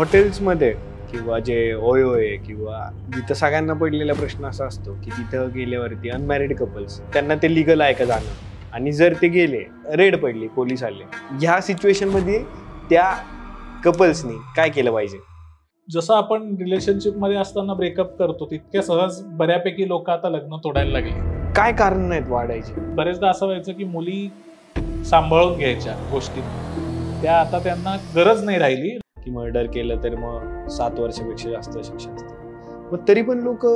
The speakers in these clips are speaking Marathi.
हॉटेल्समध्ये किंवा जे ओयो आहे किंवा जिथं सगळ्यांना पडलेला प्रश्न असा असतो की तिथं गेल्यावरती अनमॅरिड कपल्स त्यांना ते लिगल आहे का जाणं आणि जर ते गेले रेड पडले पोलीस आले ह्या सिच्युएशनमध्ये त्या कपल्सनी काय केलं पाहिजे जसं आपण रिलेशनशिपमध्ये असताना ब्रेकअप करतो तितक्या सहज बऱ्यापैकी लोक आता लग्न तोडायला लागले काय कारण नाहीत वाढायचे बरेचदा असं व्हायचं की मुली सांभाळून घ्यायच्या गोष्टी त्या आता त्यांना गरज नाही राहिली की मर्डर केलं तर मग सात वर्षापेक्षा जास्त शिक्षा असते मग तरी पण लोक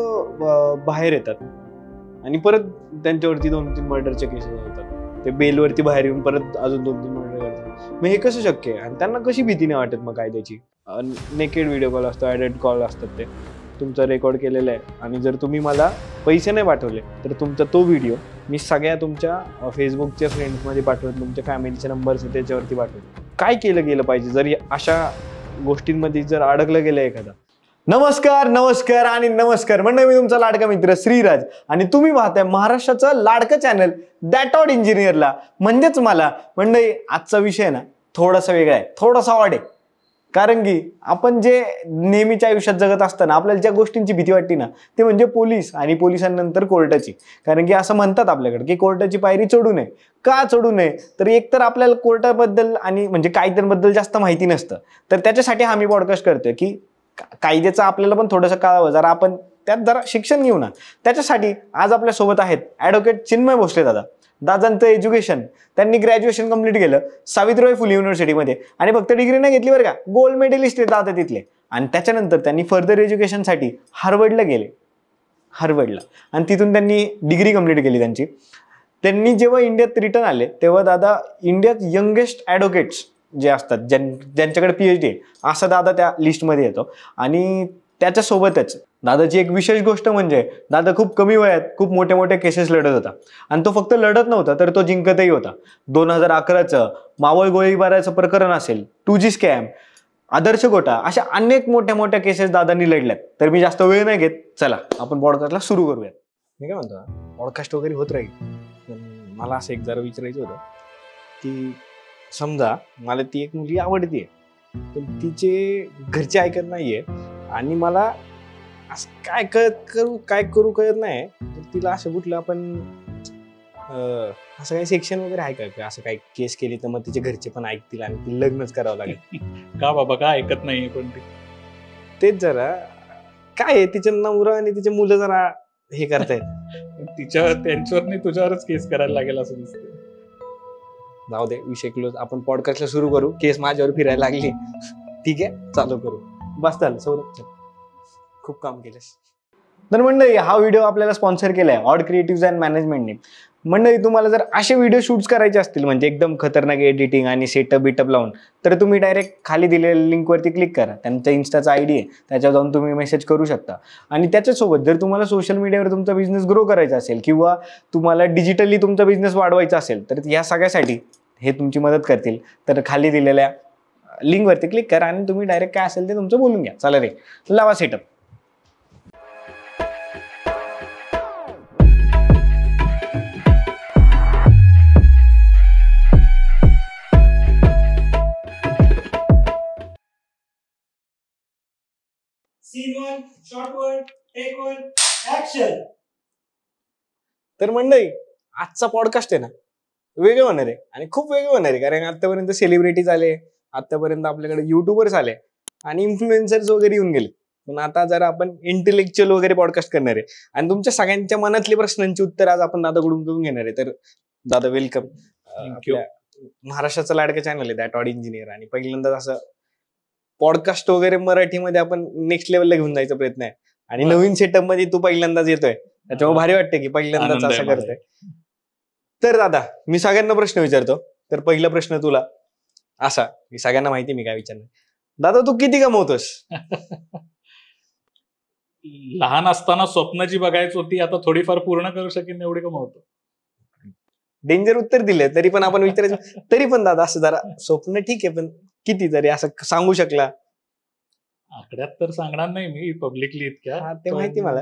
बाहेर येतात आणि परत त्यांच्यावरती दोन तीन मर्डरच्या केसेस होतात ते बेलवरती बाहेर येऊन परत अजून दोन तीन मर्डर करतात मग हे कसं शक्य आहे आणि त्यांना कशी भीती नाही वाटत मग कायद्याची नेकेड व्हिडिओ कॉल असतो ॲडेड कॉल असतात ते तुमचं रेकॉर्ड केलेलं आहे आणि जर तुम्ही मला पैसे नाही पाठवले तर तुमचा तो व्हिडिओ मी सगळ्या तुमच्या फेसबुकच्या फ्रेंड्समध्ये पाठवतो तुमच्या फॅमिलीचे नंबर्स त्याच्यावरती पाठवतो काय केलं गेलं पाहिजे जर अशा गोष्टींमध्ये जर अडकलं गेलं एखादा नमस्कार नमस्कार आणि नमस्कार म्हणजे मी तुमचा लाडका मित्र श्रीराज आणि तुम्ही पाहताय महाराष्ट्राचं लाडकं चॅनल दॅट ऑड इंजिनियरला म्हणजेच मला म्हणजे आजचा विषय ना थोडासा वेगळा आहे थोडासा ऑड आहे कारण की आपण जे नेहमीच्या आयुष्यात जगत असताना आपल्याला ज्या गोष्टींची भीती वाटते ना ते म्हणजे पोलीस आणि पोलिसांनंतर कोर्टाची कारण की असं म्हणतात आपल्याकडे की कोर्टाची पायरी चढू नये का चढू नये तर एकतर आपल्याला कोर्टाबद्दल आणि म्हणजे कायद्यांबद्दल जास्त माहिती नसतं तर त्याच्यासाठी आम्ही पॉडकास्ट करतोय की कायद्याचं आपल्याला पण थोडंसं कळावं जरा आपण त्यात जरा शिक्षण घेऊ ना त्याच्यासाठी आज आपल्यासोबत आहेत ॲडव्होकेट चिन्मय भोसले दादा दादांचं एज्युकेशन त्यांनी ग्रॅज्युएशन कम्प्लीट केलं सावित्रीबाई फुले युनिव्हर्सिटीमध्ये आणि फक्त डिग्री नाही घेतली बरं का गोल्ड मेडलिस्ट येतात दादा तिथले आणि त्याच्यानंतर त्यांनी फर्दर एज्युकेशनसाठी हार्वर्डला गेले हार्वर्डला आणि तिथून त्यांनी डिग्री कंप्लीट केली त्यांची त्यांनी जेव्हा इंडियात रिटर्न आले तेव्हा दादा इंडियात यंगेस्ट ॲडव्होकेट्स जे असतात ज्यां ज्यांच्याकडे पी एच डी आहे असा दादा त्या लिस्टमध्ये येतो आणि त्याच्यासोबतच दादाची एक विशेष गोष्ट म्हणजे दादा खूप कमी वयात खूप मोठे मोठे केसेस लढत होता आणि तो फक्त लढत नव्हता तर तो जिंकतही होता दोन हजार अकराचं मावळ गोळीबाराचं प्रकरण असेल टू जी स्कॅम आदर्श गोटा अशा अनेक मोठ्या मोठ्या केसेस दादांनी लढल्यात तर मी जास्त वेळ नाही घेत चला आपण पॉडकास्टला सुरू करूयात मी काय म्हणतो पॉडकास्ट वगैरे होत राहील मला असं एक जरा विचारायचं होतं की समजा मला ती एक मुलगी आवडते पण तिचे घरचे ऐकत नाहीये आणि मला असं काय कळत करू काय करू कळत नाही तर तिला असं कुठलं आपण असं काही सेक्शन वगैरे आहे का असं काही केस केली तर मग तिचे घरचे पण ऐकतील आणि ती लग्नच करावं लागेल का बाबा का ऐकत नाही कोणती तेच जरा काय तिचे नवरा आणि तिचे मुलं जरा हे करतायत तिच्या त्यांच्यावर नाही तुझ्यावरच केस करायला लागेल असं दिसत जाऊ दे विषय क्लोज आपण पॉडकास्टला सुरू करू केस माझ्यावर फिरायला लागली ठीक आहे चालू करू बस झालं सौरभ खूप काम केलंस तर मंडळी हा व्हिडिओ आपल्याला स्पॉन्सर केलाय ऑड क्रिएटिव्ह अँड मॅनेजमेंटने मंडळी तुम्हाला जर असे व्हिडिओ शूट्स करायचे असतील म्हणजे एकदम खतरनाक एडिटिंग आणि सेटअप बिटअप लावून तर तुम्ही डायरेक्ट खाली दिलेल्या लिंकवरती क्लिक करा त्यांचा इन्स्टाचा आय डी आहे त्याच्यावर जाऊन तुम्ही मेसेज करू शकता आणि त्याच्यासोबत जर तुम्हाला सोशल मीडियावर तुमचा बिझनेस ग्रो करायचा असेल किंवा तुम्हाला डिजिटली तुमचा बिझनेस वाढवायचा असेल तर ह्या सगळ्यासाठी हे तुमची मदत करतील तर खाली दिलेल्या लिंकवरती क्लिक करा आणि तुम्ही डायरेक्ट काय असेल ते तुमचं बोलून घ्या चला रे लावा सेटअप तर मंडळी आजचा पॉडकास्ट आहे ना वेगळं होणार आहे आणि खूप वेगळं होणार आहे कारण आतापर्यंत सेलिब्रिटी झाले आतापर्यंत आपल्याकडे युट्यूबर्स आले आणि इन्फ्लुएन्सर्स वगैरे येऊन गेले पण आता जरा आपण इंटेलेक्च्युअल वगैरे पॉडकास्ट करणार आहे आणि तुमच्या सगळ्यांच्या मनातली प्रश्नांची उत्तर आज आपण दादाकडून घेऊन घेणार आहे तर दादा वेलकम महाराष्ट्राचा लाडकं चॅनल आहे दॅट ऑड इंजिनियर आणि पहिल्यांदाच असं पॉडकास्ट वगैरे मराठीमध्ये आपण नेक्स्ट लेवलला घेऊन जायचा प्रयत्न आहे आणि हो. नवीन सेटअप मध्ये तू पहिल्यांदाच येतोय त्याच्यामुळे भारी वाटतं की पहिल्यांदाच असं करतोय तर दादा मी सगळ्यांना प्रश्न विचारतो तर पहिला प्रश्न तुला असा मी सगळ्यांना माहिती मी काय विचारणार दादा तू किती कमवतोस लहान असताना स्वप्न जी बघायच होती आता थोडीफार पूर्ण करू शकेन एवढी कमवतो डेंजर उत्तर दिले तरी पण आपण विचारायचं तरी पण दादा असं जरा स्वप्न ठीक आहे पण किती तरी असं सांगू शकला आकड्यात तर सांगणार नाही मी पब्लिकली इतक्या ते माहिती मला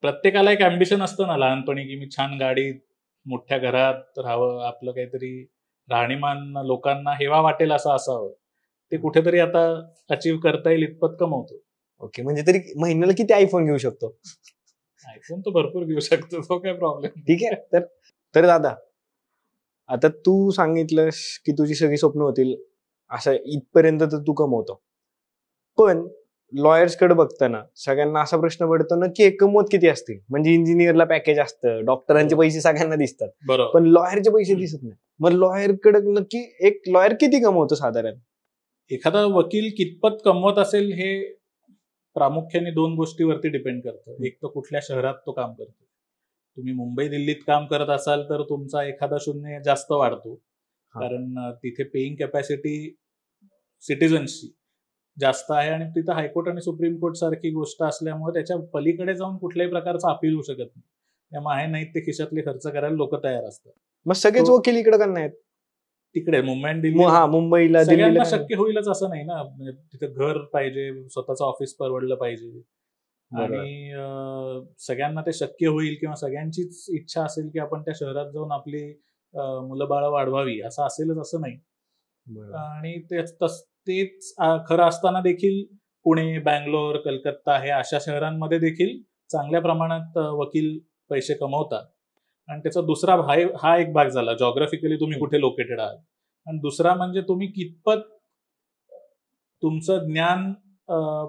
प्रत्येकाला एक अम्बिशन असतं ना लहानपणी की मी छान गाडी मोठ्या घरात राहावं आपलं काहीतरी राहणीमान लोकांना हेवा वाटेल असं असावं ते कुठेतरी आता अचीव्ह करता येईल इतपत कमवतो ओके म्हणजे तरी महिन्याला किती आयफोन घेऊ शकतो आयफोन तो भरपूर घेऊ शकतो तो काय प्रॉब्लेम ठीक आहे तर तर दादा आता तू सांगितलंस की तुझी सगळी स्वप्न होतील असं इथपर्यंत तर तू कमवतो पण लॉयर्स कडे बघताना सगळ्यांना असा प्रश्न पडतो ना की एकमत किती असतील म्हणजे इंजिनियरला पॅकेज असतं डॉक्टरांचे पैसे सगळ्यांना दिसतात पण लॉयरचे पैसे दिसत नाही मग लॉयरकडे नक्की एक लॉयर किती कमवतो साधारण एखादा वकील कितपत कमवत असेल हे प्रामुख्याने दोन गोष्टीवरती डिपेंड करतं एक तर कुठल्या शहरात तो काम करतो तुम्ही मुंबई दिल्लीत काम करत असाल तर तुमचा एखादा शून्य जास्त वाढतो कारण तिथे पेईंग कॅपॅसिटी सिटीजन्सची जास्त आहे आणि तिथं हायकोर्ट आणि सुप्रीम कोर्ट सारखी गोष्ट असल्यामुळे त्याच्या पलीकडे जाऊन कुठल्याही प्रकारचा अपील होऊ शकत नाही त्यामुळे आहे नाहीत ते खिशातले खर्च करायला लोक तयार असतात मग सगळेच वकील इकडे करणार आहेत तिकडे मुंबई आणि दिल्ली हा मुंबईला सगळ्यांना शक्य होईलच असं नाही ना तिथे म्हणजे तिथं घर पाहिजे स्वतःच ऑफिस परवडलं पाहिजे आणि सगळ्यांना ते शक्य होईल किंवा सगळ्यांचीच इच्छा असेल की आपण त्या शहरात जाऊन आपली मुलं बाळ वाढवावी असं असेलच असं नाही आणि ते तेच खरं असताना देखील पुणे बँगलोर कलकत्ता हे अशा शहरांमध्ये देखील चांगल्या प्रमाणात वकील पैसे कमवतात आणि त्याचा दुसरा भाय हा एक भाग झाला जॉग्राफिकली तुम्ही कुठे लोकेटेड आहात आणि दुसरा म्हणजे तुम्ही कितपत तुमचं ज्ञान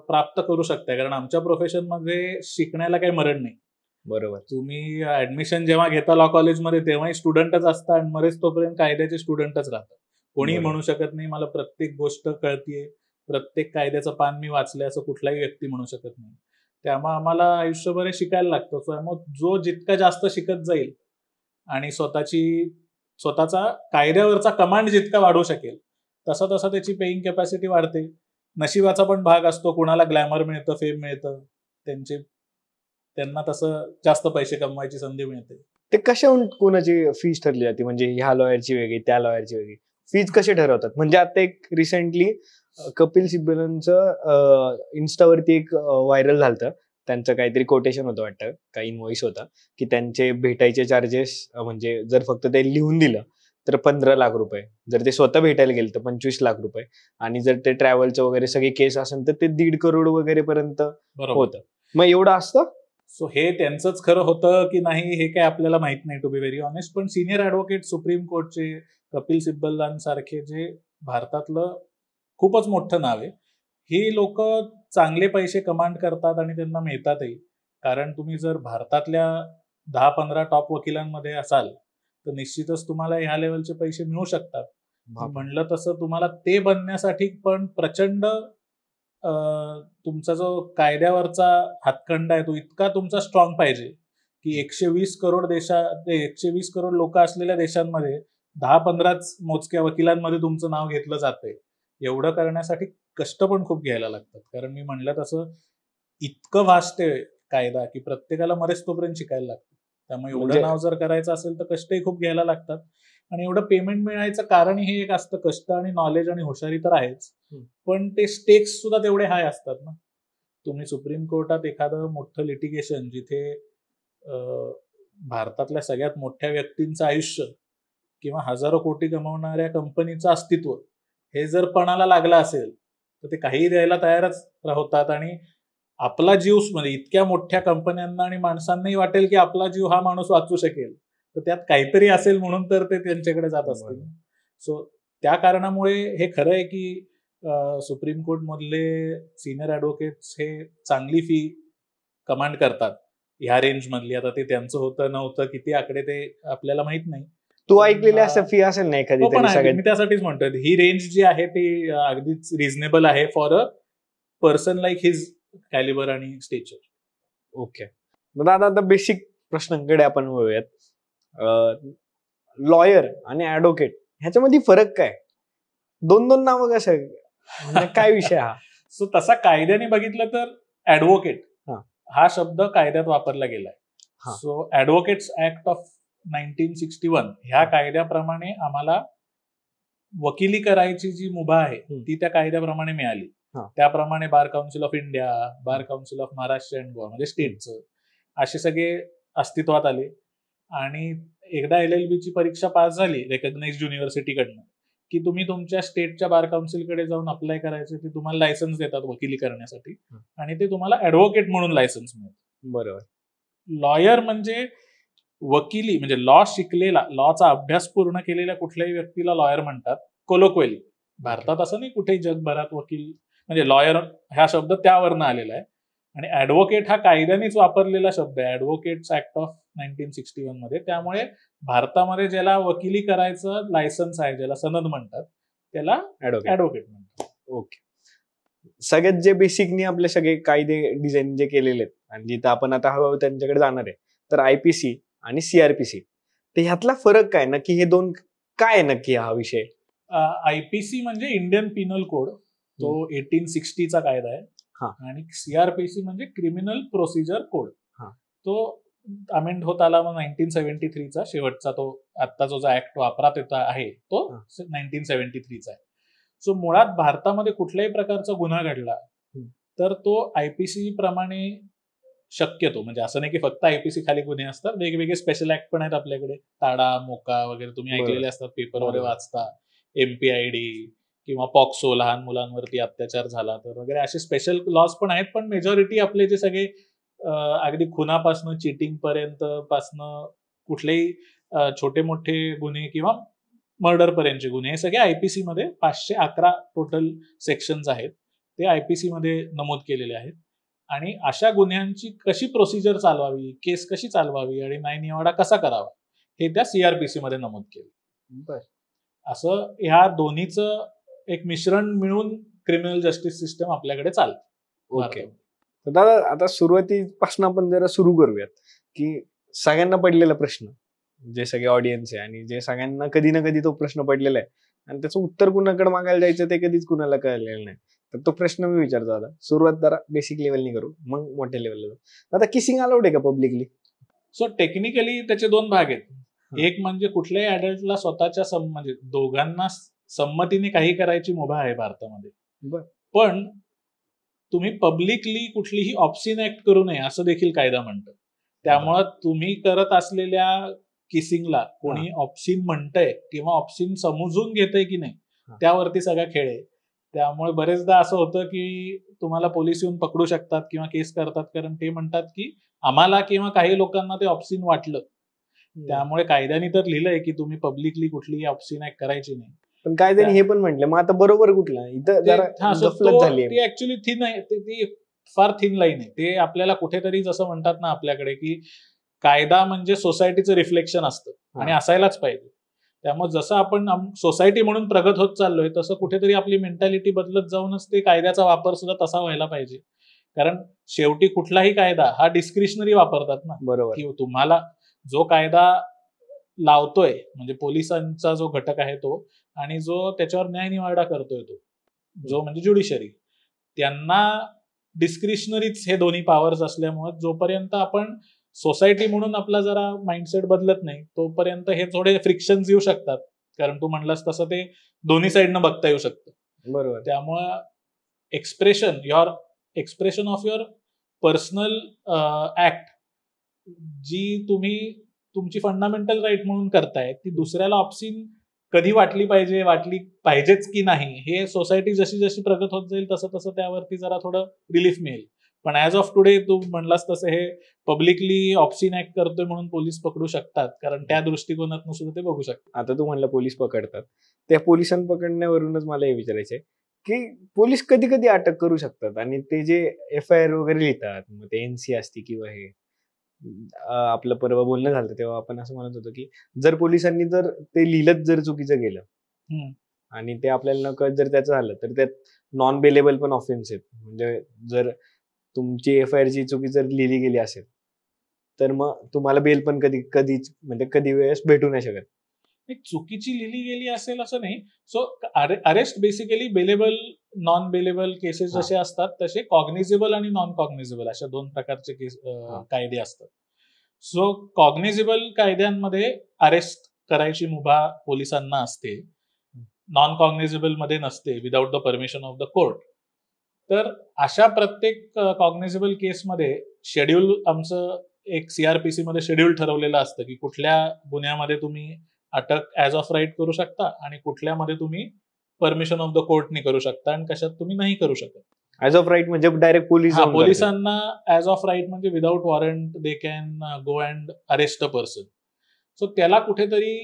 प्राप्त करू शकता कारण आमच्या प्रोफेशनमध्ये शिकण्याला काही मरण नाही बरोबर तुम्ही ऍडमिशन जेव्हा घेता लॉ कॉलेजमध्ये तेव्हाही स्टुडंटच असता आणि मरेच तोपर्यंत कायद्याचे स्टुडंटच राहतात कोणी म्हणू शकत नाही मला प्रत्येक गोष्ट कळतीये प्रत्येक कायद्याचं पान मी वाचलंय असं कुठलाही व्यक्ती म्हणू शकत नाही त्यामुळे आम्हाला आयुष्यभर शिकायला लागतं जो जितका जास्त शिकत जाईल आणि स्वतःची स्वतःचा कायद्यावरचा कमांड जितका वाढू शकेल तसा तसा त्याची पेईंग कॅपॅसिटी वाढते नशिबाचा पण भाग असतो कुणाला ग्लॅमर मिळतं फेम मिळतं त्यांचे त्यांना तसं जास्त पैसे कमवायची संधी मिळते ते कशा कोणाची फीस ठरली जाते म्हणजे ह्या लॉयरची वेगळी त्या लॉयरची वेगळी फीज कसे ठरवतात म्हणजे आता एक रिसेंटली कपिल सिब्बलांचं इन्स्टावरती एक व्हायरल झालं त्यांचं काहीतरी कोटेशन होतं वाटतं काही इनव्हॉइस होता की त्यांचे भेटायचे चार्जेस म्हणजे जर फक्त ते लिहून दिलं तर पंधरा लाख रुपये जर ते स्वतः भेटायला गेलं तर पंचवीस लाख रुपये आणि जर ते ट्रॅव्हलचं वगैरे सगळे केस असेल तर ते दीड करोड वगैरे पर्यंत होतं मग एवढं असतं सो हे त्यांचंच खरं होतं की नाही हे काय आपल्याला माहित नाही टू बी व्हेरी ऑनेस्ट पण सिनियर ॲडव्होकेट सुप्रीम कोर्टचे कपिल सारखे जे भारतातलं खूपच मोठं नाव आहे ही लोक चांगले पैसे कमांड करतात आणि त्यांना मिळतातही कारण तुम्ही जर भारतातल्या दहा पंधरा टॉप वकिलांमध्ये असाल तर निश्चितच तुम्हाला ह्या लेवलचे पैसे मिळू शकतात म्हणलं तसं तुम्हाला ते बनण्यासाठी पण प्रचंड तुमचा जो कायद्यावरचा हातखंडा आहे तो इतका तुमचा स्ट्रॉंग पाहिजे की एकशे वीस करोड देशा एकशे वीस करोड लोक असलेल्या देशांमध्ये दहा पंधराच मोजक्या वकिलांमध्ये तुमचं नाव घेतलं जातंय एवढं करण्यासाठी कष्ट पण खूप घ्यायला लागतात कारण मी म्हणलं तसं इतकं वास्ट कायदा की प्रत्येकाला मरेच तोपर्यंत शिकायला लागतं त्यामुळे एवढं म्हणजे नाव जर करायचं असेल तर कष्टही खूप घ्यायला लागतात आणि एवढं पेमेंट मिळायचं कारण हे एक असतं कष्ट आणि नॉलेज आणि हुशारी तर आहेच पण ते स्टेक्स सुद्धा तेवढे हाय असतात ना तुम्ही सुप्रीम कोर्टात एखादं मोठं लिटिगेशन जिथे भारतातल्या सगळ्यात मोठ्या व्यक्तींचं आयुष्य किंवा हजारो कोटी कमवणाऱ्या कंपनीचं अस्तित्व हे जर पणाला लागलं असेल तर ते काहीही द्यायला तयारच राहतात आणि आपला जीव म्हणजे इतक्या मोठ्या कंपन्यांना आणि माणसांनाही वाटेल की आपला जीव हा माणूस वाचू शकेल तर त्यात काहीतरी असेल म्हणून तर ते त्यांच्याकडे जात असतील सो त्या कारणामुळे हे खरं आहे की सुप्रीम कोर्ट मधले सिनियर ॲडव्होकेट्स हे चांगली फी कमांड करतात ह्या रेंज मधली आता ते त्यांचं होतं नव्हतं किती आकडे ते आपल्याला माहित नाही तू ऐकलेली असं फी असेल नाही एखादी हो, पण मी त्यासाठीच म्हणतोय ही रेंज जी आहे ती अगदीच रिझनेबल आहे for a person like his calibre आणि स्टेचर ओके दादा आता बेसिक प्रश्नांकडे आपण वळूयात लॉयर आणि ऍडव्होकेट ह्याच्यामध्ये फरक काय दोन दोन नाव कसं म्हणजे काय विषय हा सो तसा कायद्याने बघितलं तर ऍडव्होकेट हा शब्द कायद्यात वापरला गेलाय so advocate act of nineteen sixty one ह्या कायद्याप्रमाणे आम्हाला वकिली करायची जी मुभा आहे ती त्या कायद्याप्रमाणे मिळाली त्याप्रमाणे bar council of India bar council of Maharashtra and Goa म्हणजे स्टेटचं असे सगळे अस्तित्वात आले आणि एकदा एल एल बीची परीक्षा पास झाली रेकग्नाइज कडनं की तुम्ही तुमच्या स्टेटच्या बार कडे जाऊन अप्लाय करायचे ते तुम्हाला लायसन्स देतात वकिली करण्यासाठी आणि ते तुम्हाला ऍडव्होकेट म्हणून लायसन्स मिळतात बरोबर लॉयर म्हणजे वकिली म्हणजे लॉ शिकलेला लॉचा अभ्यास पूर्ण केलेल्या कुठल्याही व्यक्तीला लॉयर म्हणतात कोलोक्वेली भारतात असं नाही कुठेही जगभरात वकील म्हणजे लॉयर हा शब्द त्यावरनं आलेला आहे आणि ऍडव्होकेट हा कायद्यानेच वापरलेला शब्द आहे advocates act of nineteen sixty one मध्ये त्यामुळे भारतामध्ये ज्याला वकिली करायचं लायसन्स आहे ज्याला सनद म्हणतात त्याला ऍडव्होकेट म्हणतात ओके सगळ्यात जे बेसिकनी आपले सगळे कायदे डिझाईन जे केलेले आहेत आणि जिथं आपण आता हळूहळू त्यांच्याकडे जाणार आहे तर आयपीसी आणि सीआरपीसी तर ह्यातला फरक काय नक्की हे दोन काय नक्की हा विषय आयपीसी म्हणजे इंडियन पिनल कोड तो एटीन सिक्स्टीचा कायदा आहे आणि सीआरपीसी म्हणजे क्रिमिनल प्रोसिजर कोड तो अमेंड होत आला मग नाईन्टीन सेव्हन्टी थ्रीचा शेवटचा तो आत्ता जो ऍक्ट वापरात येतो आहे तो नाईन्टीन सेव्हन्टी थ्रीचा आहे सो मुळात भारतामध्ये कुठल्याही प्रकारचा गुन्हा घडला तर तो आयपीसी प्रमाणे शक्यतो म्हणजे असं नाही की फक्त आयपीसी खाली गुन्हे असतात वेगवेगळे स्पेशल ऍक्ट पण आहेत आपल्याकडे ताडा मोका वगैरे तुम्ही ऐकलेले असतात पेपर वगैरे वाचता एमपीआयडी किंवा पॉक्सो लहान मुलांवरती अत्याचार झाला तर वगैरे असे स्पेशल लॉज पण आहेत पण मेजॉरिटी आपले जे सगळे अगदी खुनापासनं चिटिंग पर्यंत पासनं कुठलेही छोटे मोठे गुन्हे किंवा मर्डर पर्यंतचे गुन्हे हे सगळे आयपीसी मध्ये पाचशे अकरा टोटल सेक्शन्स आहेत ते आयपीसी मध्ये नमूद केलेले आहेत आणि अशा गुन्ह्यांची कशी प्रोसिजर चालवावी केस कशी चालवावी आणि निवाडा कसा करावा हे त्या सीआरपीसी मध्ये नमूद केले असं ह्या दोन्हीच एक मिश्रण मिळून क्रिमिनल जस्टिस सिस्टम आपल्याकडे चालते ओके तर दादा आता सुरुवातीपासून आपण जरा सुरू करूयात की सगळ्यांना पडलेला प्रश्न जे सगळे ऑडियन्स आहे आणि जे सगळ्यांना कधी ना कधी तो प्रश्न पडलेला आहे आणि त्याचं उत्तर कुणाकडे मागायला जायचं ते कधीच कुणाला कळलेलं नाही तर तो प्रश्न मी विचारतो आता सुरुवात जरा बेसिक लेवलनी करू मग मोठ्या लेवलला जाऊ आता किसिंग अलाउड आहे का पब्लिकली सो टेक्निकली त्याचे दोन भाग आहेत एक म्हणजे कुठल्याही अडल्टला स्वतःच्या म्हणजे दोघांना संमतीने काही करायची मुभा आहे भारतामध्ये पण तुम्ही पब्लिकली कुठलीही ऑप्सिन ऍक्ट करू नये असं देखील कायदा म्हणतो त्यामुळं तुम्ही करत असलेल्या किसिंगला कोणी ऑप्सिन म्हणतंय किंवा ऑप्सिन समजून घेतय की नाही त्यावरती सगळा खेळ आहे त्यामुळे बरेचदा असं होतं की तुम्हाला पोलीस येऊन पकडू शकतात किंवा केस करतात कारण ते म्हणतात की आम्हाला किंवा काही लोकांना ते ऑप्सिन वाटलं त्यामुळे कायद्याने तर लिहिलंय की तुम्ही पब्लिकली कुठलीही ऑप्सिन ऍक्ट करायची नाही पण काय त्यांनी हे पण म्हटलं मग आता बरोबर कुठला इथं ऍक्च्युली थिन ती फार थिन लाईन आहे ते आपल्याला कुठेतरी जसं म्हणतात ना आपल्याकडे की कायदा म्हणजे सोसायटीचं रिफ्लेक्शन असतं आणि असायलाच पाहिजे त्यामुळे जसं आपण सोसायटी म्हणून प्रगत होत चाललोय तसं कुठेतरी आपली मेंटॅलिटी बदलत जाऊनच ते कायद्याचा वापर सुद्धा तसा व्हायला पाहिजे कारण शेवटी कुठलाही कायदा हा डिस्क्रिशनरी वापरतात ना बरोबर की तुम्हाला जो कायदा लावतोय म्हणजे पोलिसांचा जो घटक आहे तो आणि जो त्याच्यावर न्यायनिवाडा करतोय तो जो म्हणजे ज्युडिशरी त्यांना डिस्क्रिशनरीच हे दोन्ही पॉवर्स असल्यामुळे जोपर्यंत आपण सोसायटी म्हणून आपला जरा माइंडसेट बदलत नाही तोपर्यंत हे थोडे फ्रिक्शन्स येऊ शकतात कारण तू म्हणलास तसं ते दोन्ही साईडनं बघता येऊ शकतं बरोबर त्यामुळं expression your expression of your personal act जी तुम्ही तुमची फंडामेंटल राईट म्हणून करताय ती दुसऱ्याला ऑप्सिन कधी वाटली पाहिजे वाटली पाहिजेच की नाही हे सोसायटी जशी जशी प्रगत होत जाईल तसं तसं त्यावरती जरा थोडं रिलीफ मिळेल पण ऍज ऑफ टुडे तू म्हणलास तसं हे पब्लिकली ऑप्शन ऍक्ट करतोय म्हणून पोलीस पकडू शकतात कारण त्या दृष्टिकोनातून सुद्धा ते बघू शकतात आता तू म्हणलं पोलीस पकडतात त्या पोलिसांना पकडण्यावरूनच मला हे विचारायचंय की पोलीस कधी कधी अटक करू शकतात आणि ते जे एफ आय आर वगैरे लिहितात मग ते एनसी असते किंवा हे आपलं परवा बोलणं झालं तेव्हा आपण असं म्हणत होतो की जर पोलिसांनी जर ते लिहिलंच जर चुकीचं गेलं आणि ते आपल्याला नकळत जर त्याचं झालं तर त्यात नॉन बेलेबल पण ऑफेन्स आहेत म्हणजे जर तुमची एफ आय ची चुकी जर लिहिली गेली असेल तर मग तुम्हाला बेल पण कधी कधीच म्हणजे कधी वेळेस भेटू नाही शकत चुकीची लिहिली गेली असेल असं नाही so arrest basically bailable non bailable cases जसे असतात तसे कॉग्निझिबल आणि नॉन कॉग्निझिबल अशा दोन प्रकारचे केस कायदे असतात सो कॉग्निझिबल कायद्यांमध्ये अरेस्ट करायची मुभा पोलिसांना असते नॉन कॉग्निझिबल मध्ये नसते without the permission of the court तर अशा प्रत्येक कॉग्निझिबल केसमध्ये शेड्यूल आमचं एक सीआरपीसी मध्ये शेड्यूल ठरवलेलं असतं की कुठल्या गुन्ह्यामध्ये तुम्ही अटक ऍज ऑफ राईट करू शकता आणि कुठल्यामध्ये तुम्ही परमिशन ऑफ द कोर्ट नाही करू शकता आणि कशात तुम्ही नाही करू शकत ऍज ऑफ राईट म्हणजे डायरेक्ट पोलीस पोलिसांना ऍज ऑफ राईट म्हणजे without warrant they can go and arrest a person so त्याला कुठेतरी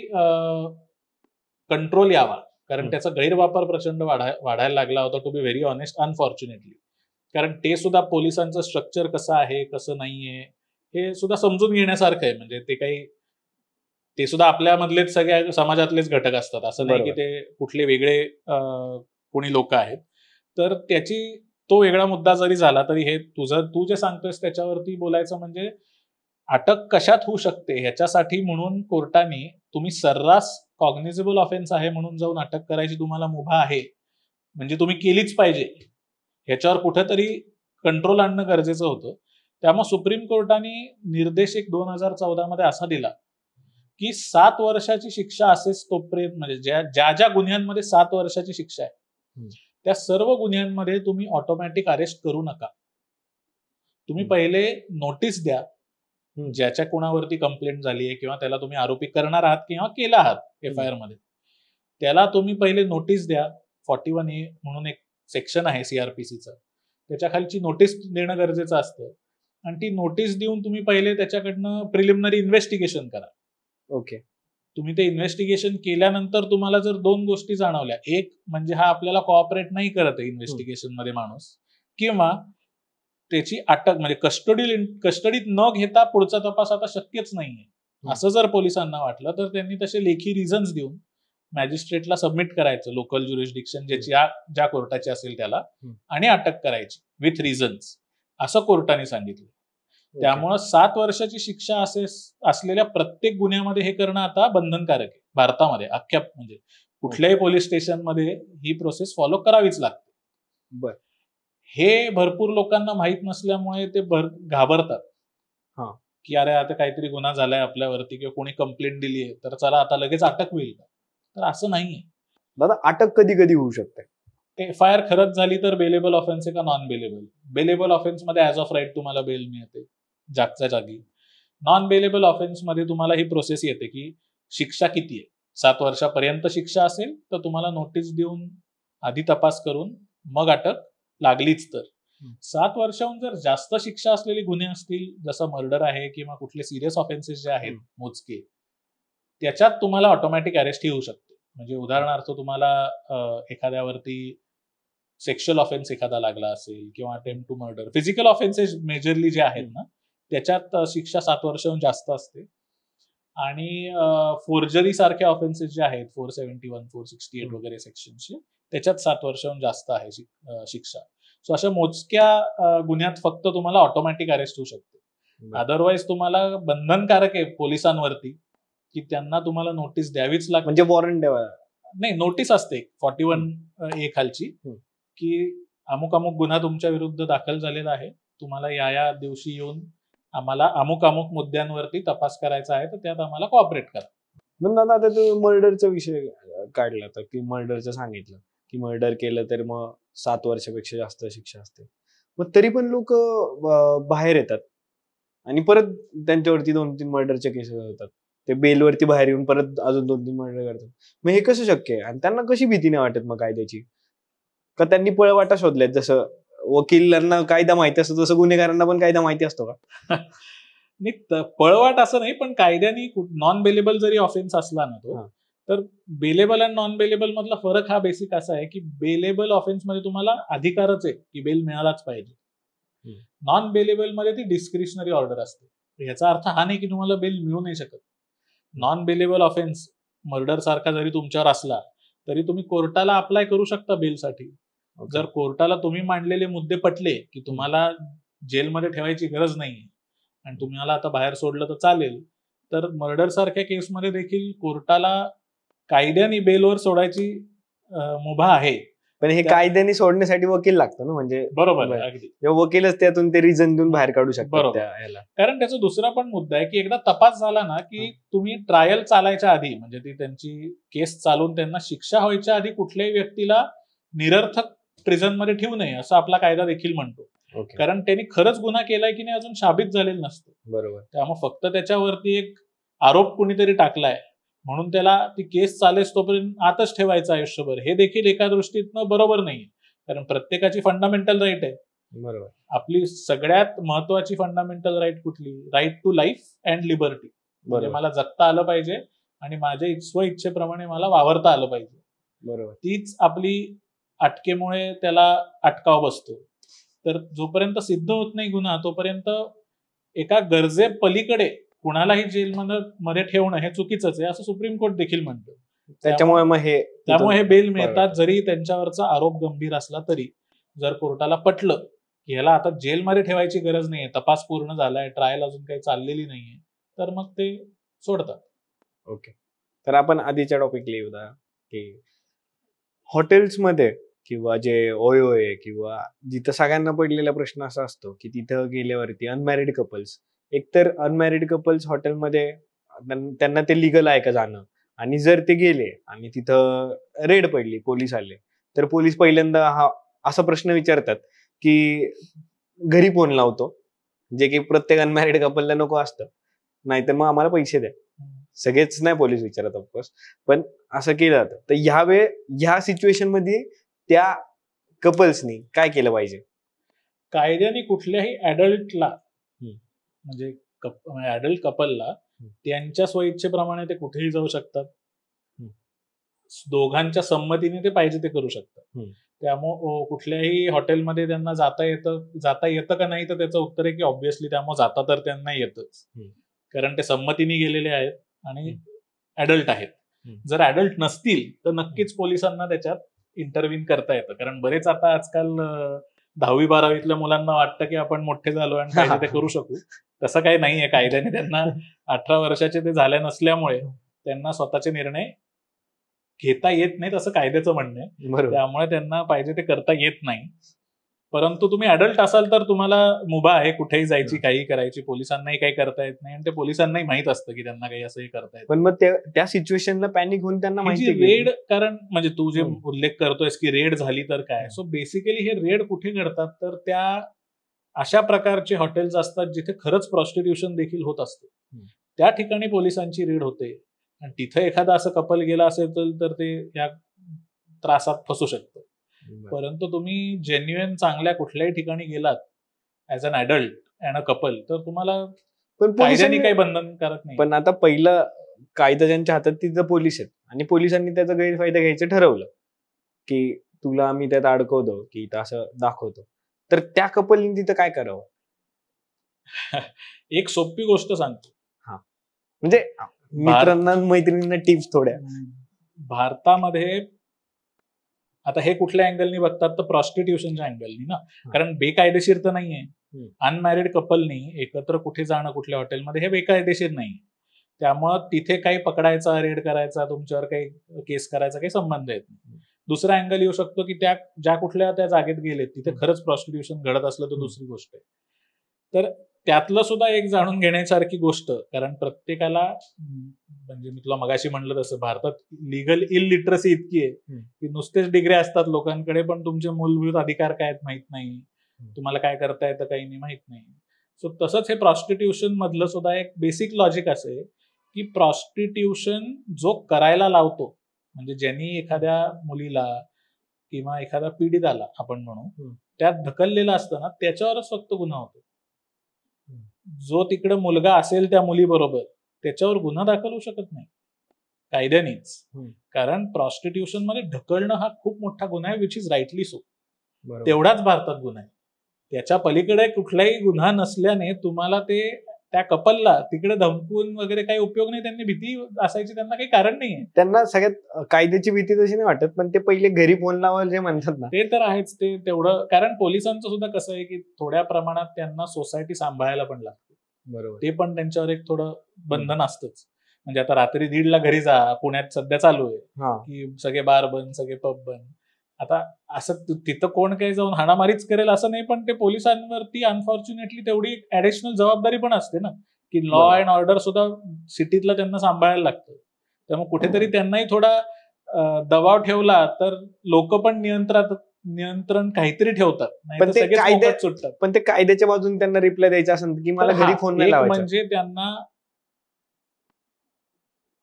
कंट्रोल uh, यावा कारण त्याचा गैरवापर प्रचंड वाढायला लागला होता to be very honest unfortunately कारण ते सुद्धा पोलिसांचं स्ट्रक्चर कसं आहे कसं नाहीये हे सुद्धा समजून घेण्यासारखं आहे म्हणजे ते काही ते सुद्धा आपल्यामधलेच सगळ्या समाजातलेच घटक असतात असं नाही की ते कुठले वेगळे कोणी लोक आहेत तर त्याची तो वेगळा मुद्दा जरी झाला तरी हे तुझं तू जे सांगतोयस त्याच्यावरती बोलायचं म्हणजे अटक कशात होऊ शकते ह्याच्यासाठी म्हणून कोर्टाने तुम्ही सर्रास कॉग्निझेबल ऑफेन्स आहे म्हणून जाऊन अटक करायची तुम्हाला मुभा आहे म्हणजे तुम्ही केलीच पाहिजे ह्याच्यावर कुठेतरी कंट्रोल आणणं गरजेचं होतं त्यामुळे सुप्रीम कोर्टाने निर्देश एक दोन हजार मध्ये असा दिला की सात वर्षाची शिक्षा असेच तोपर्यंत म्हणजे ज्या ज्या ज्या गुन्ह्यांमध्ये सात वर्षाची शिक्षा आहे त्या सर्व गुन्ह्यांमध्ये तुम्ही ऑटोमॅटिक अरेस्ट करू नका तुम्ही पहिले नोटीस द्या ज्याच्या कोणावरती कंप्लेंट झाली आहे किंवा त्याला तुम्ही आरोपी करणार आहात किंवा केला आहात एफ आय आर मध्ये त्याला तुम्ही पहिले नोटीस द्या फॉर्टी वन ए म्हणून एक सेक्शन आहे सीआरपीसीचं त्याच्या खालची नोटीस देणं गरजेचं असतं आणि ती नोटीस देऊन तुम्ही पहिले त्याच्याकडनं प्रिलिमिनरी इन्व्हेस्टिगेशन करा ओके तुम्ही ते इन्व्हेस्टिगेशन केल्यानंतर तुम्हाला जर दोन गोष्टी जाणवल्या एक म्हणजे हा आपल्याला कॉपरेट नाही करत आहे इन्व्हेस्टिगेशन मध्ये माणूस किंवा त्याची अटक म्हणजे कस्टडी कस्टडीत न घेता पुढचा तपास आता शक्यच नाहीये असं जर पोलिसांना वाटलं तर त्यांनी तसे लेखी रिझन्स देऊन मॅजिस्ट्रेटला सबमिट करायचं लोकल ज्युरिस्डिक्शन ज्याची ज्या कोर्टाची असेल त्याला आणि अटक करायची विथ रिझन्स असं कोर्टाने सांगितलं त्यामुळं सात वर्षाची शिक्षा असे असलेल्या प्रत्येक गुन्ह्यामध्ये हे करणं आता बंधनकारक आहे भारतामध्ये अख्ख्या म्हणजे कुठल्याही पोलीस स्टेशनमध्ये ही प्रोसेस फॉलो करावीच लागते बर हे भरपूर लोकांना माहीत नसल्यामुळे ते भर घाबरतात की अरे आता काहीतरी गुन्हा झालाय आपल्यावरती किंवा कोणी कंप्लेंट दिली आहे तर चला आता लगेच अटक होईल तर असं नाहीये दादा अटक कधी कधी होऊ शकते एफ आय आर खरंच झाली तर बेलेबल ऑफेन्स आहे का नॉन बेलेबल बेलेबल ऑफेन्स मध्ये ऍज ऑफ राईट तुम्हाला बेल मिळते जागच्या जागी नॉन बेलेबल मध्ये तुम्हाला ही प्रोसेस येते की शिक्षा किती आहे सात वर्षापर्यंत शिक्षा असेल तर तुम्हाला नोटीस देऊन आधी तपास करून मग अटक लागलीच तर सात वर्षाहून जर जास्त शिक्षा असलेले गुन्हे असतील जसं मर्डर आहे किंवा कुठले सिरियस ऑफेन्सेस जे आहेत मोजके त्याच्यात तुम्हाला ऑटोमॅटिक अरेस्ट येऊ शकते म्हणजे उदाहरणार्थ तुम्हाला एखाद्यावरती सेक्शुअल ऑफेन्स एखादा लागला असेल किंवा attempt to murder physical offences majorly जे आहेत ना त्याच्यात शिक्षा सात वर्षाहून जास्त असते आणि फोर्जरी सारख्या ऑफेन्सेस जे आहेत four seventy one four sixty eight वगैरे सेक्शनचे त्याच्यात सात वर्षाहून जास्त आहे शिक्षा सो अशा मोजक्या गुन्ह्यात फक्त तुम्हाला ऑटोमॅटिक अरेस्ट होऊ शकते अदरवाईज तुम्हाला बंधनकारक आहे पोलिसांवरती की त्यांना तुम्हाला नोटीस द्यावीच लागते म्हणजे वॉरंट द्यावा नाही नोटीस असते फॉर्टी वन ए खालची की अमुक अमुक गुन्हा तुमच्या विरुद्ध दाखल झालेला आहे तुम्हाला या या दिवशी येऊन आम्हाला अमुक अमुक मुद्द्यांवरती तपास करायचा आहे तर त्यात आम्हाला कॉपरेट करा मग दादा आता तुम्ही मर्डरचा विषय काढला तर की मर्डरचं सांगितलं की मर्डर केलं तर मग सात वर्षापेक्षा जास्त शिक्षा असते मग तरी पण लोक बाहेर येतात आणि परत त्यांच्यावरती दोन तीन मर्डरचे केसेस होतात ते बेलवरती बाहेर येऊन परत अजून दोन तीन मर्डर करतात मग हे कसं शक्य आहे आणि त्यांना कशी भीती नाही वाटत मग कायद्याची का त्यांनी पळवाटा शोधल्यात जसं वकिलांना कायदा माहिती असतो तसं गुन्हेगारांना पण कायदा माहिती असतो का नाही पळवाट असं नाही पण कायद्याने नॉन बेलेबल जरी ऑफेन्स असला ना तो तर बेलेबल आणि नॉन बेलेबल मधला फरक हा बेसिक असा आहे की बेलेबल ऑफेन्स मध्ये तुम्हाला अधिकारच आहे की बेल मिळालाच पाहिजे नॉन बेलेबल मध्ये ती डिस्क्रिशनरी ऑर्डर असते याचा अर्थ हा नाही की तुम्हाला बेल मिळू नाही शकत नॉन बेलेबल ऑफेन्स मर्डर सारखा जरी तुमच्यावर असला तरी तुम्ही कोर्टाला अप्लाय करू शकता बेलसाठी जर कोर्टाला तुम्ही मांडलेले मुद्दे पटले की तुम्हाला जेलमध्ये ठेवायची गरज नाही आणि तुम्हाला आता बाहेर सोडलं तर चालेल तर मर्डर सारख्या केसमध्ये देखील कोर्टाला कायद्याने बेलवर सोडायची मुभा आहे पण हे कायद्याने सोडण्यासाठी वकील लागतो ना म्हणजे बरोबर अगदी वकीलच त्यातून ते रिझन देऊन बाहेर काढू शकतो बरोबर कारण त्याचा दुसरा पण मुद्दा आहे की एकदा तपास झाला ना की तुम्ही ट्रायल चालायच्या आधी म्हणजे ती त्यांची केस चालून त्यांना शिक्षा व्हायच्या आधी कुठल्याही व्यक्तीला निरर्थक प्रिझनमध्ये ठेवू नये असं आपला कायदा देखील म्हणतो कारण त्यांनी खरंच गुन्हा केलाय की नाही अजून शाबित झालेलं नसतं बरोबर त्यामुळे फक्त त्याच्यावरती एक आरोप कुणीतरी टाकलाय म्हणून त्याला ती केस चालेस तोपर्यंत आतच ठेवायचं आयुष्यभर हे देखील एका दृष्टीतनं बरोबर नाही कारण प्रत्येकाची फंडामेंटल राईट आहे बरोबर आपली सगळ्यात महत्वाची फंडामेंटल राईट कुठली right to life and liberty म्हणजे मला जगता आलं पाहिजे आणि माझ्या स्व इच्छेप्रमाणे मला वावरता आलं पाहिजे बरोबर तीच आपली अटकेमुळे त्याला अटकाव बसतो तर जोपर्यंत सिद्ध होत नाही गुन्हा तोपर्यंत एका गरजे पलीकडे कुणालाही जेल मध्ये ठेवणं हे चुकीचंच आहे असं सुप्रीम कोर्ट देखील म्हणतो त्याच्यामुळे मग हे त्यामुळे हे बेल मिळतात जरी त्यांच्यावरचा आरोप गंभीर असला तरी जर कोर्टाला पटलं की ह्याला आता जेलमध्ये ठेवायची गरज नाहीये तपास पूर्ण झालाय ट्रायल अजून काही चाललेली नाहीये तर मग ते सोडतात ओके तर आपण आधीच्या टॉपिकला येऊ की हॉटेल्समध्ये किंवा जे ओयो आहे किंवा जिथं सगळ्यांना पडलेला प्रश्न असा असतो की तिथं गेल्यावरती अनमॅरिड कपल्स एकतर अनमॅरिड कपल्स हॉटेलमध्ये त्यांना ते लिगल आहे का जाणं आणि जर ते गेले आणि तिथं रेड पडली पोलीस आले तर पोलीस पहिल्यांदा हा असा प्रश्न विचारतात की घरी फोन लावतो जे की प्रत्येक अनमॅरिड कपलला नको असतं नाहीतर मग आम्हाला पैसे द्या सगळेच नाही पोलीस विचारत ऑफकोर्स पण असं केलं जातं तर ह्या ह्या सिच्युएशन मध्ये त्या कपल्सनी काय केलं पाहिजे कायद्याने कुठल्याही ऍडल्टला म्हणजे ऍडल्ट कपलला म्हणजे त्यांच्या स्वइच्छेप्रमाणे ते कुठेही जाऊ शकतात दोघांच्या संमतीने ते पाहिजे ते करू शकतात त्यामुळे कुठल्याही हॉटेलमध्ये त्यांना जाता येतं जाता येतं का नाही तर त्याचं उत्तर आहे की ऑब्व्हियसली त्यामुळे जाता तर त्यांना येतच कारण ते संमतीने गेलेले आहेत आणि ऍडल्ट आहेत जर ऍडल्ट नसतील तर नक्कीच पोलिसांना त्याच्यात इंटरव्हिन करता येतं कारण बरेच आता आजकाल दहावी बारावीतल्या मुलांना वाटतं की आपण मोठे झालो आणि काही ते करू शकू तसं काही नाहीये कायद्याने त्यांना अठरा वर्षाचे ते झाले नसल्यामुळे त्यांना स्वतःचे निर्णय घेता येत नाहीत असं कायद्याचं म्हणणं आहे त्यामुळे त्यांना पाहिजे ते करता येत नाही परंतु तुम्ही अडल्ट असाल तर तुम्हाला मुभा आहे कुठेही जायची काही करायची पोलिसांनाही काही करता येत नाही आणि ते पोलिसांनाही माहित असतं की त्यांना काही असंही करता येत पण मग त्या सिच्युएशनला पॅनिक होऊन त्यांना माहिती रेड कारण म्हणजे तू जे उल्लेख करतोयस की रेड झाली तर काय सो बेसिकली हे रेड कुठे घडतात तर त्या अशा प्रकारचे हॉटेल्स असतात जिथे खरंच प्रॉस्टिट्यूशन देखील होत असते त्या ठिकाणी पोलिसांची रेड होते आणि तिथे एखादा असं कपल गेला असेल तर ते या त्रासात फसू शकतं परंतु तुम्ही जेन्युएन चांगल्या कुठल्याही ठिकाणी गेलात as an adult and a couple तर तुम्हाला पण पोलिसांनी काही बंधनकारक नाही पण आता पहिलं कायदा ज्यांच्या हातात तिथं पोलीस आहेत आणि पोलिसांनी त्याचा गैरफायदा घ्यायचं ठरवलं की तुला आम्ही त्यात अडकवतो की असं दाखवतो तर त्या कपलनी तिथं काय करावं एक सोपी गोष्ट सांगतो हा म्हणजे मित्रांना मैत्रिणींना टिप्स थोड्या भारतामध्ये आता हे कुठल्या अँगलनी बघतात तर प्रॉस्टिट्युशनच्या अँगलनी ना कारण बेकायदेशीर तर नाहीये अनमॅरिड कपलनी एकत्र कुठे जाणं कुठल्या हॉटेलमध्ये हे बेकायदेशीर नाही त्यामुळं तिथे काही पकडायचा रेड करायचा तुमच्यावर काही केस करायचा काही संबंध येत नाही दुसरा अँगल येऊ शकतो की त्या ज्या कुठल्या त्या जागेत गेलेत तिथे खरंच प्रॉस्टिट्युशन घडत असलं तर दुसरी गोष्ट आहे तर त्यातलं सुद्धा एक जाणून घेण्यासारखी गोष्ट कारण प्रत्येकाला म्हणजे मी तुला मगाशी म्हणलं तसं भारतात लिगल इलिटरसी इतकी आहे की नुसतेच डिग्री असतात लोकांकडे पण तुमचे मूलभूत अधिकार काय आहेत माहित नाही तुम्हाला काय करता येतं काही नाही माहित नाही सो तसंच हे प्रॉस्टिट्युशन मधलं सुद्धा एक बेसिक लॉजिक असे की प्रॉस्टिट्युशन जो करायला लावतो म्हणजे ज्यांनी एखाद्या मुलीला किंवा एखाद्या आला आपण म्हणू त्यात ढकललेलं असतं ना त्याच्यावरच फक्त गुन्हा होतो जो तिकडे मुलगा असेल त्या मुलीबरोबर त्याच्यावर गुन्हा दाखल होऊ शकत नाही कायद्यानेच कारण प्रॉस्टिट्युशन मध्ये ढकलणं हा खूप मोठा गुन्हा आहे विच इज राईटली सो तेवढाच भारतात गुन्हा आहे त्याच्या पलीकडे कुठलाही गुन्हा नसल्याने तुम्हाला ते त्या कपलला तिकडे धमकून वगैरे काही उपयोग नाही त्यांनी भीती असायची त्यांना काही कारण नाही त्यांना सगळ्यात कायद्याची भीती तशी नाही वाटत पण ते पहिले घरी फोन लावायला जे म्हणतात ना ते तर आहेच ते तेवढं कारण पोलिसांचं सुद्धा कसं आहे की थोड्या प्रमाणात त्यांना सोसायटी सांभाळायला पण लागते बरोबर ते पण त्यांच्यावर एक थोडं बंधन असतंच म्हणजे आता रात्री दीडला घरी जा पुण्यात सध्या चालू आहे की सगळे बार बंद सगळे पब बंद आता असं तिथं कोण काही जाऊन हाणामारीच करेल असं नाही पण ते पोलिसांवरती अनफॉर्च्युनेटली तेवढी ऍडिशनल जबाबदारी पण असते ना की लॉ अँड ऑर्डर सुद्धा सिटीतला त्यांना सांभाळायला लागतं त्यामुळे कुठेतरी त्यांनाही थोडा दबाव ठेवला तर लोक पण नियंत्रणात नियंत्रण काहीतरी ठेवतात पण ते कायद्यात सुटतात पण ते कायद्याच्या बाजून त्यांना रिप्लाय द्यायचा असेल की मला घरी फोन म्हणजे त्यांना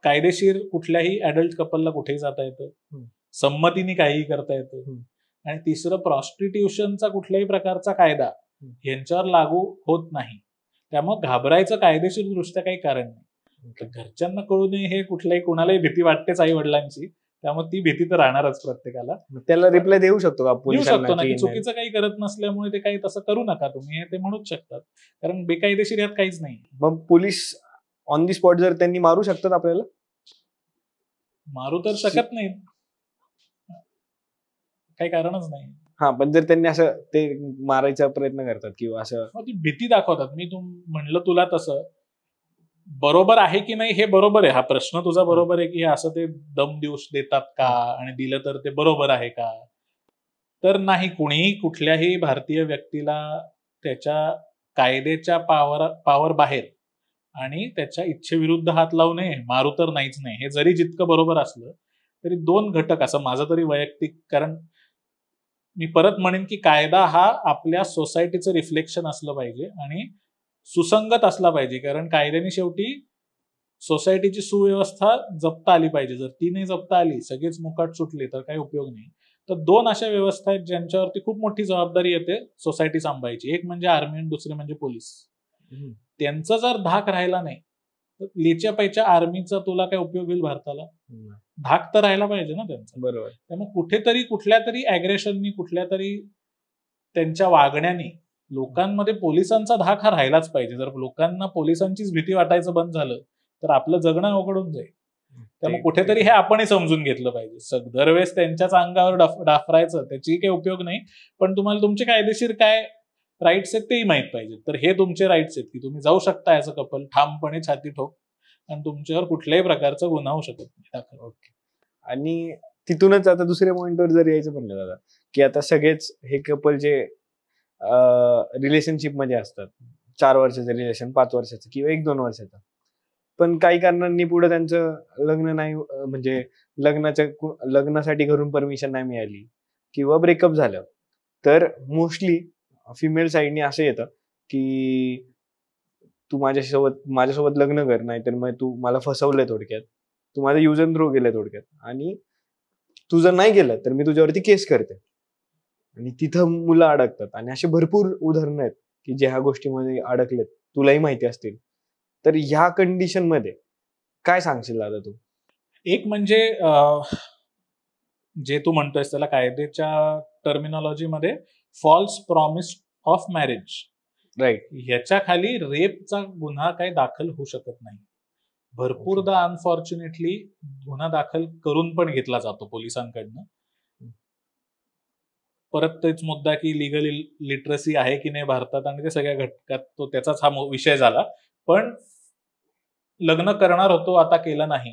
कायदेशीर कुठल्याही अडल्ट कपलला कुठेही जाता येतं संमतीने काहीही करता येतं आणि तिसरं प्रॉस्टिट्युशनचा कुठल्याही प्रकारचा कायदा यांच्यावर लागू होत नाही त्यामुळे घाबरायचं कायदेशीर दृष्ट्या काही कारण नाही घरच्यांना कळू नये हे कुठल्याही कोणालाही भीती वाटतेच आई वडिलांची त्यामुळे ती भीती तर राहणारच प्रत्येकाला त्याला रिप्लाय देऊ शकतो का देऊ ना चुकीचं काही करत नसल्यामुळे ते काही तसं करू नका तुम्ही ते म्हणूच शकतात कारण बेकायदेशीर यात काहीच नाही मग पोलीस ऑन दी स्पॉट जर त्यांनी मारू शकतात आपल्याला मारू तर शकत नाही काही कारणच नाही हा पण जर त्यांनी असं ते मारायचा प्रयत्न करतात किंवा असं ती भीती दाखवतात मी तुम म्हणलं तुला तसं बरोबर आहे की नाही हे बरोबर आहे हा प्रश्न तुझा बरोबर आहे की असं ते दम दिवस देतात का आणि दिलं तर ते बरोबर आहे का तर नाही कुणीही कुठल्याही भारतीय व्यक्तीला त्याच्या कायद्याच्या पावर पावर बाहेर आणि त्याच्या इच्छेविरुद्ध हात लावू नये मारू तर नाहीच नाही हे जरी जितकं बरोबर असलं तरी दोन घटक असं माझं तरी वैयक्तिक कारण मी परत म्हणेन की कायदा हा आपल्या सोसायटीचं रिफ्लेक्शन असलं पाहिजे आणि सुसंगत असला पाहिजे कारण कायद्याने शेवटी सोसायटीची सुव्यवस्था जपता आली पाहिजे जर ती नाही जपता आली सगळेच मुकाट सुटले तर काही उपयोग नाही तर दोन अशा व्यवस्था आहेत ज्यांच्यावरती खूप मोठी जबाबदारी येते सोसायटी सांभाळायची एक म्हणजे आर्मी आणि दुसरे म्हणजे पोलीस त्यांचा जर धाक राहिला नाही तर लेच्या पैच्या आर्मीचा तुला काय उपयोग होईल भारताला धाक तर राहायला पाहिजे ना त्यांचा बरोबर त्यामुळे कुठेतरी कुठल्या तरी अग्रेशननी कुठल्या तरी त्यांच्या वागण्याने लोकांमध्ये पोलिसांचा धाक हा राहिलाच पाहिजे जर लोकांना पोलिसांचीच भीती वाटायचं बंद झालं तर आपलं जगणं अवघडून जाईल त्यामुळे कुठेतरी हे आपणही समजून घेतलं पाहिजे दरवेळेस त्यांच्याच अंगावर डाफरायचं त्याची काही उपयोग नाही पण तुम्हाला तुमचे कायदेशीर काय राईट्स आहेत तेही माहीत पाहिजे तर हे तुमचे राईट्स आहेत की तुम्ही जाऊ शकता ॲज कपल ठामपणे छाती ठोक आणि तुमच्यावर कुठल्याही प्रकारचा गुन्हा होऊ शकत नाही ओके आणि तिथूनच आता दुसऱ्या पॉईंटवर जर यायचं म्हणलं दादा की आता सगळेच हे कपल जे रिलेशनशिप मध्ये असतात चार वर्षाचं रिलेशन पाच वर्षाचं किंवा एक दोन वर्षाचं पण काही कारणांनी पुढे त्यांचं लग्न नाही म्हणजे लग्नाच्या लग्नासाठी घरून परमिशन नाही मिळाली किंवा ब्रेकअप झालं तर मोस्टली फिमेल साईडनी असं येतं की तू माझ्यासोबत माझ्यासोबत लग्न कर नाही तर मग तू मला फसवलंय थोडक्यात तू माझा युजन अँड थ्रो थोडक्यात आणि तू जर नाही गेलं तर मी तुझ्यावरती केस करते आणि तिथं मुलं अडकतात आणि असे भरपूर उदाहरणं आहेत की जे ह्या गोष्टीमध्ये अडकलेत तुलाही माहिती असतील तर ह्या कंडिशन मध्ये काय सांगशील दादा तू एक म्हणजे जे तू म्हणतोय त्याला कायद्याच्या मध्ये false promise of marriage right याच्या खाली रेपचा गुन्हा काही दाखल होऊ शकत नाही भरपूरदा अनफॉर्च्युनेटली गुन्हा दाखल करून पण घेतला जातो पोलिसांकडनं परत तेच मुद्दा की लिगल लिटरसी आहे की नाही भारतात आणि ते सगळ्या घटकात तो त्याचाच हा विषय झाला पण लग्न करणार होतो आता केलं नाही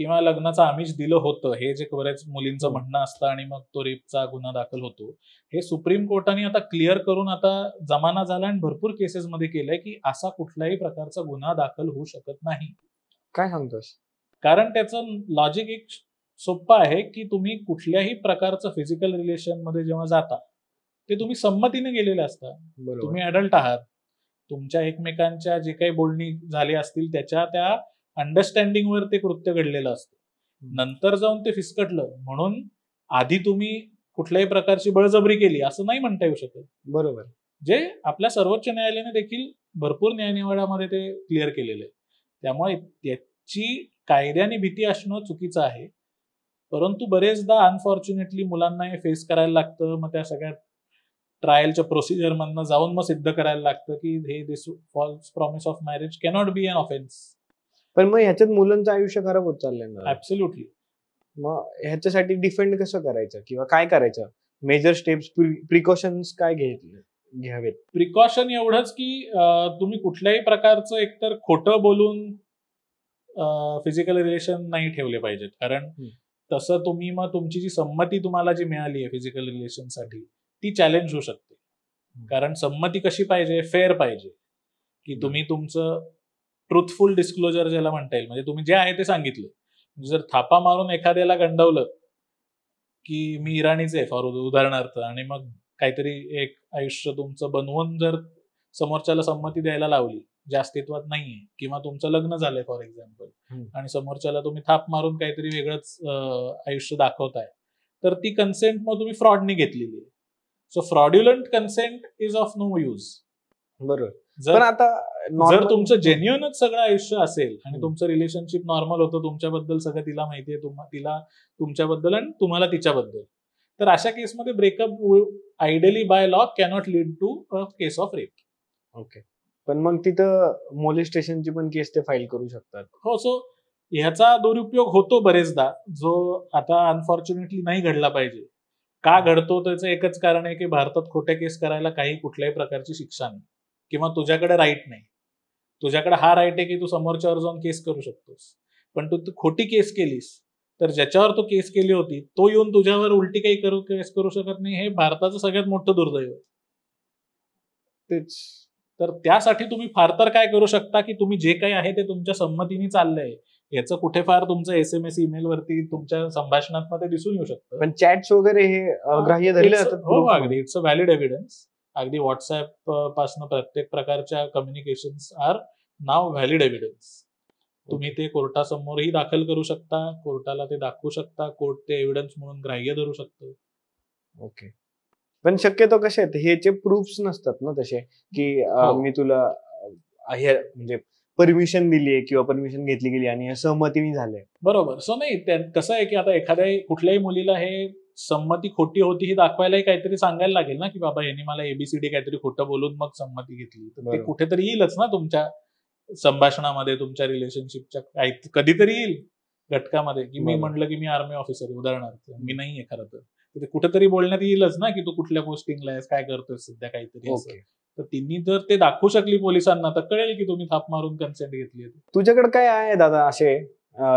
किंवा लग्नाचं आमिष दिलं होतं हे जे बऱ्याच मुलींचं म्हणणं असतं आणि मग तो रेपचा गुन्हा दाखल होतो हे सुप्रीम कोर्टाने आता क्लिअर करून आता जमाना झाला आणि भरपूर केसेसमध्ये केलंय की असा कुठल्याही प्रकारचा गुन्हा दाखल होऊ शकत नाही काय सांगतोस कारण त्याचं लॉजिक एक सोपं आहे की तुम्ही कुठल्याही प्रकारचं फिजिकल रिलेशन मध्ये जेव्हा जाता ते तुम्ही संमतीने गेलेले असता तुम्ही अडल्ट आहात तुमच्या एकमेकांच्या जे काही बोलणी झाली असतील त्याच्या त्या अंडरस्टँडिंगवर ते कृत्य घडलेलं असतं नंतर जाऊन ते फिसकटलं म्हणून आधी तुम्ही कुठल्याही प्रकारची बळजबरी केली असं नाही म्हणता येऊ शकत बरोबर जे आपल्या सर्वोच्च न्यायालयाने देखील भरपूर न्यायनिवाड्यामध्ये ते क्लिअर केलेले आहे त्यामुळे त्याची कायद्याने भीती असणं चुकीचं आहे परंतु बरेचदा अनफॉर्च्युनेटली मुलांना हे फेस करायला लागतं मग त्या सगळ्या ट्रायलच्या प्रोसिजर जाऊन मग सिद्ध करायला लागतं की हे this false promise of marriage cannot be an offence पण मग ह्याच्यात मुलांचं आयुष्य खराब होत चाललंय ना ऍब्सोल्युटली मग ह्याच्यासाठी डिफेंड कसं करायचं किंवा काय करायचं मेजर स्टेप्स प्रिकॉशन्स काय घेतले घ्यावेत प्रिकॉशन एवढंच की तुम्ही कुठल्याही प्रकारचं एकतर खोटं बोलून फिजिकल रिलेशन नाही ठेवले पाहिजेत कारण तसं तुम्ही मग तुमची जी संमती तुम्हाला जी मिळाली आहे फिजिकल साठी ती चॅलेंज होऊ शकते कारण संमती कशी पाहिजे फेअर पाहिजे की तुम्ही तुमचं ट्रुथफुल डिस्क्लोजर ज्याला म्हणता येईल म्हणजे तुम्ही जे आहे ते सांगितलं म्हणजे जर थापा मारून एखाद्याला गंडवलं की मी इराणीच आहे फॉर उदाहरणार्थ आणि मग काहीतरी एक आयुष्य तुमचं बनवून जर समोरच्याला संमती द्यायला लावली जे अस्तित्वात नाहीये किंवा तुमचं लग्न झालंय फॉर एक्झाम्पल आणि समोरच्याला तुम्ही थाप मारून काहीतरी वेगळंच आयुष्य दाखवताय तर ती कन्सेंट मग तुम्ही फ्रॉडनी घेतलेली आहे सो fraudulent consent is of no use बरोबर पण आता जर तुमचं जेन्युअनच सगळं आयुष्य असेल आणि तुमचं रिलेशनशिप नॉर्मल होतं तुमच्याबद्दल सगळं तिला माहितीये तिला तुमच्याबद्दल आणि तुम्हाला तिच्याबद्दल तर अशा केसमध्ये breakup ideally by law cannot lead to a case of rape okay पण मग तिथं स्टेशनची पण केस ते फाईल करू शकतात हो सो ह्याचा दुरुपयोग होतो बरेचदा जो आता अनफॉर्च्युनेटली नाही घडला पाहिजे का घडतो त्याचं एकच कारण आहे की भारतात खोट्या केस करायला काही कुठल्याही प्रकारची शिक्षा नाही किंवा तुझ्याकडे राईट नाही तुझ्याकडे हा राईट आहे की तू समोरच्यावर जाऊन केस करू शकतोस पण तू खोटी केस केलीस तर ज्याच्यावर तू केस केली होती तो येऊन तुझ्यावर उलटी काही करू केस करू शकत नाही हे भारताचं सगळ्यात मोठं दुर्दैव तेच तर त्यासाठी तुम्ही फार तर काय करू शकता की तुम्ही जे काही आहे ते तुमच्या संमतीने चाललंय याचं कुठे फार तुमचं एस एम एस ईमेल वरती तुमच्या संभाषणात मध्ये दिसून येऊ शकतं पण चॅट्स वगैरे हे ग्राह्य धरले हो, हो अगदी इट्स अ व्हॅलिड एव्हिडन्स अगदी व्हॉट्सअप पासून प्रत्येक प्रकारच्या communication are now valid evidence तुम्ही ते कोर्टासमोरही दाखल करू शकता कोर्टाला ते दाखवू शकता कोर्ट ते एव्हिडन्स म्हणून ग्राह्य धरू शकतो ओके पण शक्यतो कसे आहेत ह्याचे प्रूफ्स नसतात ना तसे की हो. मी तुला म्हणजे परमिशन दिली आहे किंवा परमिशन घेतली गेली आणि सहमतीने झाले बरोबर सो नाही कसं आहे की आता एखाद्या कुठल्याही मुलीला हे संमती खोटी होती हे दाखवायलाही काहीतरी सांगायला लागेल ना की बाबा यांनी मला एबीसीडी काहीतरी खोटं बोलून मग संमती घेतली तर ते कुठेतरी येईलच ना तुमच्या संभाषणामध्ये तुमच्या रिलेशनशिपच्या काही कधीतरी येईल घटकामध्ये की मी म्हटलं की मी आर्मी ऑफिसर उदाहरणार्थ मी नाही आहे खरं तर कुठेतरी बोलण्यात येईलच ना की तू कुठल्या पोस्टिंगला आहेस काय करतोय सध्या काहीतरी तर तिन्ही जर ते दाखवू शकली पोलिसांना तर कळेल की तुम्ही थाप मारून कन्सेंट घेतली तुझ्याकडे काय आहे दादा असे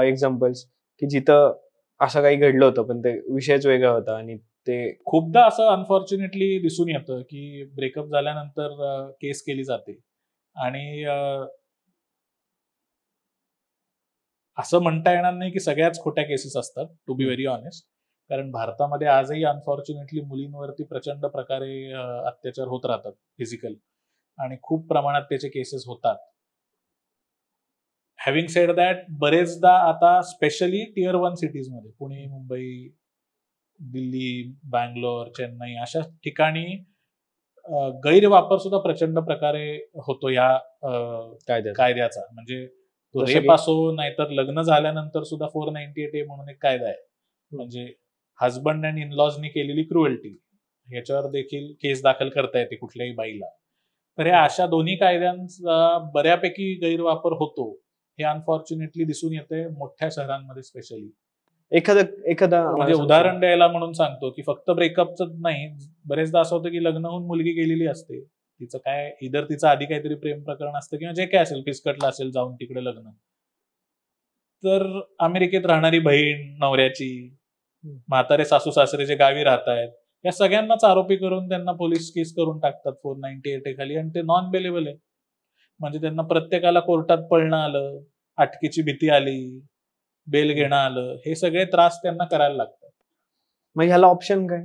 एक्झाम्पल्स की जिथं असं काही घडलं होतं पण ते विषयच वेगळा होता आणि ते खूपदा असं अनफॉर्च्युनेटली दिसून येतं की ब्रेकअप झाल्यानंतर केस केली जाते आणि असं म्हणता येणार नाही की सगळ्याच खोट्या केसेस असतात टू बी व्हेरी ऑनेस्ट कारण भारतामध्ये आजही अनफॉर्च्युनेटली मुलींवरती प्रचंड प्रकारे अत्याचार होत राहतात फिजिकल आणि खूप प्रमाणात त्याचे केसेस होतात हॅव्हिंग सेड दॅट बरेचदा आता स्पेशली टिअर वन सिटीजमध्ये पुणे मुंबई दिल्ली बँगलोर चेन्नई अशा ठिकाणी गैरवापर सुद्धा प्रचंड प्रकारे होतो या कायद्याचा म्हणजे तो रेप असो नाहीतर लग्न झाल्यानंतर सुद्धा फोर नाईन्टी एट ए म्हणून एक कायदा आहे म्हणजे हजबंड अँड इनलॉजनी केलेली क्रुएल्टी याच्यावर देखील केस दाखल करता येते कुठल्याही बाईला तर ह्या अशा दोन्ही कायद्यांचा बऱ्यापैकी गैरवापर होतो हे अनफॉर्च्युनेटली दिसून येते मोठ्या शहरांमध्ये स्पेशली एखादं एखादा म्हणजे, म्हणजे उदाहरण द्यायला म्हणून सांगतो की फक्त ब्रेकअपच नाही बरेचदा असं होतं की लग्न होऊन मुलगी गेलेली असते तिचं काय इधर तिचं आधी काहीतरी प्रेम प्रकरण असतं किंवा जे काय असेल फिसकटला असेल जाऊन तिकडे लग्न तर अमेरिकेत राहणारी बहीण नवऱ्याची म्हातारे सासू सासरे जे गावी राहत आहेत या सगळ्यांनाच आरोपी करून त्यांना पोलीस केस करून टाकतात फोर नाईन्टी एट खाली आणि ते नॉन अवेलेबल आहे म्हणजे त्यांना प्रत्येकाला कोर्टात पळणं आलं अटकेची भीती आली बेल घेणं आलं हे सगळे त्रास त्यांना करायला लागतात मग ह्याला ऑप्शन काय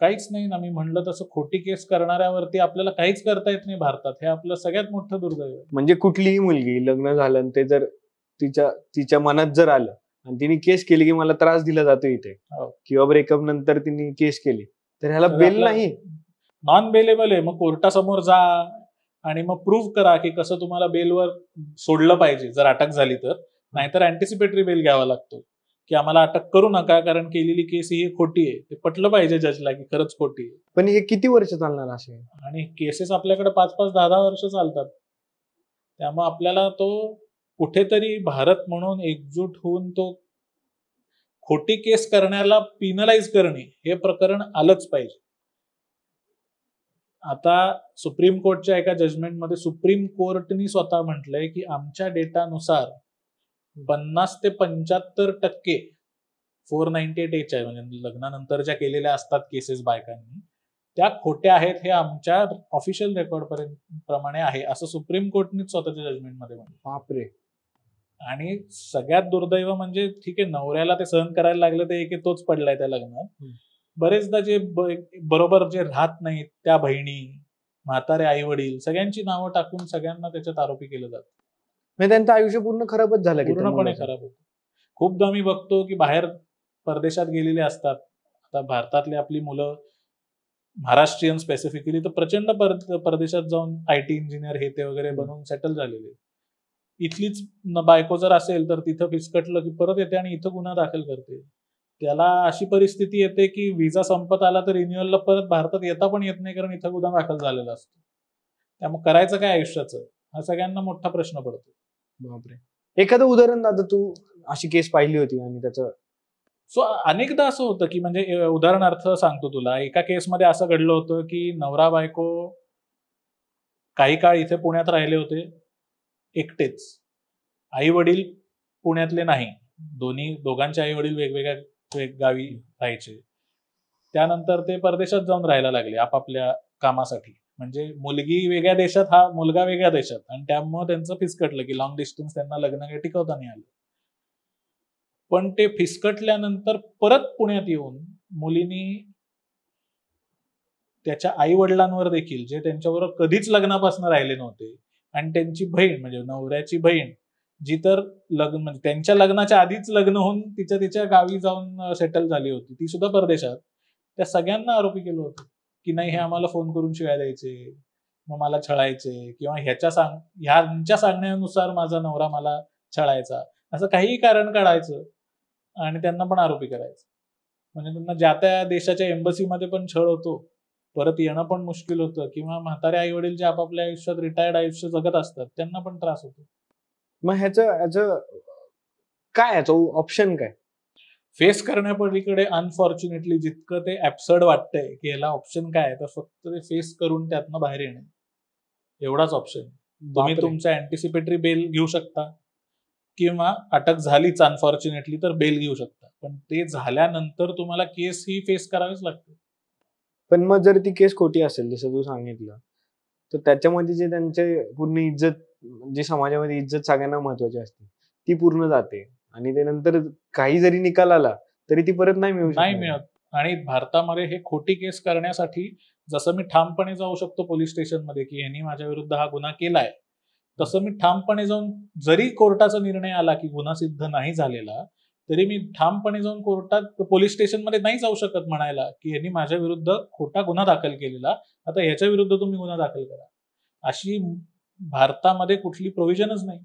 काहीच नाही ना मी म्हणलं तसं खोटी केस करणाऱ्यावरती आपल्याला काहीच करता येत नाही भारतात हे आपलं सगळ्यात मोठं दुर्दैव म्हणजे कुठलीही मुलगी लग्न झालं ते जर तिच्या तिच्या मनात जर आलं आणि तिने केस केली की मला त्रास दिला जातो इथे हो. किंवा ब्रेकअप नंतर तिने केस केली तर ह्याला बेल नाही नॉन बेलेबल आहे मग कोर्टासमोर जा आणि मग प्रूव्ह करा की कसं तुम्हाला बेलवर सोडलं पाहिजे जर अटक झाली तर नाहीतर अँटिसिपेटरी बेल घ्यावा लागतो की आम्हाला अटक करू नका कारण केलेली केस ही खोटी आहे ते पटलं पाहिजे जजला की खरंच खोटी आहे पण हे किती वर्ष चालणार असे आणि केसेस आपल्याकडे पाच पाच दहा दहा वर्ष चालतात त्यामुळे आपल्याला तो कुठेतरी भारत म्हणून एकजूट होऊन तो खोटी केस करण्याला पिनलाइज करणे हे प्रकरण आलंच पाहिजे आता सुप्रीम कोर्टच्या एका जजमेंटमध्ये सुप्रीम कोर्टनी स्वतः म्हटलंय की आमच्या डेटानुसार पन्नास ते पंच्याहत्तर टक्के फोर नाईन्टी एट एच आहे म्हणजे लग्नानंतर ज्या केलेल्या असतात केसेस बायकांनी त्या खोट्या आहेत हे आमच्या ऑफिशियल रेकॉर्ड पर्यंत प्रमाणे आहे असं सुप्रीम कोर्टनीच स्वतःच्या जजमेंटमध्ये म्हटलं बापरे आणि सगळ्यात दुर्दैव म्हणजे ठीक आहे नवऱ्याला ते सहन करायला लागलं ते एक तोच पडलाय त्या लग्नात बरेचदा जे बरोबर जे राहत नाहीत त्या बहिणी म्हातारे आई वडील सगळ्यांची नावं टाकून सगळ्यांना त्याच्यात आरोपी केलं जातं म्हणजे त्यांचं आयुष्य पूर्ण खराबच झालं पूर्णपणे खराब होतं खूपदा मी बघतो की बाहेर परदेशात गेलेले असतात आता भारतातले आपली मुलं महाराष्ट्रीयन स्पेसिफिकली तर प्रचंड परदेशात जाऊन आय टी इंजिनियर हे ते वगैरे बनवून सेटल झालेले इथलीच बायको जर असेल तर तिथं फिसकटलं की परत येते आणि इथं गुन्हा दाखल करते त्याला अशी परिस्थिती येते की विजा संपत आला तर रिन्युअलला परत भारतात येता पण येत नाही कारण इथं गुन्हा दाखल झालेला असतो त्यामुळे करायचं काय आयुष्याचं हा सगळ्यांना मोठा प्रश्न पडतो बापरे एखादं उदाहरण दादा तू अशी केस पाहिली होती आणि त्याचं सो अनेकदा असं होतं की म्हणजे उदाहरणार्थ सांगतो तुला एका केसमध्ये असं घडलं होतं की नवरा बायको काही काळ इथे पुण्यात राहिले होते एकटेच आई वडील पुण्यातले नाही दोन्ही दोघांचे आई वडील वेगवेगळ्या एक गावी राहायचे त्यानंतर ते परदेशात जाऊन राहायला लागले आपापल्या कामासाठी म्हणजे मुलगी वेगळ्या देशात हा मुलगा वेगळ्या देशात आणि त्यामुळे त्यांचं फिसकटलं की लॉंग डिस्टन्स त्यांना लग्न काही टिकवता नाही आलं पण ते फिसकटल्यानंतर परत पुण्यात येऊन मुलीनी त्याच्या आई वडिलांवर देखील जे त्यांच्याबरोबर कधीच लग्नापासून राहिले नव्हते आणि त्यांची बहीण म्हणजे नवऱ्याची बहीण जी तर लग्न म्हणजे त्यांच्या लग्नाच्या आधीच लग्न होऊन तिच्या तिच्या गावी जाऊन सेटल झाली होती ती सुद्धा परदेशात त्या सगळ्यांना आरोपी केलं होतं की नाही हे आम्हाला फोन करून शिवाय द्यायचे मग मला छळायचे किंवा ह्याच्या सांग ह्यांच्या सांगण्यानुसार माझा नवरा मला छळायचा असं काहीही कारण काढायचं आणि त्यांना पण आरोपी करायचं म्हणजे त्यांना ज्या त्या देशाच्या एम्बसीमध्ये पण छळ होतो परत येणं पण मुश्किल होतं किंवा म्हातारे आई वडील जे आपापल्या आयुष्यात रिटायर्ड आयुष्य जगत असतात त्यांना पण त्रास होतो मग ह्याचं अ काय ह्याचं ऑप्शन काय फेस करण्यापलीकडे अनफॉर्च्युनेटली जितकं ते ऍबसर्ड वाटतंय की याला ऑप्शन काय तर फक्त ते फेस करून त्यातनं बाहेर येणे एवढाच ऑप्शन तुम्ही तुमचा अँटिसिपेटरी बेल घेऊ शकता किंवा अटक झालीच अनफॉर्च्युनेटली तर बेल घेऊ शकता पण ते झाल्यानंतर तुम्हाला केस ही फेस करावीच लागते पण मग जर ती केस खोटी असेल जसं तू सांगितलं तर त्याच्यामध्ये जे त्यांचे पूर्ण इज्जत जी समाजामध्ये इज्जत सगळ्यांना महत्वाची असते ती पूर्ण जाते आणि त्यानंतर काही जरी निकाल आला तरी ती परत नाही मिळू नाही मिळत आणि भारतामध्ये हे खोटी केस करण्यासाठी जसं मी ठामपणे जाऊ शकतो पोलीस स्टेशनमध्ये की यांनी माझ्या विरुद्ध हा गुन्हा केलाय तसं मी ठामपणे जाऊन जरी कोर्टाचा निर्णय आला की गुन्हा सिद्ध नाही झालेला तरी मी ठामपणे जाऊन कोर्टात पोलीस स्टेशनमध्ये नाही जाऊ शकत म्हणायला की यांनी माझ्या विरुद्ध खोटा गुन्हा दाखल केलेला आता याच्या विरुद्ध तुम्ही गुन्हा दाखल करा अशी भारतामध्ये कुठली प्रोव्हिजनच नाही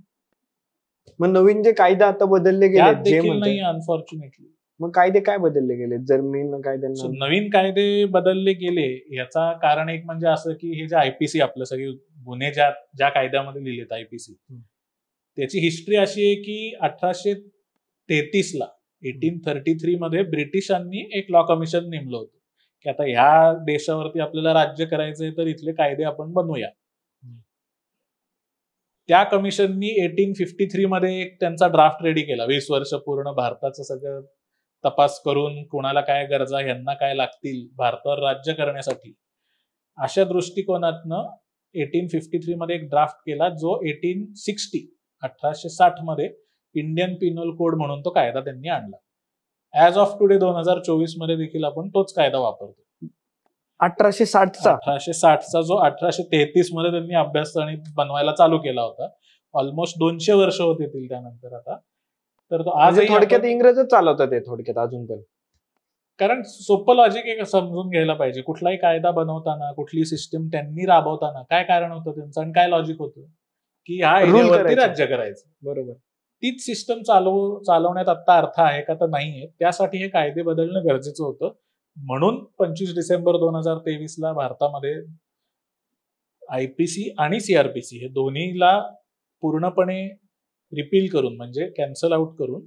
मग नवीन जे कायदे आता बदलले गेले नाही अनफॉर्च्युनेटली मग कायदे काय बदलले गेले जर मेन कायद्यांना नवीन कायदे बदलले गेले याचा कारण एक म्हणजे असं की हे जे आयपीसी आपलं सगळी गुन्हे ज्या ज्या कायद्यामध्ये लिहिलेत आयपीसी त्याची हिस्ट्री अशी आहे की अठराशे तेहतीस ला एटीन थर्टी थ्री मध्ये ब्रिटिशांनी एक लॉ कमिशन नेमलं होतं की आता ह्या देशावरती आपल्याला राज्य करायचंय तर इथले कायदे आपण बनवूया त्या कमिशननी एटीन फिफ्टी थ्रीमध्ये एक त्यांचा ड्राफ्ट रेडी केला वीस वर्ष पूर्ण भारताचं सगळं तपास करून कुणाला काय गरजा यांना काय लागतील भारतावर राज्य करण्यासाठी अशा दृष्टिकोनातनं एटीन फिफ्टी मध्ये एक ड्राफ्ट केला जो एटीन सिक्स्टी अठराशे मध्ये इंडियन पिनल कोड म्हणून तो कायदा त्यांनी आणला ऍज ऑफ टुडे दोन हजार मध्ये देखील आपण तोच कायदा वापरतो अठराशे साठचा अठराशे साठचा जो अठराशे तेहतीस मध्ये त्यांनी अभ्यास आणि बनवायला चालू केला होता ऑलमोस्ट दोनशे वर्ष होत त्यानंतर आता तर तो म्हणजे आज थोडक्यात इंग्रजच चालवतात ते थोडक्यात अजून पण कारण सोपं लॉजिक एक समजून घ्यायला पाहिजे कुठलाही कायदा बनवताना कुठली सिस्टीम त्यांनी राबवताना काय कारण होतं त्यांचं आणि काय लॉजिक होतं की हा एरियावरती राज्य करायचं बरोबर तीच सिस्टम चालव चालवण्यात आता अर्थ आहे का तर नाहीये त्यासाठी हे कायदे बदलणं गरजेचं होतं म्हणून पंचवीस डिसेंबर दोन हजार तेवीसला भारतामध्ये आय पी सी आणि सीआरपीसी हे दोन्हीला पूर्णपणे रिपील करून म्हणजे कॅन्सल आउट करून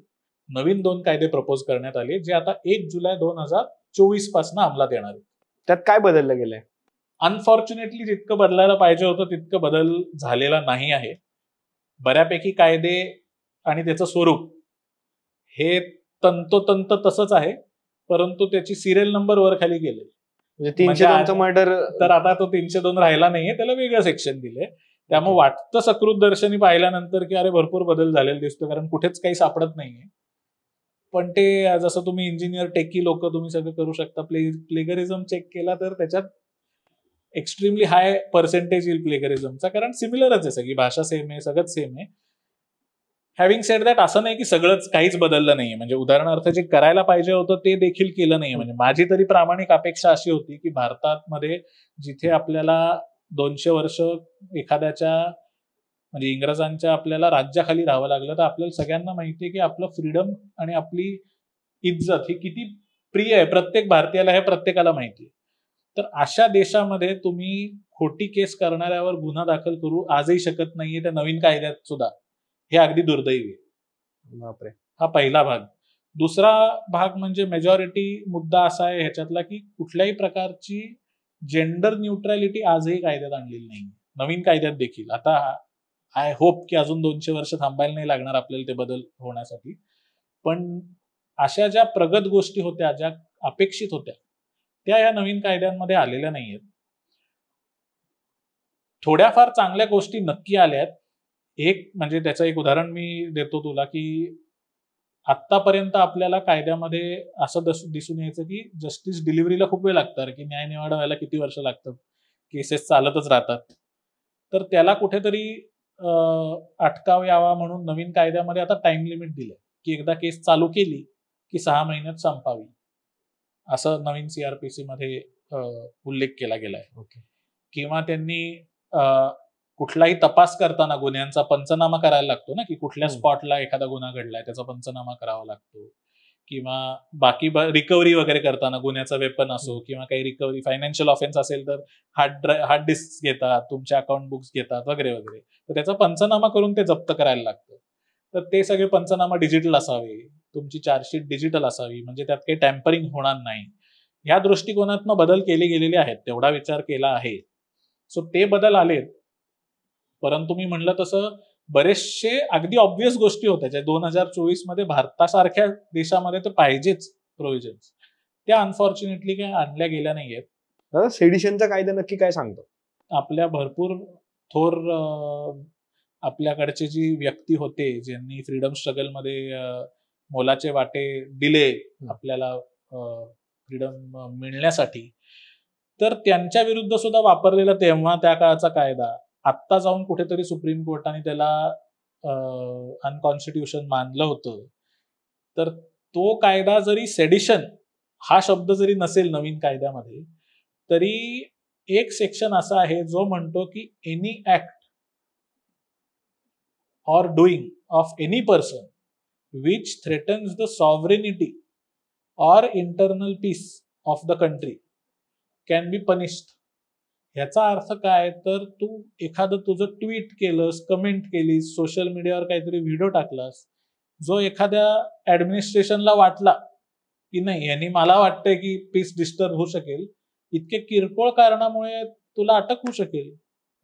नवीन दोन कायदे प्रपोज करण्यात आले जे आता एक जुलै दोन हजार चोवीस पासून अंमलात येणार आहेत त्यात काय बदललं गेलंय अनफॉर्च्युनेटली जितकं बदलायला पाहिजे होतं तितकं बदल झालेला नाही आहे बऱ्यापैकी कायदे आणि त्याचं स्वरूप हे तंतोतंत तसंच आहे परंतु त्याची सिरियल नंबर वर खाली गेले म्हणजे तीनशे मर्डर म्हणजे तर आता तो तीनशे दोन राहिला नाहीये त्याला वेगळं सेक्शन दिले त्यामुळे वाटतं सकृत दर्शनी पाहिल्यानंतर की अरे भरपूर बदल झालेला दिसतो कारण कुठेच काही सापडत नाहीये पण ते जसं तुम्ही इंजिनियर टेकी लोक तुम्ही सगळं करू शकता प्ले प्लेगरिझम चेक केला तर त्याच्यात एक्स्ट्रीमली हाय पर्सेंटेज येईल प्लेगरिझमचा कारण सिमिलरच आहे सगळी भाषा सेम आहे सगळंच सेम आहे हॅव्हिंग सेड दॅट असं नाही की सगळंच काहीच बदललं नाही म्हणजे उदाहरणार्थ जे करायला पाहिजे होतं ते देखील केलं नाही म्हणजे माझी तरी प्रामाणिक अपेक्षा अशी होती की मध्ये जिथे आपल्याला दोनशे वर्ष एखाद्याच्या म्हणजे इंग्रजांच्या आपल्याला राज्याखाली राहावं लागलं तर आपल्याला सगळ्यांना माहिती आहे की आपलं फ्रीडम आणि आपली इज्जत ही किती प्रिय आहे प्रत्येक भारतीयाला हे प्रत्येकाला माहिती आहे तर अशा देशामध्ये तुम्ही खोटी केस करणाऱ्यावर गुन्हा दाखल करू आजही शकत नाहीये त्या नवीन कायद्यात सुद्धा हे अगदी दुर्दैवी आहे बापरे हा पहिला भाग दुसरा भाग म्हणजे मेजॉरिटी मुद्दा असा आहे ह्याच्यातला की कुठल्याही प्रकारची जेंडर न्यूट्रॅलिटी आजही कायद्यात आणलेली नाही नवीन कायद्यात देखील आता आय होप की अजून दोनशे वर्ष थांबायला नाही लागणार आपल्याला ते बदल होण्यासाठी पण अशा ज्या प्रगत गोष्टी होत्या ज्या अपेक्षित होत्या त्या या नवीन कायद्यांमध्ये आलेल्या नाही आहेत थोड्याफार चांगल्या गोष्टी नक्की आल्या आहेत एक म्हणजे त्याचं एक उदाहरण मी देतो तुला की आतापर्यंत आपल्याला कायद्यामध्ये असं दिसून यायचं की जस्टिस डिलिव्हरीला खूप वेळ लागतात की न्याय निवाडा व्हायला किती वर्ष लागतात केसेस चालतच राहतात तर त्याला कुठेतरी अटकाव यावा म्हणून नवीन कायद्यामध्ये आता टाइम लिमिट दिलं की एकदा केस चालू केली की सहा महिन्यात संपावी असं नवीन सीआरपीसी मध्ये उल्लेख केला गेलाय ओके किंवा त्यांनी कुठलाही तपास करताना गुन्ह्यांचा पंचनामा करायला लागतो ना की कुठल्या स्पॉटला हो. एखादा गुन्हा घडलाय त्याचा पंचनामा करावा लागतो किंवा बाकी रिकव्हरी वगैरे करताना गुन्ह्याचा वेपन असो किंवा काही रिकव्हरी फायनान्शियल ऑफेन्स असेल तर हार्ड हार्ड डिस्क घेतात तुमच्या अकाउंट बुक्स घेतात वगैरे वगैरे तर त्याचा पंचनामा करून ते जप्त करायला लागतं तर ते सगळे पंचनामा डिजिटल असावे तुमची चार्जशीट डिजिटल असावी म्हणजे त्यात काही टॅम्परिंग होणार नाही या दृष्टिकोनातनं बदल केले गेलेले आहेत तेवढा विचार केला आहे सो ते बदल आलेत परंतु मी म्हणलं तसं बरेचसे अगदी ऑब्विस गोष्टी होत्या ज्या दोन हजार चोवीस मध्ये भारतासारख्या देशामध्ये तर पाहिजेच प्रोव्हिजन्स त्या अनफॉर्च्युनेटली काही आणल्या गेल्या नाहीयेत सेडिशनचा कायदा नक्की काय सांगतो आपल्या भरपूर थोर आपल्याकडचे जी व्यक्ती होते ज्यांनी फ्रीडम स्ट्रगल मध्ये मोलाचे वाटे दिले आपल्याला फ्रीडम मिळण्यासाठी तर त्यांच्या विरुद्ध सुद्धा वापरलेला तेव्हा त्या काळाचा कायदा आत्ता जाऊन कुठेतरी सुप्रीम कोर्टाने त्याला अनकॉन्स्टिट्युशन मानलं होतं तर तो कायदा जरी सेडिशन हा शब्द जरी नसेल नवीन कायद्यामध्ये तरी एक सेक्शन असा आहे जो म्हणतो की any act or doing of any person which threatens the sovereignty or internal peace of the country can be punished ह्याचा अर्थ काय तर तू एखादं तुझं ट्विट केलंस कमेंट केलीस सोशल मीडियावर काहीतरी व्हिडिओ टाकलास जो एखाद्या ऍडमिनिस्ट्रेशनला वाटला की नाही यांनी मला वाटतंय की पीस डिस्टर्ब होऊ शकेल इतके किरकोळ कारणामुळे तुला अटक होऊ शकेल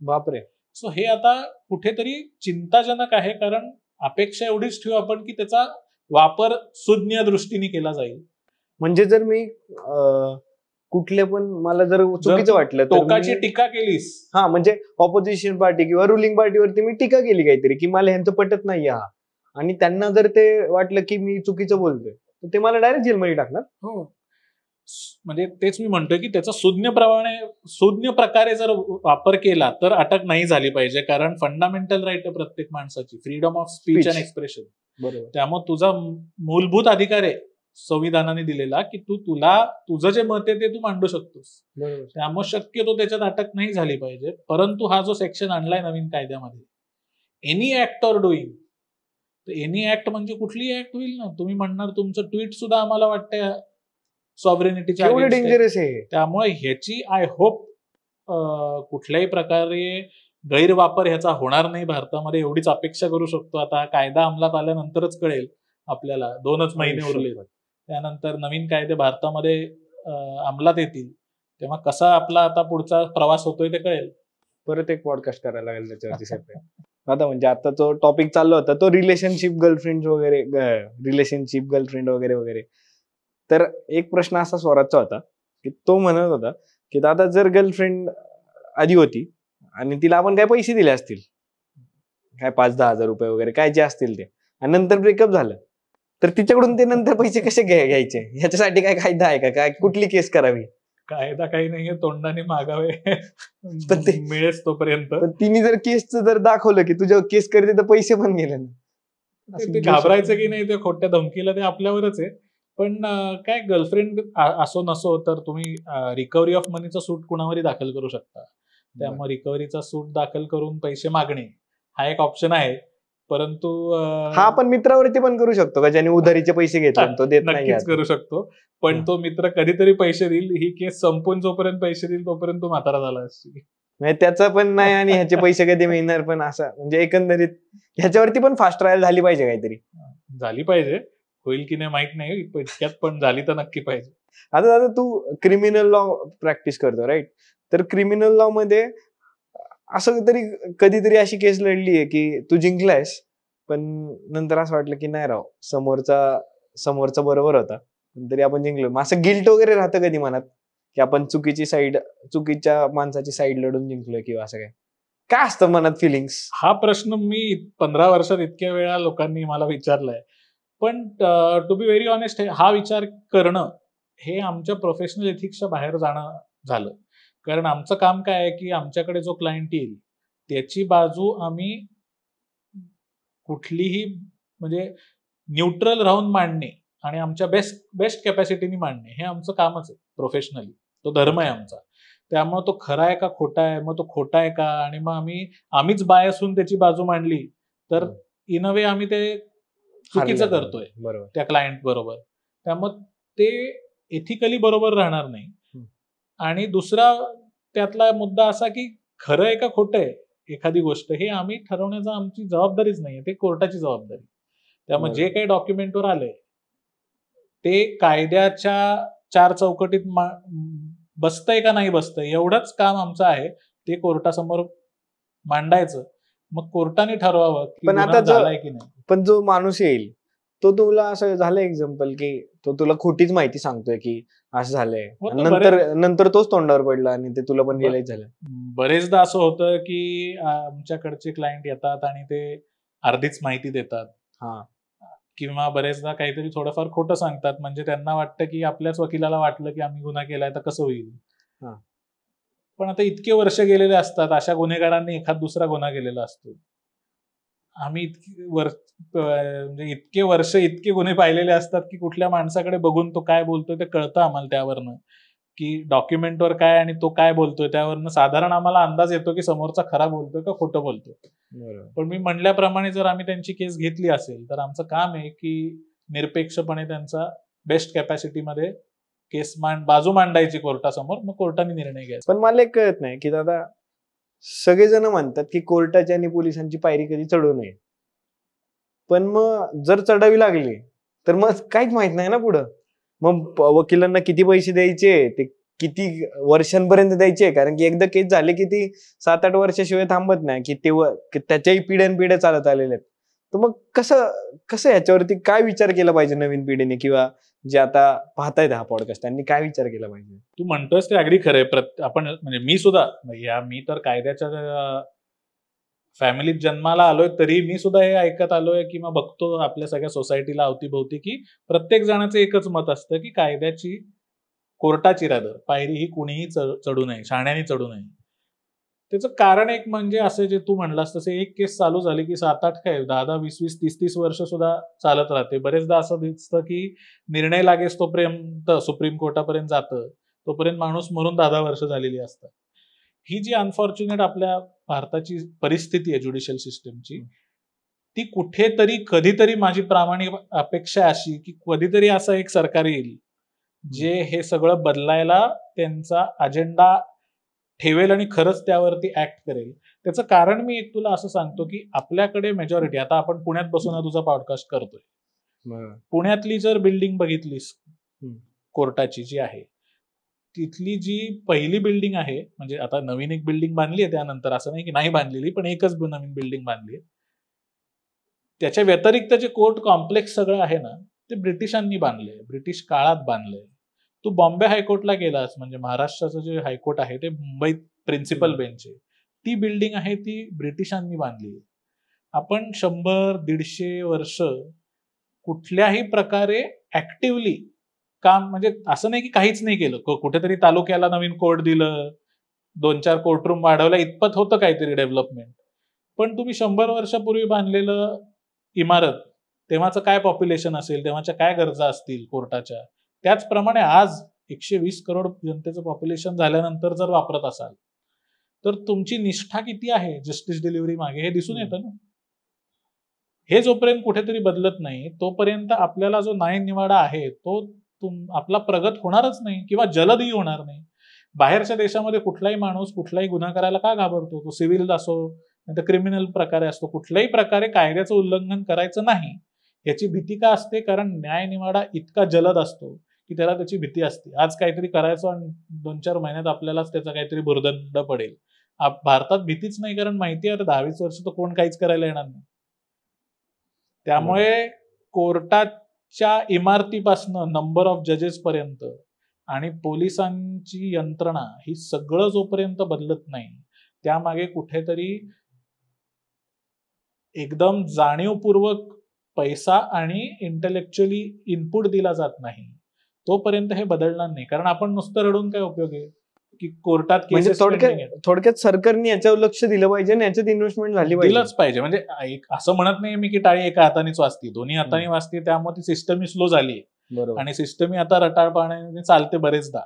बापरे सो हे आता कुठेतरी चिंताजनक आहे कारण अपेक्षा एवढीच ठेवू आपण की त्याचा वापर सुज्ञ दृष्टीने केला जाईल म्हणजे जर मी कुठले पण मला जर चुकीचं वाटलं टोकाची टीका केलीस हा म्हणजे ऑपोजिशन पार्टी किंवा रुलिंग पार्टीवरती मी टीका केली काहीतरी की मला ह्यांचं पटत नाही हा आणि त्यांना जर ते वाटलं की मी चुकीचं बोलतोय तर ते मला डायरेक्ट जेलमध्ये टाकणार हो म्हणजे तेच मी म्हणतोय की त्याचा सुज्ञप्रमाणे शून्य प्रकारे जर वापर केला तर अटक नाही झाली पाहिजे कारण फंडामेंटल राईट आहे प्रत्येक माणसाची freedom of speech and expression बरोबर त्यामुळे तुझा मूलभूत अधिकार आहे संविधानाने दिलेला की तू तुला तुझं जे मत आहे ते तू मांडू शकतोस त्यामुळे शक्यतो त्याच्यात अटक नाही झाली पाहिजे परंतु हा जो सेक्शन आणलाय नवीन कायद्यामध्ये एनी ऍक्ट ऑर डुईंग तर एनी ऍक्ट म्हणजे कुठली ऍक्ट होईल ना तुम्ही म्हणणार तुमचं ट्विट सुद्धा आम्हाला वाटतं सॉव्हरेनिटीच्या डेंजरस आहे त्यामुळे ह्याची आय होप कुठल्याही प्रकारे गैरवापर ह्याचा होणार नाही भारतामध्ये एवढीच अपेक्षा करू शकतो आता कायदा अंमलात आल्यानंतरच कळेल आपल्याला दोनच महिने उरले त्यानंतर नवीन कायदे भारतामध्ये अंमलात येतील तेव्हा कसा आपला आता पुढचा प्रवास होतोय ते कळेल परत एक पॉडकास्ट करायला लागेल त्याच्यावरती सेपरेट आता म्हणजे आता जो टॉपिक चालला होता तो रिलेशनशिप गर्लफ्रेंड वगैरे रिलेशनशिप गर्लफ्रेंड वगैरे वगैरे तर एक प्रश्न असा स्वराजचा होता की तो म्हणत होता की दादा जर गर्लफ्रेंड आधी होती आणि तिला आपण काय पैसे दिले असतील काय पाच दहा हजार रुपये वगैरे काय जे असतील ते आणि नंतर ब्रेकअप झालं तर तिच्याकडून ते नंतर पैसे कसे घ्यायचे ह्याच्यासाठी काय कायदा आहे का काय कुठली केस करावी कायदा काही नाहीये तोंडाने मागावे पण ते मिळेल तोपर्यंत तिने जर केस जर दाखवलं की तुझ्या केस करते तर पैसे पण गेले ना म्हणजे- घाबरायचं की नाही ते खोट्या धमकीला ते आपल्यावरच आहे पण काय गर्लफ्रेंड असो नसो तर तुम्ही रिकव्हरी ऑफ मनीचा सूट कुणावर दाखल करू शकता त्यामुळे रिकव्हरीचा सूट दाखल करून पैसे मागणे हा एक ऑप्शन आहे परंतु हा आपण मित्रावरती पण करू शकतो का ज्याने उधारीचे पैसे घेतले तो देत नक्कीच करू शकतो पण तो मित्र कधीतरी पैसे देईल ही केस संपून जोपर्यंत पैसे देईल तोपर्यंत तो म्हातारा झाला असतो त्याचा पण नाही आणि ह्याचे पैसे कधी मिळणार पण असा म्हणजे एकंदरीत ह्याच्यावरती पण फास्ट ट्रायल झाली पाहिजे काहीतरी झाली पाहिजे होईल की नाही माहित नाही इतक्यात पण झाली तर नक्की पाहिजे आता दादा तू क्रिमिनल लॉ प्रॅक्टिस करतो राईट तर क्रिमिनल लॉ मध्ये असं तरी कधीतरी अशी केस लढली आहे की तू जिंकलायस पण नंतर असं वाटलं की नाही राव समोरचा समोरचा बरोबर होता तरी आपण जिंकलो मग असं गिल्ट वगैरे राहतं कधी मनात की आपण चुकीची साईड चुकीच्या माणसाची साईड लढून जिंकलोय किंवा असं काय काय असतं मनात फिलिंग्स हा प्रश्न मी पंधरा वर्षात इतक्या वेळा लोकांनी मला विचारलाय पण टू बी व्हेरी ऑनेस्ट हा विचार करणं हे आमच्या प्रोफेशनल एथिक्सच्या बाहेर जाणं झालं कारण आमचं काम काय आहे की आमच्याकडे जो क्लायंट येईल त्याची बाजू आम्ही कुठलीही म्हणजे न्यूट्रल राहून मांडणे आणि आमच्या बेस्ट बेस्ट कॅपॅसिटीने मांडणे हे आमचं कामच आहे प्रोफेशनली तो धर्म आहे आमचा त्यामुळे तो खरा आहे का खोटा आहे मग तो खोटा आहे का आणि मग आम्ही आम्हीच बाय असून त्याची बाजू मांडली तर इन अ वे आम्ही ते चुकीचं करतोय बरोबर त्या क्लायंट बरोबर त्यामुळे ते एथिकली बरोबर राहणार नाही आणि दुसरा त्यातला मुद्दा असा की खरं आहे का खोटं आहे एखादी गोष्ट हे आम्ही ठरवण्याचा आमची जबाबदारीच नाही ते कोर्टाची जबाबदारी त्यामुळे जे काही डॉक्युमेंटवर आले ते कायद्याच्या चार चौकटीत बसतंय का नाही बसतंय एवढंच काम आमचं आहे ते कोर्टासमोर मांडायचं मग कोर्टाने ठरवावं पण आता की नाही पण जो माणूस येईल तो तुला असं झालं एक्झाम्पल की तो तुला खोटीच माहिती सांगतोय की असं झालंय हो नंतर नंतर तोच तोंडावर पडला आणि ते तुला पण रिअलाइज झालं बरेचदा असं होतं की आमच्याकडचे क्लायंट येतात आणि ते अर्धीच माहिती देतात हा किंवा बरेचदा काहीतरी थोडंफार खोटं सांगतात म्हणजे त्यांना वाटतं की आपल्याच वकिलाला वाटलं की आम्ही गुन्हा केलाय तर कसं होईल पण आता इतके वर्ष गेलेले असतात अशा गुन्हेगारांनी एखाद दुसरा गुन्हा केलेला असतो आम्ही इतकी वर्ष म्हणजे इतके वर्ष इतके गुन्हे पाहिलेले असतात की कुठल्या माणसाकडे बघून तो काय बोलतोय ते कळतं आम्हाला त्यावरनं की डॉक्युमेंटवर काय आणि तो काय बोलतोय त्यावरनं साधारण आम्हाला अंदाज येतो की समोरचा खरा बोलतोय का खोटं बोलतोय पण मी म्हणल्याप्रमाणे जर आम्ही त्यांची केस घेतली असेल तर आमचं काम आहे की निरपेक्षपणे त्यांचा बेस्ट कॅपॅसिटीमध्ये केस मांड बाजू मांडायची कोर्टासमोर मग कोर्टाने निर्णय घ्यायचा पण मला एक कळत नाही की दादा सगळेजण म्हणतात की कोर्टाची आणि पोलिसांची पायरी कधी चढू नये पण मग जर चढावी लागली तर मग काहीच माहित नाही ना पुढं मग वकिलांना किती पैसे द्यायचे ते किती वर्षांपर्यंत द्यायचे कारण की एकदा केस झाले की ती सात आठ वर्षाशिवाय थांबत नाही की ते त्याच्याही पिढ्यान पिढ्या चालत आलेल्या आहेत तर मग कसं कसं याच्यावरती काय विचार केला पाहिजे नवीन पिढीने किंवा जे आता पाहतायत हा पॉडकास्ट त्यांनी काय विचार केला पाहिजे तू म्हणतोस ते अगदी खरंय आपण म्हणजे मी सुद्धा या मी तर कायद्याच्या फॅमिलीत जन्माला आलोय तरी मी सुद्धा हे ऐकत आलोय किंवा बघतो आपल्या सगळ्या सोसायटीला अवतीभोवती की प्रत्येक जणाचं एकच मत असतं की कायद्याची कोर्टाची रादर पायरी ही कुणीही चढू नये शाण्याने चढू नये त्याचं कारण एक म्हणजे असं जे तू म्हणलास तसे एक केस चालू झाली की सात आठ काय दहा दहा वीस वीस तीस तीस वर्ष सुद्धा चालत राहते बरेचदा असं दिसतं की निर्णय लागेस तोपर्यंत सुप्रीम कोर्टापर्यंत जातं तोपर्यंत माणूस मरून दहा दहा वर्ष झालेली असतात ही जी अनफॉर्च्युनेट आपल्या भारताची परिस्थिती आहे ज्युडिशियल सिस्टमची ती कुठेतरी कधीतरी माझी प्रामाणिक अपेक्षा अशी की कधीतरी असं एक सरकार येईल जे हे सगळं बदलायला त्यांचा अजेंडा ठेवेल आणि खरंच त्यावरती ऍक्ट करेल त्याचं कारण मी एक तुला असं सांगतो की आपल्याकडे मेजॉरिटी आता आपण पुण्यात बसून तुझा पॉडकास्ट करतोय पुण्यातली जर बिल्डिंग बघितलीस कोर्टाची जी आहे तिथली जी पहिली बिल्डिंग आहे म्हणजे आता नवीन एक बिल्डिंग बांधली आहे त्यानंतर असं नाही की नाही बांधलेली पण एकच नवीन बिल्डिंग बांधली आहे त्याच्या व्यतिरिक्त जे कोर्ट कॉम्प्लेक्स सगळं आहे ना ते ब्रिटिशांनी बांधलंय ब्रिटिश काळात बांधलंय तू बॉम्बे हायकोर्टला गेलास म्हणजे महाराष्ट्राचं जे हायकोर्ट आहे ते मुंबईत प्रिन्सिपल बेंच आहे ती बिल्डिंग आहे ती ब्रिटिशांनी बांधली आपण शंभर दीडशे वर्ष कुठल्याही प्रकारे ऍक्टिव्हली काम म्हणजे असं नाही की काहीच नाही केलं कुठेतरी तालुक्याला नवीन कोर्ट दिलं दोन चार कोर्टरूम वाढवल्या इतपत होतं काहीतरी डेव्हलपमेंट पण तुम्ही शंभर वर्षापूर्वी बांधलेलं इमारत तेव्हाचं काय पॉप्युलेशन असेल तेव्हाच्या काय गरजा असतील कोर्टाच्या त्याचप्रमाणे आज एकशे वीस करोड जनतेचं पॉप्युलेशन झाल्यानंतर जर वापरत असाल तर तुमची निष्ठा किती आहे जस्टिस डिलिव्हरी मागे हे दिसून येतं ना हे जोपर्यंत कुठेतरी बदलत नाही तोपर्यंत आपल्याला जो न्याय निवाडा आहे तो तुम आपला प्रगत होणारच नाही किंवा जलदही होणार नाही बाहेरच्या देशामध्ये कुठलाही माणूस कुठलाही गुन्हा करायला का घाबरतो तो सिव्हिल असो नाही क्रिमिनल प्रकारे असतो कुठल्याही प्रकारे कायद्याचं उल्लंघन करायचं नाही याची भीती का असते कारण न्याय निवाडा इतका जलद असतो की त्याला त्याची भीती असते आज काहीतरी करायचं आणि दोन चार महिन्यात आपल्यालाच त्याचा काहीतरी भुर्दंड पडेल भारतात भीतीच नाही कारण माहिती आहे दहावीस वर्ष तर कोण काहीच करायला येणार नाही त्यामुळे कोर्टाच्या इमारतीपासनं नंबर ऑफ जजेस पर्यंत आणि पोलिसांची यंत्रणा ही सगळं जोपर्यंत बदलत नाही त्यामागे कुठेतरी एकदम जाणीवपूर्वक पैसा आणि इंटेलेक्च्युअली इनपुट दिला जात नाही तोपर्यंत हे बदलणार नाही कारण आपण नुसतं रडून काय उपयोग आहे की कोर्टात म्हणजे थोडक्यात थोडक्यात सरकारने याच्यावर लक्ष दिलं पाहिजे आणि याच्यात इन्व्हेस्टमेंट झाली पाहिजे दिलंच पाहिजे म्हणजे असं म्हणत नाही मी की टाळी एका हातानेच वाचते दोन्ही हाताने वाचते त्यामुळे ती सिस्टम स्लो झाली आणि सिस्टम आता रटाळ चालते बरेचदा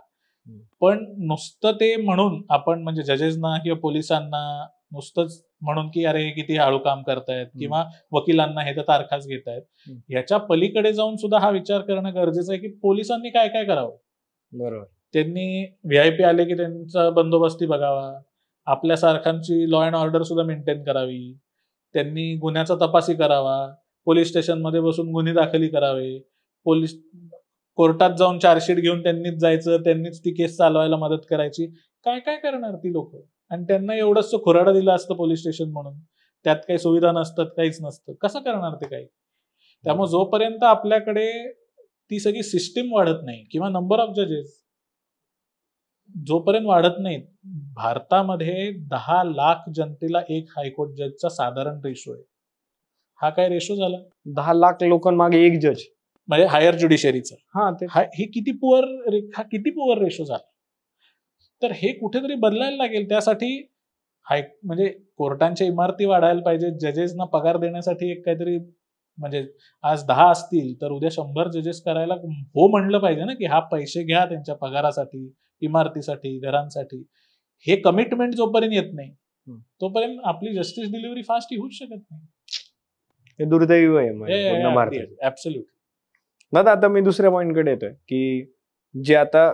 पण नुसतं ते म्हणून आपण म्हणजे जजेसना किंवा पोलिसांना नुसतंच म्हणून की अरे किती हळू काम करतायत किंवा वकिलांना हे तर तारखाच घेत आहेत याच्या पलीकडे जाऊन सुद्धा हा विचार करणं गरजेचं आहे की पोलिसांनी काय काय करावं बरोबर त्यांनी व्हीआयपी आले की त्यांचा बंदोबस्ती बघावा सारखांची लॉ अँड ऑर्डर सुद्धा मेंटेन करावी त्यांनी गुन्ह्याचा तपासी करावा पोलीस स्टेशन मध्ये बसून गुन्हे दाखली करावे पोलीस कोर्टात जाऊन चार्जशीट घेऊन त्यांनीच जायचं त्यांनीच ती केस चालवायला मदत करायची काय काय करणार ती लोक आणि त्यांना एवढंच खुराडा दिला असतं पोलीस स्टेशन म्हणून त्यात काही सुविधा नसतात काहीच नसतं कसं करणार ते काही त्यामुळे जोपर्यंत आपल्याकडे ती सगळी सिस्टीम वाढत नाही किंवा नंबर ऑफ जजेस जोपर्यंत वाढत नाहीत भारतामध्ये दहा लाख जनतेला एक हायकोर्ट जजचा साधारण रेशो आहे हा काय रेशो झाला दहा लाख लोकांमागे एक जज म्हणजे हायर ज्युडिशरीचा हा हा- हे किती पुअर हा किती पुअर रेशो झाला तर हे कुठेतरी बदलायला लागेल त्यासाठी हाय म्हणजे कोर्टांच्या इमारती वाढायला पाहिजे जजेसना पगार देण्यासाठी एक काहीतरी म्हणजे आज दहा असतील तर उद्या शंभर जजेस करायला हो म्हणलं पाहिजे ना की हा पैसे घ्या त्यांच्या पगारासाठी इमारतीसाठी घरांसाठी हे कमिटमेंट जोपर्यंत येत नाही तोपर्यंत आपली जस्टिस डिलिव्हरी फास्ट होऊच शकत नाही हे दुर्दैव आहे ऍब्सल्यूट आता मी दुसऱ्या कडे येतोय की जे आता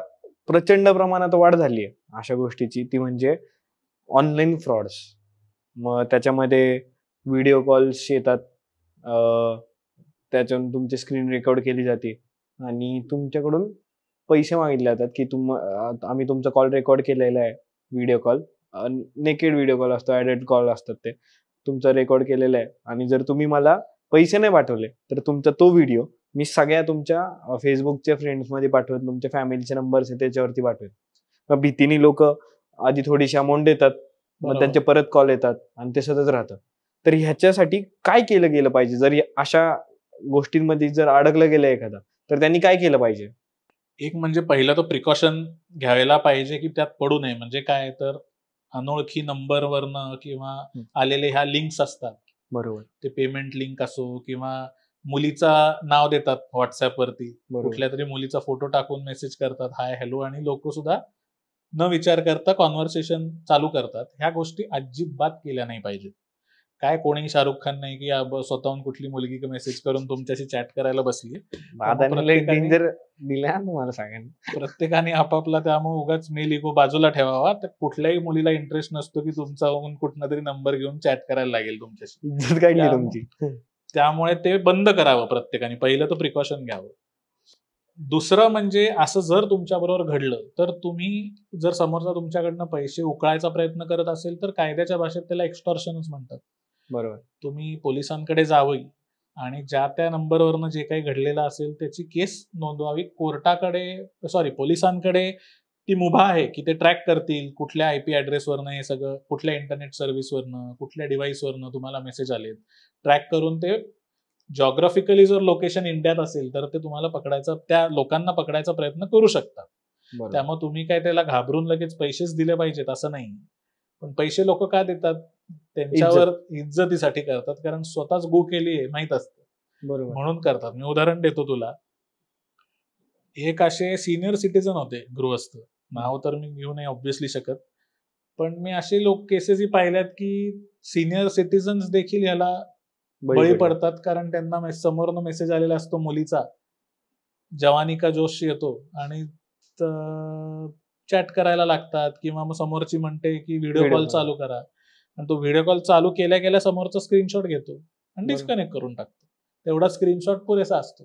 प्रचंड प्रमाणात वाढ झाली आहे अशा गोष्टीची ती म्हणजे ऑनलाईन फ्रॉड्स मग त्याच्यामध्ये व्हिडिओ कॉल्स येतात त्याच्यातून तुमची स्क्रीन रेकॉर्ड केली जाते आणि तुमच्याकडून पैसे मागितले जातात की तुम आम्ही तुमचा कॉल रेकॉर्ड केलेला आहे video call naked video call असतो ॲडेड कॉल असतात ते तुमचा रेकॉर्ड केलेला आहे आणि जर तुम्ही मला पैसे नाही पाठवले तर तुमचा तो व्हिडिओ मी सगळ्या तुमच्या फेसबुकच्या फ्रेंड्समध्ये पाठवेन तुमच्या फॅमिलीचे नंबर्स आहे त्याच्यावरती पाठवेन भीतीने लोक आधी थोडीशी अमाऊंट देतात मग त्यांचे परत कॉल येतात आणि ते सतत राहतात तर ह्याच्यासाठी काय केलं गेलं पाहिजे जर अशा गोष्टींमध्ये जर अडकलं गेलं एखादा तर त्यांनी काय केलं पाहिजे एक म्हणजे पहिला तो प्रिकॉशन घ्यायला पाहिजे की त्यात पडू नये म्हणजे काय तर अनोळखी नंबरवरनं किंवा आलेले ह्या लिंक्स असतात बरोबर ते पेमेंट लिंक असो किंवा मुलीचा नाव देतात व्हॉट्सअप वरती कुठल्या तरी मुलीचा फोटो टाकून मेसेज करतात हाय हॅलो आणि लोक सुद्धा न विचार करता कॉन्व्हर्सेशन चालू करतात ह्या गोष्टी अजिबात केल्या नाही पाहिजेत काय कोणी शाहरुख खान नाही की स्वतःहून कुठली मुलगी मेसेज करून तुमच्याशी चॅट करायला बसली प्रत्येकाने आपापला त्यामुळे उगाच मेल इगो बाजूला ठेवावा तर कुठल्याही मुलीला इंटरेस्ट नसतो की तुमचा कुठला तरी नंबर घेऊन चॅट करायला लागेल तुमच्याशी तुमची त्यामुळे ते बंद करावं प्रत्येकाने पहिलं तर प्रिकॉशन घ्यावं दुसरं म्हणजे असं जर तुमच्याबरोबर घडलं तर तुम्ही जर समोरचा तुमच्याकडनं पैसे उकळायचा प्रयत्न करत असेल तर कायद्याच्या भाषेत त्याला एक्स्टॉर्शनच म्हणतात बरोबर तुम्ही पोलिसांकडे जावं आणि ज्या त्या नंबरवरनं जे काही घडलेलं असेल त्याची केस नोंदवावी कोर्टाकडे सॉरी पोलिसांकडे ती मुभा आहे की ते ट्रॅक करतील कुठल्या आय पी ॲड्रेसवरनं हे सगळं कुठल्या इंटरनेट सर्व्हिसवरनं कुठल्या डिव्हाइसवरनं तुम्हाला मेसेज आलेत ट्रॅक करून ते जॉग्राफिकली जर लोकेशन इंडियात असेल तर ते तुम्हाला पकडायचा त्या लोकांना पकडायचा प्रयत्न करू शकतात त्यामुळे तुम्ही काय त्याला घाबरून लगेच पैसेच दिले पाहिजेत असं नाही पण पैसे लोक का देतात त्यांच्यावर इज्जतीसाठी करतात कारण स्वतःच गु केली आहे माहित असते म्हणून करतात मी उदाहरण देतो तुला एक असे सिनियर सिटीजन होते गृहस्थ नाव तर मी घेऊ नाही ऑब्विसली शकत पण मी असे लोक केसेस पाहिल्यात की सिनियर सिटीजन्स देखील याला बळी पडतात कारण त्यांना समोरनं मेसेज आलेला असतो मुलीचा जवानी का जोश येतो आणि चॅट करायला लागतात किंवा मग समोरची म्हणते की व्हिडिओ कॉल चालू करा आणि तो व्हिडिओ कॉल चालू केल्या केल्या समोरचा स्क्रीनशॉट घेतो आणि डिस्कनेक्ट करून टाकतो तेवढा स्क्रीनशॉट पुरेसा असतो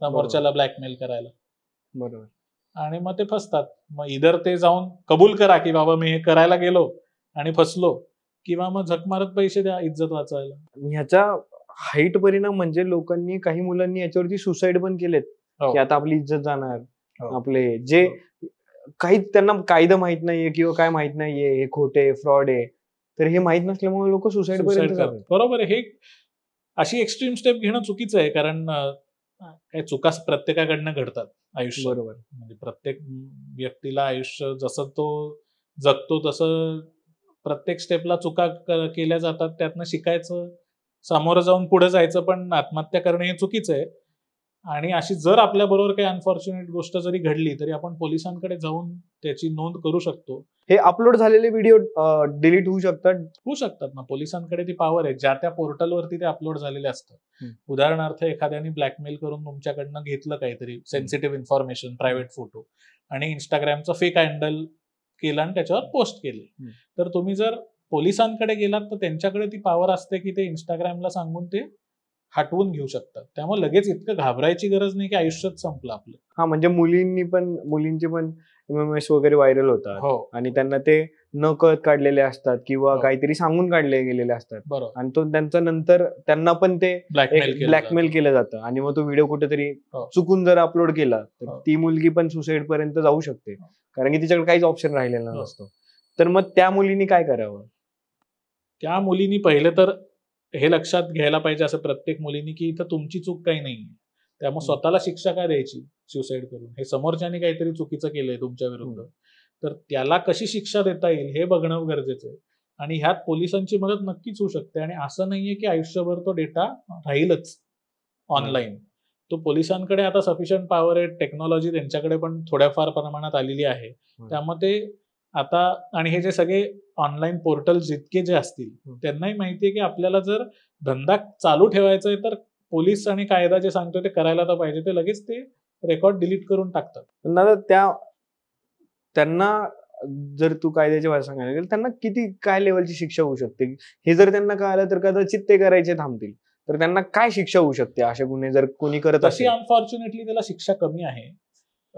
समोरच्याला ब्लॅकमेल करायला बरोबर आणि मग ते फसतात मग इधर ते जाऊन कबूल करा की बाबा मी हे करायला गेलो आणि फसलो किंवा मग झक मारत पैसे द्या इज्जत वाचायला ह्याचा हाईट परिणाम म्हणजे लोकांनी काही मुलांनी याच्यावरती सुसाईड पण केलेत हो. की आता आपली इज्जत जाणार हो. आपले जे हो. काही त्यांना कायदा माहित नाहीये किंवा काय माहित नाहीये हे खोटे फ्रॉड आहे तर हे माहित नसल्यामुळे लोक सुसाईड बरोबर हे अशी एक्स्ट्रीम स्टेप घेणं चुकीचं आहे कारण काय चुका प्रत्येकाकडनं घडतात आयुष्य बरोबर म्हणजे प्रत्येक व्यक्तीला आयुष्य जसं तो जगतो तसं प्रत्येक स्टेपला चुका केल्या जातात त्यातनं शिकायचं सामोरं जाऊन पुढे जायचं पण आत्महत्या करणे हे चुकीचं आहे आणि अशी जर आपल्याबरोबर काही अनफॉर्च्युनेट गोष्ट जरी घडली तरी आपण पोलिसांकडे जाऊन त्याची नोंद करू शकतो हे अपलोड झालेले व्हिडिओ डिलीट होऊ शकतात होऊ शकतात ना पोलिसांकडे ती पॉवर आहे ज्या त्या पोर्टलवरती ते अपलोड झालेले असतात उदाहरणार्थ एखाद्याने ब्लॅकमेल करून तुमच्याकडनं घेतलं काहीतरी सेन्सिटिव्ह इन्फॉर्मेशन प्रायव्हेट फोटो आणि इंस्टाग्रामचा फेक हँडल केला आणि त्याच्यावर पोस्ट केली तर तुम्ही जर पोलिसांकडे गेलात तर त्यांच्याकडे ती पॉवर असते की ते इंस्टाग्रामला सांगून ते हटवून घेऊ शकतात त्यामुळे लगेच इतकं घाबरायची गरज नाही की आयुष्यात संपलं आपलं हा म्हणजे मुलींनी पण मुलींची पण एमएमएस वगैरे व्हायरल होतात हो आणि त्यांना ते न कळत काढलेले असतात किंवा हो. काहीतरी सांगून काढले गेलेले असतात आणि तो त्यांचा नंतर त्यांना पण ते ब्लॅकमेल केलं जातं आणि मग तो व्हिडिओ कुठेतरी हो. चुकून जर अपलोड केला तर हो. ती मुलगी पण सुसाईड पर्यंत जाऊ शकते कारण की तिच्याकडे काहीच ऑप्शन राहिलेला नसतो तर मग त्या मुलीनी काय करावं त्या मुलीनी पहिले तर हे लक्षात घ्यायला पाहिजे असं प्रत्येक मुलीनी की इथं तुमची चूक काही नाही त्यामुळे स्वतःला शिक्षा काय द्यायची सुसाईड करून हे समोरच्याने काहीतरी चुकीचं केलंय तुमच्या विरुद्ध तर त्याला कशी शिक्षा देता येईल हे बघणं गरजेचं आहे आणि ह्यात पोलिसांची मदत नक्कीच होऊ शकते आणि असं नाहीये की आयुष्यभर तो डेटा राहीलच ऑनलाईन तो पोलिसांकडे आता सफिशियंट पॉवर आहे टेक्नॉलॉजी त्यांच्याकडे पण थोड्याफार प्रमाणात आलेली आहे त्यामध्ये आता आणि हे जे सगळे ऑनलाईन पोर्टल जितके जे असतील त्यांनाही माहितीये की आपल्याला जर धंदा चालू ठेवायचा आहे तर पोलीस आणि कायदा जे सांगतो ते करायला तर पाहिजे ते लगेच ते रेकॉर्ड डिलीट करून टाकतात त्या त्यांना जर तू कायद्याच्या भाषेत सांगायला गेल त्यांना किती काय लेवलची शिक्षा होऊ शकते हे जर त्यांना कळालं तर कदाचित ते करायचे थांबतील तर त्यांना काय शिक्षा होऊ शकते असे गुन्हे जर कोणी करत अशी अनफॉर्च्युनेटली त्याला शिक्षा कमी आहे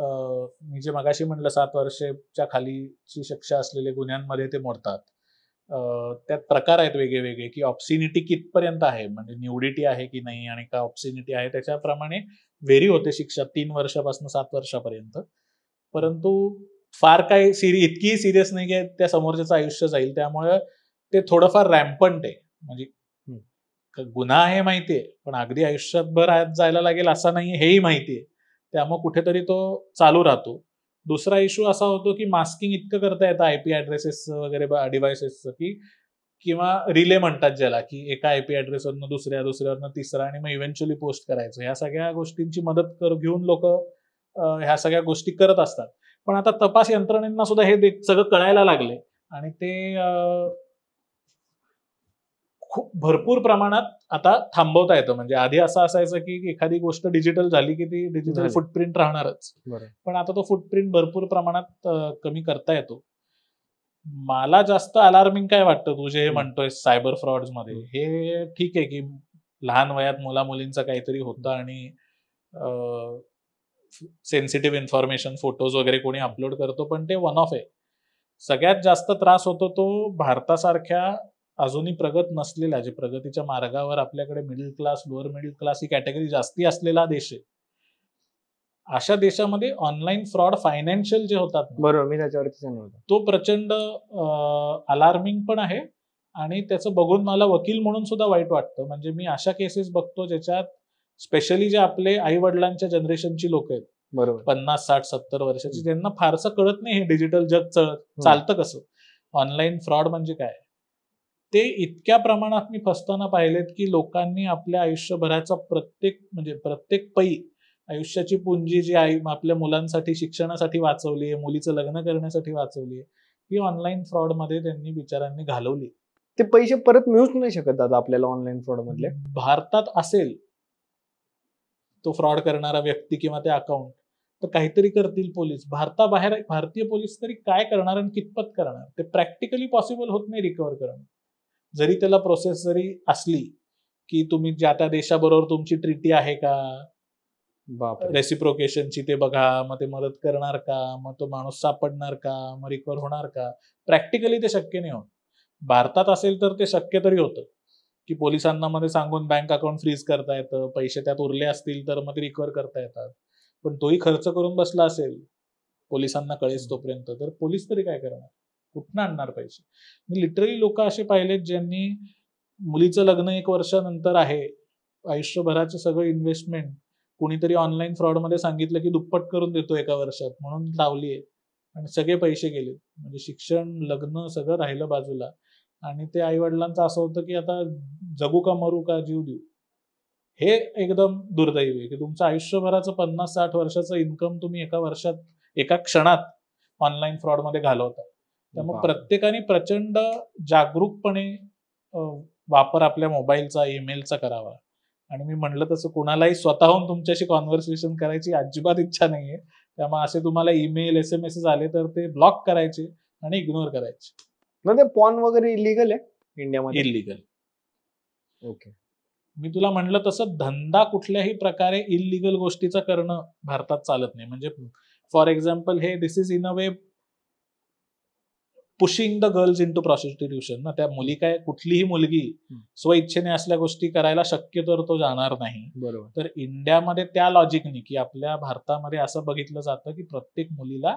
मी जे मगाशी म्हणलं सात वर्षेच्या खालीची शिक्षा असलेल्या गुन्ह्यांमध्ये ते मोडतात त्यात प्रकार आहेत वेगळे वेगळे की ऑप्सिनिटी कितपर्यंत आहे म्हणजे निवडिटी आहे की नाही आणि का ऑप्सिनिटी आहे त्याच्याप्रमाणे व्हेरी होते शिक्षा तीन वर्षापासून सात वर्षापर्यंत परंतु फार काही सिरी इतकी सिरियस नाही की त्या समोरच्याचं आयुष्य जाईल त्यामुळे ते थोडंफार रॅम्पंट आहे म्हणजे गुन्हा हे माहितीये पण अगदी आयुष्यातभर आत जायला लागेल असं नाही हेही माहितीये त्यामुळे कुठेतरी तो चालू राहतो दुसरा इश्यू असा होतो की मास्किंग इतकं करता येतं आयपी ऍड्रेसेस वगैरे डिव्हायसेसचं की किंवा रिले म्हणतात ज्याला की एका आयपी ऍड्रेसवरनं दुसऱ्या दुसऱ्यावरनं तिसरा आणि मग इव्हेंच्युअली पोस्ट करायचं ह्या सगळ्या गोष्टींची मदत कर घेऊन लोक ह्या सगळ्या गोष्टी करत असतात पण आता तपास यंत्रणेना सुद्धा हे सगळं कळायला लागले आणि ते खूप भरपूर प्रमाणात आता थांबवता येतं म्हणजे आधी असं असायचं की एखादी गोष्ट डिजिटल झाली की ती डिजिटल फुटप्रिंट राहणारच पण आता तो फुटप्रिंट भरपूर प्रमाणात कमी करता येतो मला जास्त अलार्मिंग काय वाटतं तू हे म्हणतोय सायबर फ्रॉड मध्ये हे ठीक आहे की लहान वयात मुला मुलींचा काहीतरी होतं आणि सेन्सिटिव्ह इन्फॉर्मेशन फोटोज वगैरे कोणी अपलोड करतो पण ते वन ऑफ आहे सगळ्यात जास्त त्रास होतो तो भारतासारख्या अजूनही प्रगत नसलेला जे प्रगतीच्या मार्गावर आपल्याकडे middle class lower middle class ही कॅटेगरी जास्ती असलेला देश आहे अशा देशामध्ये ऑनलाईन फ्रॉड फायनान्शियल जे होतात बरोबर मी त्याच्यावरती तो प्रचंड अलार्मिंग पण आहे आणि त्याचं बघून मला वकील म्हणून सुद्धा वाईट वाटतं म्हणजे मी अशा केसेस बघतो ज्याच्यात स्पेशली जे आपले आई वडिलांच्या जनरेशनची लोक आहेत बरोबर पन्नास साठ सत्तर वर्षाची त्यांना फारसं कळत नाही हे डिजिटल जग चालतं कसं ऑनलाईन फ्रॉड म्हणजे काय ते इतक्या प्रमाणात मी फसताना पाहिलेत की लोकांनी आपल्या आयुष्यभराचा प्रत्येक म्हणजे प्रत्येक पै आयुष्याची पुंजी जी आई आपल्या मुलांसाठी शिक्षणासाठी वाचवली आहे मुलीचं लग्न करण्यासाठी वाचवली आहे ही ऑनलाईन मध्ये त्यांनी विचारांनी घालवली ते पैसे परत मिळूच नाही शकत दादा आपल्याला ऑनलाईन फ्रॉड मधले भारतात असेल तो फ्रॉड करणारा व्यक्ती किंवा ते अकाउंट तर काहीतरी करतील पोलीस भारताबाहेर भारतीय पोलीस तरी काय करणार आणि कितपत करणार ते प्रॅक्टिकली पॉसिबल होत नाही रिकवर करणं जरी त्याला प्रोसेस जरी असली की तुम्ही ज्या त्या देशाबरोबर तुमची ट्रिटी आहे का रेसिप्रोकेशनची ते बघा मग ते मदत करणार का मग तो माणूस सापडणार का मग रिकवर होणार का प्रॅक्टिकली ते शक्य नाही होत भारतात असेल तर ते शक्य तरी होतं की पोलिसांना मध्ये सांगून बँक अकाउंट फ्रीज करता येतं पैसे त्यात उरले असतील तर मग रिकवर करता येतात पण तोही खर्च करून बसला असेल पोलिसांना कळेस तोपर्यंत तर पोलीस तरी काय करणार कुठनं आणणार पैसे मी लिटरली लोक असे पाहिलेत ज्यांनी मुलीचं लग्न एक वर्षानंतर आहे आयुष्यभराचं सगळं इन्व्हेस्टमेंट कुणीतरी ऑनलाईन फ्रॉडमध्ये सांगितलं की दुप्पट करून देतो एका वर्षात म्हणून लावली आहे आणि सगळे पैसे गेले म्हणजे शिक्षण लग्न सगळं राहिलं बाजूला आणि ते आई वडिलांचं असं होतं की आता जगू का मरू का जीव देऊ हे एकदम दुर्दैवी आहे की तुमचं आयुष्यभराचं पन्नास साठ वर्षाचं इन्कम तुम्ही एका वर्षात एका क्षणात ऑनलाईन फ्रॉडमध्ये घालवता त्यामुळे प्रत्येकाने प्रचंड जागरूकपणे वापर आपल्या मोबाईलचा ईमेलचा करावा आणि मी म्हणलं तसं कुणालाही स्वतःहून तुमच्याशी कॉन्व्हर्सेशन करायची अजिबात इच्छा नाहीये त्यामुळे असे तुम्हाला ईमेल एस एम एस आले तर ते ब्लॉक करायचे आणि इग्नोर करायचे मग ते पॉन वगैरे इलिगल आहे इंडियामध्ये इलिगल ओके मी तुला म्हणलं तसं धंदा कुठल्याही प्रकारे इलिगल गोष्टीचं करणं भारतात चालत नाही म्हणजे फॉर एक्झाम्पल हे this is in a way pushing the girls into prostitution ना त्या मुली काय कुठलीही मुलगी स्वइच्छेने असल्या गोष्टी करायला शक्य तर तो जाणार नाही बरोबर तर इंडियामध्ये त्या लॉजिकने की आपल्या भारतामध्ये असं बघितलं जातं की प्रत्येक मुलीला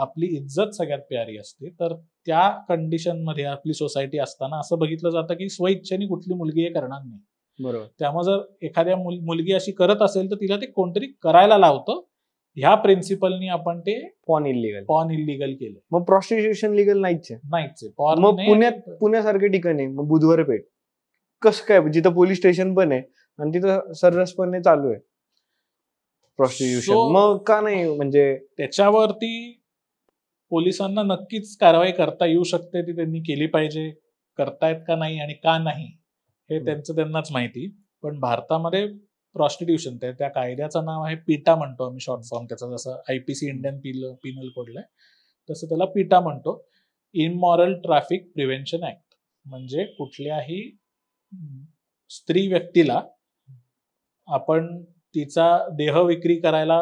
आपली इज्जत सगळ्यात प्यारी असते तर त्या कंडिशन मध्ये आपली सोसायटी असताना असं बघितलं जातं की स्वइच्छेने कुठली मुलगी हे करणार नाही बरोबर त्यामुळे जर एखाद्या मुलगी अशी करत असेल तर तिला ते कोणतरी करायला लावतं ह्या प्रिन्सिपलनी आपण ते पॉन इलिगल पॉन इलिगल केलं मग प्रॉस्टिट्युशन लिगल नाहीच नाहीच मग पुण्यात पुण्यासारखे ठिकाणी मग बुधवार पेठ कसं काय जिथं पोलीस स्टेशन पण आहे आणि तिथं सर्रसपणे चालू आहे प्रॉस्टिट्युशन मग का नाही म्हणजे त्याच्यावरती पोलिसांना नक्कीच कारवाई करता येऊ शकते ती त्यांनी केली पाहिजे करतायत का नाही आणि का नाही हे त्यांचं त्यांनाच माहिती पण भारतामध्ये प्रॉस्टिट्युशन ते त्या कायद्याचं नाव आहे पीटा म्हणतो आम्ही शॉर्ट फॉर्म त्याचा जसं I P C Indian penal penal कोडला तसं त्याला पीटा म्हणतो इमॉरल ट्रॅफिक प्रिव्हेन्शन ऍक्ट म्हणजे कुठल्याही स्त्री व्यक्तीला आपण तिचा देह विक्री करायला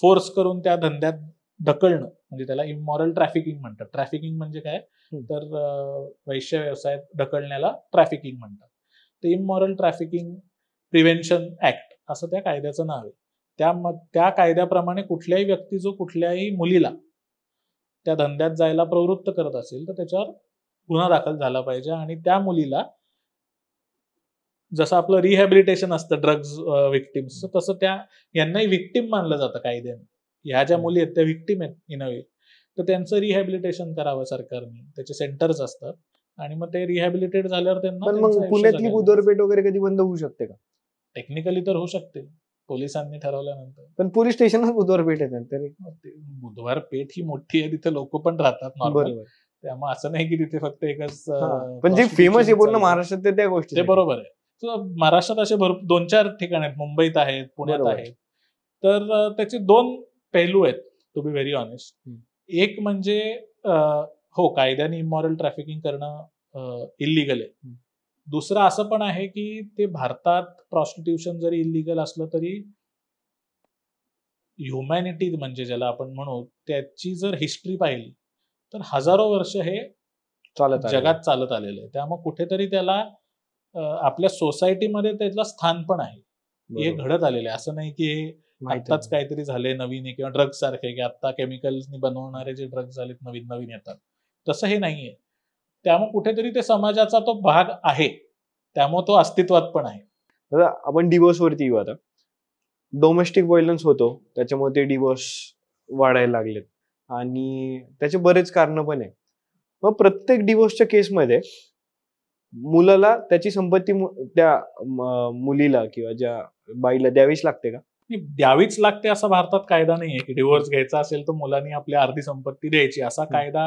फोर्स करून त्या धंद्यात ढकलणं म्हणजे त्याला इमॉरल ट्रॅफिकिंग म्हणतात ट्रॅफिकिंग म्हणजे काय तर वैश्य व्यवसायात ढकलण्याला ट्रॅफिकिंग म्हणतात ते इमॉरल ट्रॅफिकिंग प्रिव्हेन्शन ऍक्ट असं त्या कायद्याचं नाव आहे त्या त्या कायद्याप्रमाणे कुठल्याही व्यक्ती जो कुठल्याही मुलीला त्या धंद्यात जायला प्रवृत्त करत असेल तर त्याच्यावर गुन्हा दाखल झाला पाहिजे आणि त्या मुलीला जसं आपलं रिहॅबिलिटेशन असतं ड्रग्ज विक्टिम्सचं तसं त्या यांनाही विक्टिम मानलं जातं कायद्याने ह्या ज्या मुली आहेत त्या व्हिक्टीम आहेत इन अ वे तर त्यांचं रिहॅबिलिटेशन करावं सरकारने त्याचे सेंटर्स असतात आणि मग ते रिहॅबिलिटेट झाल्यावर त्यांना पुण्यातली वगैरे कधी बंद होऊ शकते का टेक्निकली तर होऊ शकते पोलिसांनी ठरवल्यानंतर पण पोलीस स्टेशन बुधवार पेठ आहे तरी बुधवार पेठ ही मोठी आहे तिथे लोक पण राहतात त्यामुळे असं नाही की तिथे फक्त एकच पण जे फेमस आहे पूर्ण महाराष्ट्रात त्या गोष्टी बरोबर आहे महाराष्ट्रात असे भरपूर दोन चार ठिकाण आहेत मुंबईत आहेत पुण्यात आहेत तर त्याचे दोन पैलू आहेत टू बी व्हेरी ऑनेस्ट एक म्हणजे हो कायद्याने इमॉरल ट्रॅफिकिंग करणं इलिगल आहे दुसरं असं पण आहे की ते भारतात प्रॉस्टिट्युशन जरी इलिगल असलं तरी ह्युमॅनिटी म्हणजे ज्याला आपण म्हणू त्याची जर हिस्ट्री पाहिली तर हजारो वर्ष हे चालत जगात चालत आलेलं आहे त्यामुळे कुठेतरी त्याला आपल्या सोसायटीमध्ये त्याला स्थान पण आहे हे घडत आलेलं आहे असं नाही की हे आताच काहीतरी झाले नवीन किंवा ड्रग्ज सारखे की आता केमिकल्सनी बनवणारे जे ड्रग्ज झाले नवीन नवीन येतात तसं हे नाहीये त्यामुळे कुठेतरी ते समाजाचा तो भाग आहे त्यामुळे तो अस्तित्वात पण आहे आपण डिवोर्स वरती येऊ आता डोमेस्टिक व्हायलन्स होतो त्याच्यामुळे ते डिवोर्स वाढायला लागलेत आणि त्याचे बरेच कारण पण आहे मग प्रत्येक डिवोर्सच्या केसमध्ये मुलाला त्याची संपत्ती त्या मुलीला किंवा ज्या बाईला द्यावीच लागते का द्यावीच लागते असा भारतात कायदा नाहीये की डिव्होर्स घ्यायचा असेल तर मुलांनी आपली अर्धी संपत्ती द्यायची असा कायदा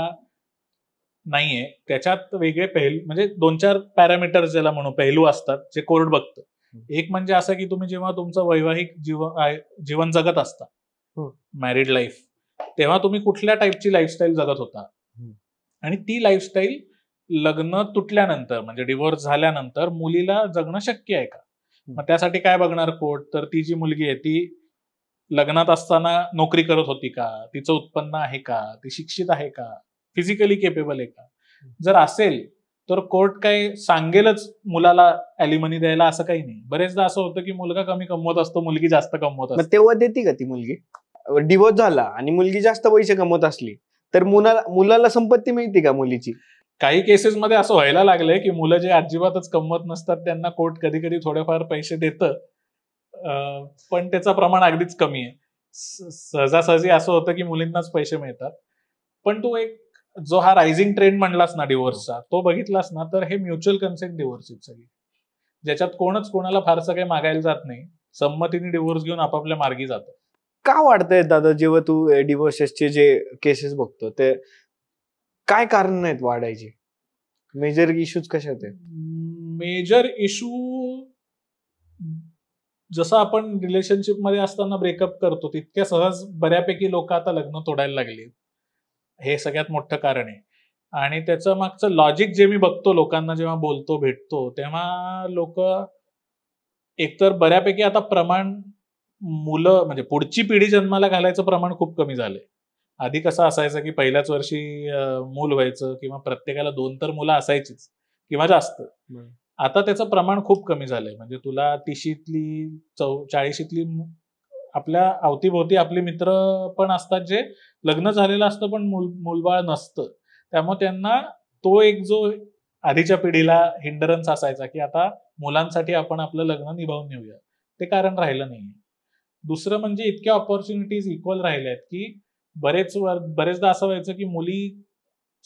नाहीये त्याच्यात वेगळे पहिलू म्हणजे दोन चार पॅरामीटर ज्याला म्हणू पहिलू असतात जे कोर्ट बघतं एक म्हणजे असं की तुम्ही जेव्हा तुमचं वैवाहिक जीवन जीवन जगत असता मॅरिड हो. लाईफ तेव्हा तुम्ही कुठल्या टाईपची लाईफस्टाईल जगत होता आणि ती लाईफस्टाईल लग्न तुटल्यानंतर म्हणजे डिव्होर्स झाल्यानंतर मुलीला जगणं शक्य आहे का मग त्यासाठी काय बघणार कोर्ट तर ती जी मुलगी आहे ती लग्नात असताना नोकरी करत होती का तिचं उत्पन्न आहे का ती शिक्षित आहे का फिजिकली केपेबल आहे का जर असेल तर कोर्ट काही सांगेलच मुलाला अॅलिमनी द्यायला असं काही नाही बरेचदा असं होतं की मुलगा कमी कमवत असतो मुलगी जास्त कमवत असतो तेव्हा देते का ती मुलगी डिवोर्स झाला आणि मुलगी जास्त पैसे कमवत असली तर मुलाला मुलाला संपत्ती मिळते का मुलीची काही केसेसमध्ये असं व्हायला लागलंय की मुलं जे अजिबातच कमवत नसतात त्यांना कोर्ट कधी कधी थोडेफार पैसे देतं पण त्याचं प्रमाण अगदीच कमी आहे सहजासहजी असं होतं की मुलींनाच पैसे मिळतात पण तू एक जो हा रायझिंग ट्रेंड म्हणलास ना डिवोर्सचा तो बघितलास ना तर हे म्युच्युअल कन्सेंट डिवोर्स सगळी ज्याच्यात कोणच कोणाला फारसं काही मागायला जात नाही संमतीने डिवोर्स घेऊन आपापल्या मार्गी जातो का वाटतंय दादा जेव्हा तू डिवोर्सेसचे जे केसेस बघतो ते काय कारण नाहीत वाढायचे मेजर इश्यूज कशा आहेत मेजर इशू जसं आपण रिलेशनशिप मध्ये असताना ब्रेकअप करतो तितक्या सहज बऱ्यापैकी लोक आता लग्न तोडायला लागली हे सगळ्यात मोठं कारण आहे आणि त्याचं मागचं लॉजिक जे मी बघतो लोकांना जेव्हा बोलतो भेटतो तेव्हा लोक एकतर बऱ्यापैकी आता प्रमाण मुलं म्हणजे पुढची पिढी जन्माला घालायचं प्रमाण खूप कमी झालंय आधी कसं असायचं की पहिल्याच वर्षी मूल व्हायचं किंवा प्रत्येकाला दोन तर मुलं असायचीच किंवा जास्त आता त्याचं प्रमाण खूप कमी झालंय म्हणजे तुला तिशीतली चौ चाळीशीतली आपल्या अवतीभोवती आपले मित्र पण असतात जे लग्न झालेलं असतं पण मूल मुलबाळ नसतं त्यामुळे त्यांना तो एक जो आधीच्या पिढीला हिंडरन्स असायचा की आता मुलांसाठी आपण आपलं लग्न निभावून घेऊया ते कारण राहिलं नाही दुसरं म्हणजे इतक्या ऑपॉर्च्युनिटीज इक्वल राहिल्या आहेत की बरेच बरेचदा असं व्हायचं की मुली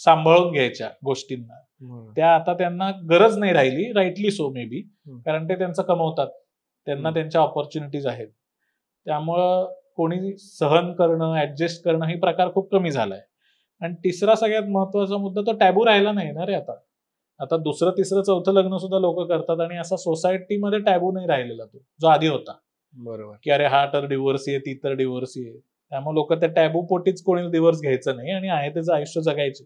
सांभाळून घ्यायच्या गोष्टींना त्या आता त्यांना गरज नाही राहिली राईटली सो मे बी कारण ते त्यांचं कमवतात त्यांना त्यांच्या ऑपॉर्च्युनिटीज आहेत त्यामुळं कोणी सहन करणं ऍडजस्ट करणं ही प्रकार खूप कमी झालाय आणि तिसरा सगळ्यात महत्वाचा मुद्दा तो टॅबू राहिला नाही ना रे आता आता दुसरं तिसरं चौथं लग्न सुद्धा लोक करतात आणि असा सोसायटीमध्ये टॅबू नाही राहिलेला तो जो आधी होता बरोबर की अरे हा तर डिव्होर्स आहे ती तर डिव्होर्स आहे त्यामुळे लोक त्या टॅबू पोटीच कोणी डिव्हर्स घ्यायचं नाही आणि आहे त्याचं आयुष्य जगायचे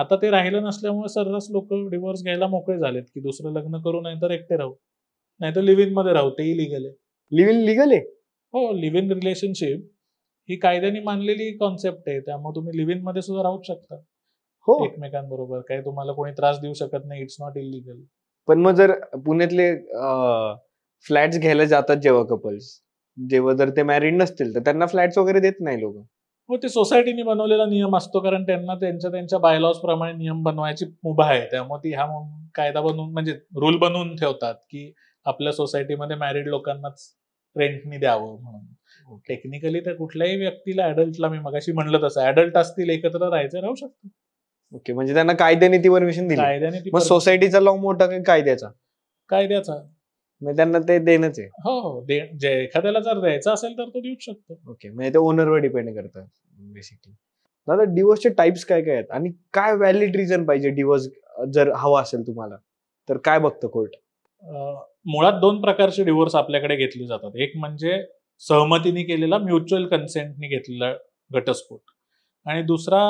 आता ते राहिलं नसल्यामुळे सर्रास लोक डिव्हर्स घ्यायला मोकळे झालेत की दुसरं लग्न करू नाही तर एकटे राहू नाही तर लिव्ह इन मध्ये राहू ते लिगल आहे लिव्ह इन लिगल आहे हो लिव्ह इन रिलेशनशिप ही कायद्याने मानलेली कॉन्सेप्ट आहे त्यामुळे तुम्ही लिव्ह इन मध्ये सुद्धा राहू शकता हो एकमेकांबरोबर काही तुम्हाला कोणी त्रास देऊ शकत नाही इट्स नॉट इलिगल पण मग जर पुण्यातले फ्लॅट्स घ्यायला जातात जेव्हा कपल्स जेव्हा जर ते मॅरिड नसतील तर त्यांना फ्लॅट्स वगैरे देत नाही लोक हो ते सोसायटीने बनवलेला नियम असतो कारण त्यांना त्यांच्या त्यांच्या बायलॉज प्रमाणे नियम बनवायची मुभा आहे त्यामुळे ती हा कायदा बनवून म्हणजे रूल बनवून ठेवतात की आपल्या सोसायटीमध्ये मॅरिड लोकांनाच रेंटनी द्यावं म्हणून टेक्निकली तर कुठल्याही व्यक्तीला ऍडल्टला मी मगाशी म्हणलं तसं ऍडल्ट असतील एकत्र राहायचं राहू शकतो ओके म्हणजे त्यांना कायद्याने ती परमिशन दिली कायद्याने सोसायटीचा लॉ मोठा कायद्याचा कायद्याचा मग त्यांना ते देणंच आहे हो, हो दे जे एखाद्याला जर द्यायचं असेल तर तो देऊ शकतो ओके म्हणजे ते ओनरवर डिपेंड करतं बेसिकली दादा डिवोर्सचे टाइप्स काय काय आहेत आणि काय व्हॅलिड रिझन पाहिजे डिवोर्स जर हवा असेल तुम्हाला तर काय बघतं कोर्ट मुळात दोन प्रकारचे डिवोर्स आपल्याकडे घेतले जातात एक म्हणजे सहमतीने केलेला म्युच्युअल कन्सेंटने घेतलेला घटस्फोट आणि दुसरा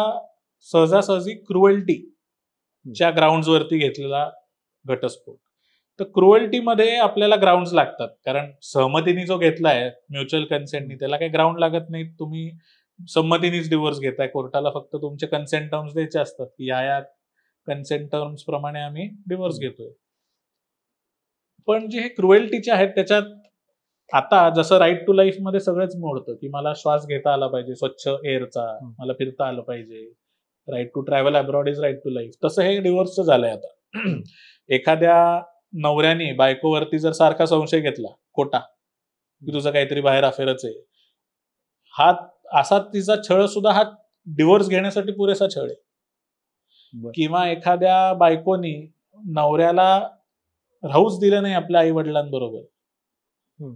सहजासहजी क्रुएल्टी च्या ग्राउंड वरती घेतलेला घटस्फोट तर क्रुएल्टीमध्ये आपल्याला ग्राउंड लागतात कारण सहमतीने जो घेतलाय म्युच्युअल कन्सेंटनी त्याला काही ग्राउंड लागत नाही तुम्ही संमतीनेच डिवोर्स घेताय कोर्टाला फक्त तुमचे कन्सेंट टर्म्स द्यायचे असतात की या या कन्सेंट टर्म्स प्रमाणे आम्ही डिवोर्स घेतोय पण जे हे क्रुएल्टीचे आहेत त्याच्यात आता जसं राईट टू लाईफ मध्ये सगळंच मोडतं की मला श्वास घेता आला पाहिजे स्वच्छ एअरचा मला फिरता आलं पाहिजे right to travel abroad is right to life तसं हे डिवोर्सचं झालंय आता एखाद्या नवऱ्याने बायकोवरती जर सारखा संशय घेतला खोटा की तुझं काहीतरी बाहेर अफेरच आहे हा असा तिचा छळ सुद्धा हा डिवोर्स घेण्यासाठी पुरेसा छळ आहे किंवा एखाद्या बायकोनी नवऱ्याला राहूच दिलं नाही आपल्या आई वडिलांबरोबर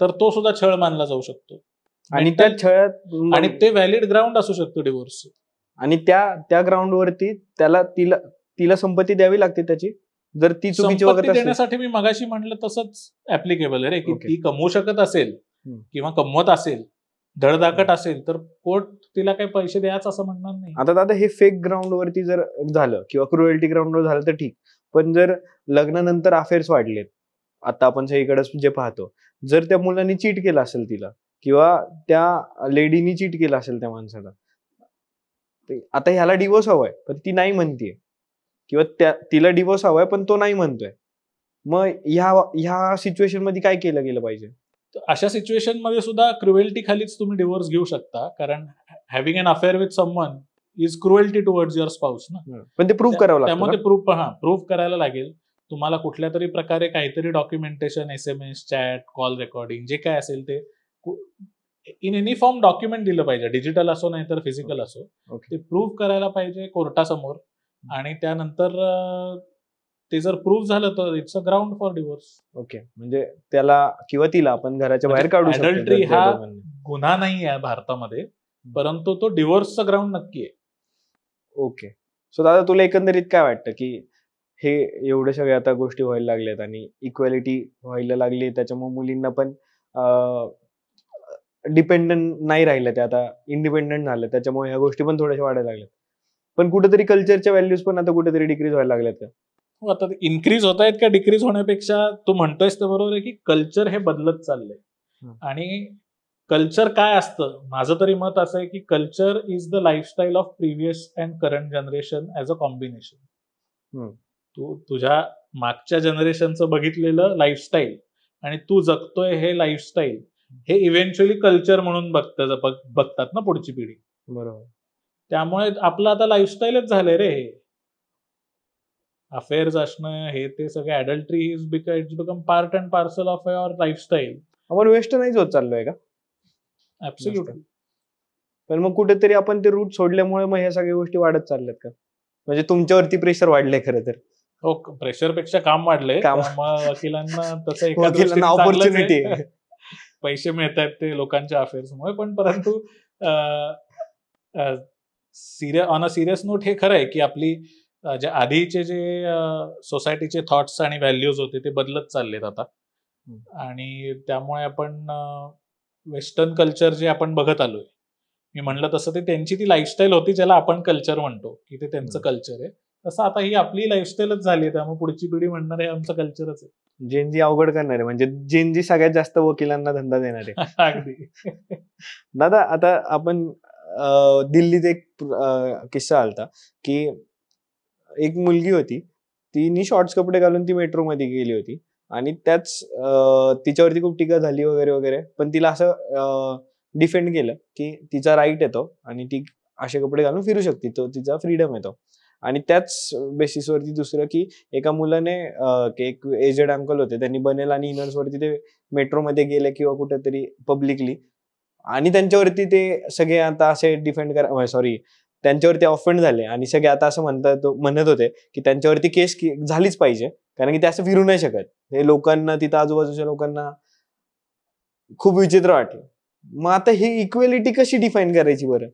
तर तो सुद्धा छळ मानला जाऊ शकतो आणि त्या छळात आणि ते व्हॅलिड ग्राउंड असू शकतो डिवोर्स आणि त्या त्या ग्राउंड वरती त्याला तिला तिला संपत्ती द्यावी लागते त्याची जर ती चुकीची वगैरे देण्यासाठी मी मगाशी म्हटलं तसंच ऍप्लिकेबल आहे रे की ती कमवू शकत असेल किंवा कमवत असेल धडधाकट असेल तर कोर्ट तिला काही पैसे द्याच असं म्हणणार नाही आता दादा हे फेक ग्राउंड वरती जर झालं किंवा क्रुएल्टी ग्राउंडवर झालं तर ठीक पण जर लग्नानंतर अफेअर्स वाढलेत आता आपण सगळीकडे जे पाहतो जर त्या मुलांनी चीट केलं असेल तिला किंवा त्या लेडीनी चीट केलं असेल त्या माणसाला आता ह्याला डिवोर्स हवाय पण ती नाही म्हणतीये किंवा त्या तिला डिवोर्स हवाय पण तो नाही म्हणतोय मग ह्या ह्या सिच्युएशन मध्ये काय केलं गेलं पाहिजे अशा सिच्युएशन मध्ये सुद्धा क्रुएल्टी खालीच तुम्ही डिवोर्स घेऊ शकता कारण having an affair with someone is cruelty towards your spouse ना पण ते प्रूव्ह करावं लागेल त्यामध्ये प्रूफ हा प्रूव्ह करायला लागेल तुम्हाला कुठल्या तरी प्रकारे काहीतरी documentation S M S chat call recording जे काय असेल ते इन एनी फॉर्म डॉक्युमेंट दिलं पाहिजे डिजिटल असो नाही तर फिजिकल असो ते प्रूव्ह करायला पाहिजे कोर्टासमोर आणि त्यानंतर ते जर प्रूव्ह झालं तर it's a ground for divorce okay म्हणजे त्याला किंवा तिला आपण घराच्या बाहेर म्हणजे काढू अडल्ट्री हा गुन्हा नाही आहे भारतामध्ये परंतु तो डिवोर्सचा ग्राउंड नक्की आहे ओके सो दादा तुला एकंदरीत काय वाटतं की हे एवढे सगळ्या आता गोष्टी व्हायला लागल्यात आणि इक्वॅलिटी व्हायला लागली त्याच्यामुळे मुलींना पण डिपेंडंट नाही राहिलं ते आता इंडिपेंडंट झालं त्याच्यामुळे ह्या गोष्टी पण थोड्याशा वाढायला लागल्या पण कुठेतरी कल्चरच्या व्हॅल्यूज पण आता कुठेतरी डिक्रीज व्हायला लागल्यात हो आता इन्क्रीज होत आहेत का डिक्रीज होण्यापेक्षा तू म्हणतोयस ते बरोबर आहे की कल्चर हे बदलत चाललंय आणि कल्चर काय असतं माझं तरी मत असं आहे की culture is the lifestyle of previous and current generation as a combination तू तुझ्या मागच्या जनरेशनचं बघितलेलं लाईफस्टाईल आणि तू जगतोय हे लाईफस्टाईल हे इव्हेंच्युअली कल्चर म्हणून बघत बघतात ना पुढची पिढी बरोबर त्यामुळे आपलं आता लाईफस्टाईलच झालंय रे हे अफेअर्स असणं हे ते सगळे अडल्ट्री इज बिक it's become part and parcel of your lifestyle आपण वेस्ट नाही होत चाललोय का पण मग कुठेतरी आपण ते रूट सोडल्यामुळे मग ह्या सगळ्या गोष्टी वाढत चालल्यात का म्हणजे तुमच्यावरती प्रेशर वाढले खरं तर हो प्रेशर पेक्षा काम वाढले वकिलांना तसं ऑपॉर्च्युनिटी पैसे मिळत आहेत ते लोकांच्या अफेअर्समुळे पण परंतु सिरिय ऑन अ सिरियस नोट हे खरं आहे की आपली जे आधीचे जे सोसायटीचे थॉट्स आणि व्हॅल्यूज होते ते बदलत चाललेत आता आणि त्यामुळे आपण वेस्टर्न कल्चर जे आपण बघत आलोय मी म्हणलं तसं ते त्यांची ती लाईफस्टाईल होती ज्याला आपण कल्चर म्हणतो की ते त्यांचं कल्चर आहे तसं आता ही आपली लाईफस्टाईलच झाली आहे त्यामुळे पुढची पिढी म्हणणार आहे आमचं कल्चरच आहे जेनजी अवघड करणार आहे म्हणजे जी सगळ्यात जास्त वकिलांना धंदा देणार आहे अगदी दादा आता आपण दिल्लीत एक किस्सा आलता की एक मुलगी होती तिने शॉर्ट्स कपडे घालून ती मेट्रोमध्ये गेली होती आणि त्याच तिच्यावरती खूप टीका झाली वगैरे वगैरे पण तिला असं डिफेंड केलं की तिचा राईट येतो आणि ती असे कपडे घालून फिरू शकते तो तिचा फ्रीडम येतो आणि त्याच बेसिसवरती दुसरं की एका मुलाने एक एजेड अंकल होते त्यांनी बनेल आणि इनर्सवरती ते मेट्रोमध्ये गेले किंवा कुठेतरी पब्लिकली आणि त्यांच्यावरती ते सगळे आता असे डिफेंड करा सॉरी त्यांच्यावरती ऑफेंड झाले आणि सगळे आता असं म्हणतात म्हणत होते की त्यांच्यावरती केस झालीच पाहिजे कारण की ते असं फिरू नाही शकत हे लोकांना तिथं आजूबाजूच्या लोकांना खूप विचित्र वाटलं मग आता ही इक्वेलिटी कशी डिफाईन करायची बरं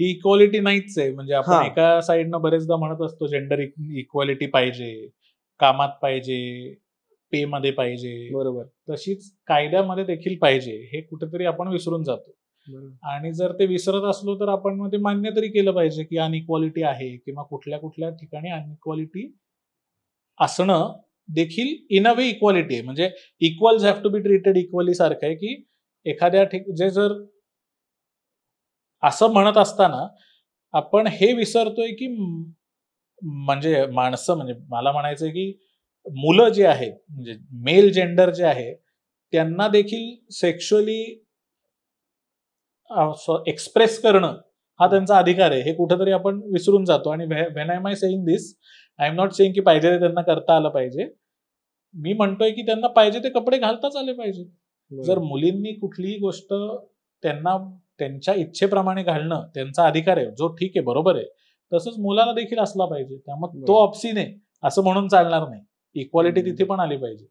ही इक्वालिटी नाहीच आहे म्हणजे आपण एका साईडनं बरेचदा म्हणत असतो जेंडर इक्वालिटी पाहिजे कामात पाहिजे पे मध्ये पाहिजे बरोबर तशीच कायद्यामध्ये देखील पाहिजे हे कुठेतरी आपण विसरून जातो आणि जर ते विसरत असलो तर आपण ते मान्य तरी केलं पाहिजे की अनइक्वालिटी आहे किंवा कुठल्या कुठल्या ठिकाणी अनइक्वालिटी असणं देखील इन अ वे इक्वालिटी आहे म्हणजे equals have to be treated equally सारखं आहे की एखाद्या ठिक जे जर असं म्हणत असताना आपण हे विसरतोय की म्हणजे माणसं म्हणजे मला म्हणायचंय की मुलं जे आहेत म्हणजे मेल जेंडर जे आहे त्यांना देखील सेक्शुअली एक्सप्रेस करणं हा त्यांचा अधिकार आहे हे कुठेतरी आपण विसरून जातो आणि when I my saying this I am not saying की पाहिजे ते त्यांना करता आलं पाहिजे मी म्हणतोय की त्यांना पाहिजे ते कपडे घालताच आले पाहिजे जर मुलींनी कुठलीही गोष्ट त्यांना त्यांच्या इच्छेप्रमाणे घालणं त्यांचा अधिकार आहे जो ठीक आहे बरोबर आहे तसंच मुलाला देखील असला पाहिजे त्यामुळे तो आहे असं म्हणून चालणार नाही इक्वालिटी तिथे पण आली पाहिजे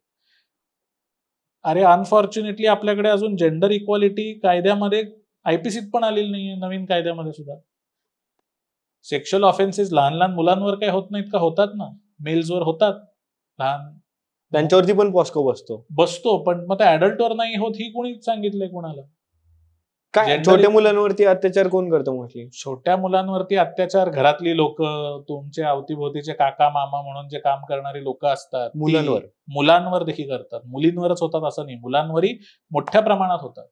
अरे अनफॉर्च्युनेटली आपल्याकडे अजून जेंडर इक्वालिटी कायद्यामध्ये आयपीसीत पण आलेली नाहीये नवीन कायद्यामध्ये सुद्धा सेक्शुअल ऑफेन्सेस लहान लहान मुलांवर काही होत नाहीत का होतात ना मेल्सवर होतात लहान त्यांच्यावरती पण पॉस्को बसतो बसतो पण मग ते ऍडल्टवर नाही होत ही कोणी सांगितलंय कोणाला काय छोट्या मुलांवरती अत्याचार कोण करतो मोस्टली छोट्या मुलांवरती अत्याचार घरातली लोक तुमचे अवतीभोवतीचे काका मामा म्हणून जे काम करणारी लोक असतात मुलांवर मुलांवर देखील करतात मुलींवरच होतात असं नाही मुलांवरही मोठ्या प्रमाणात होतात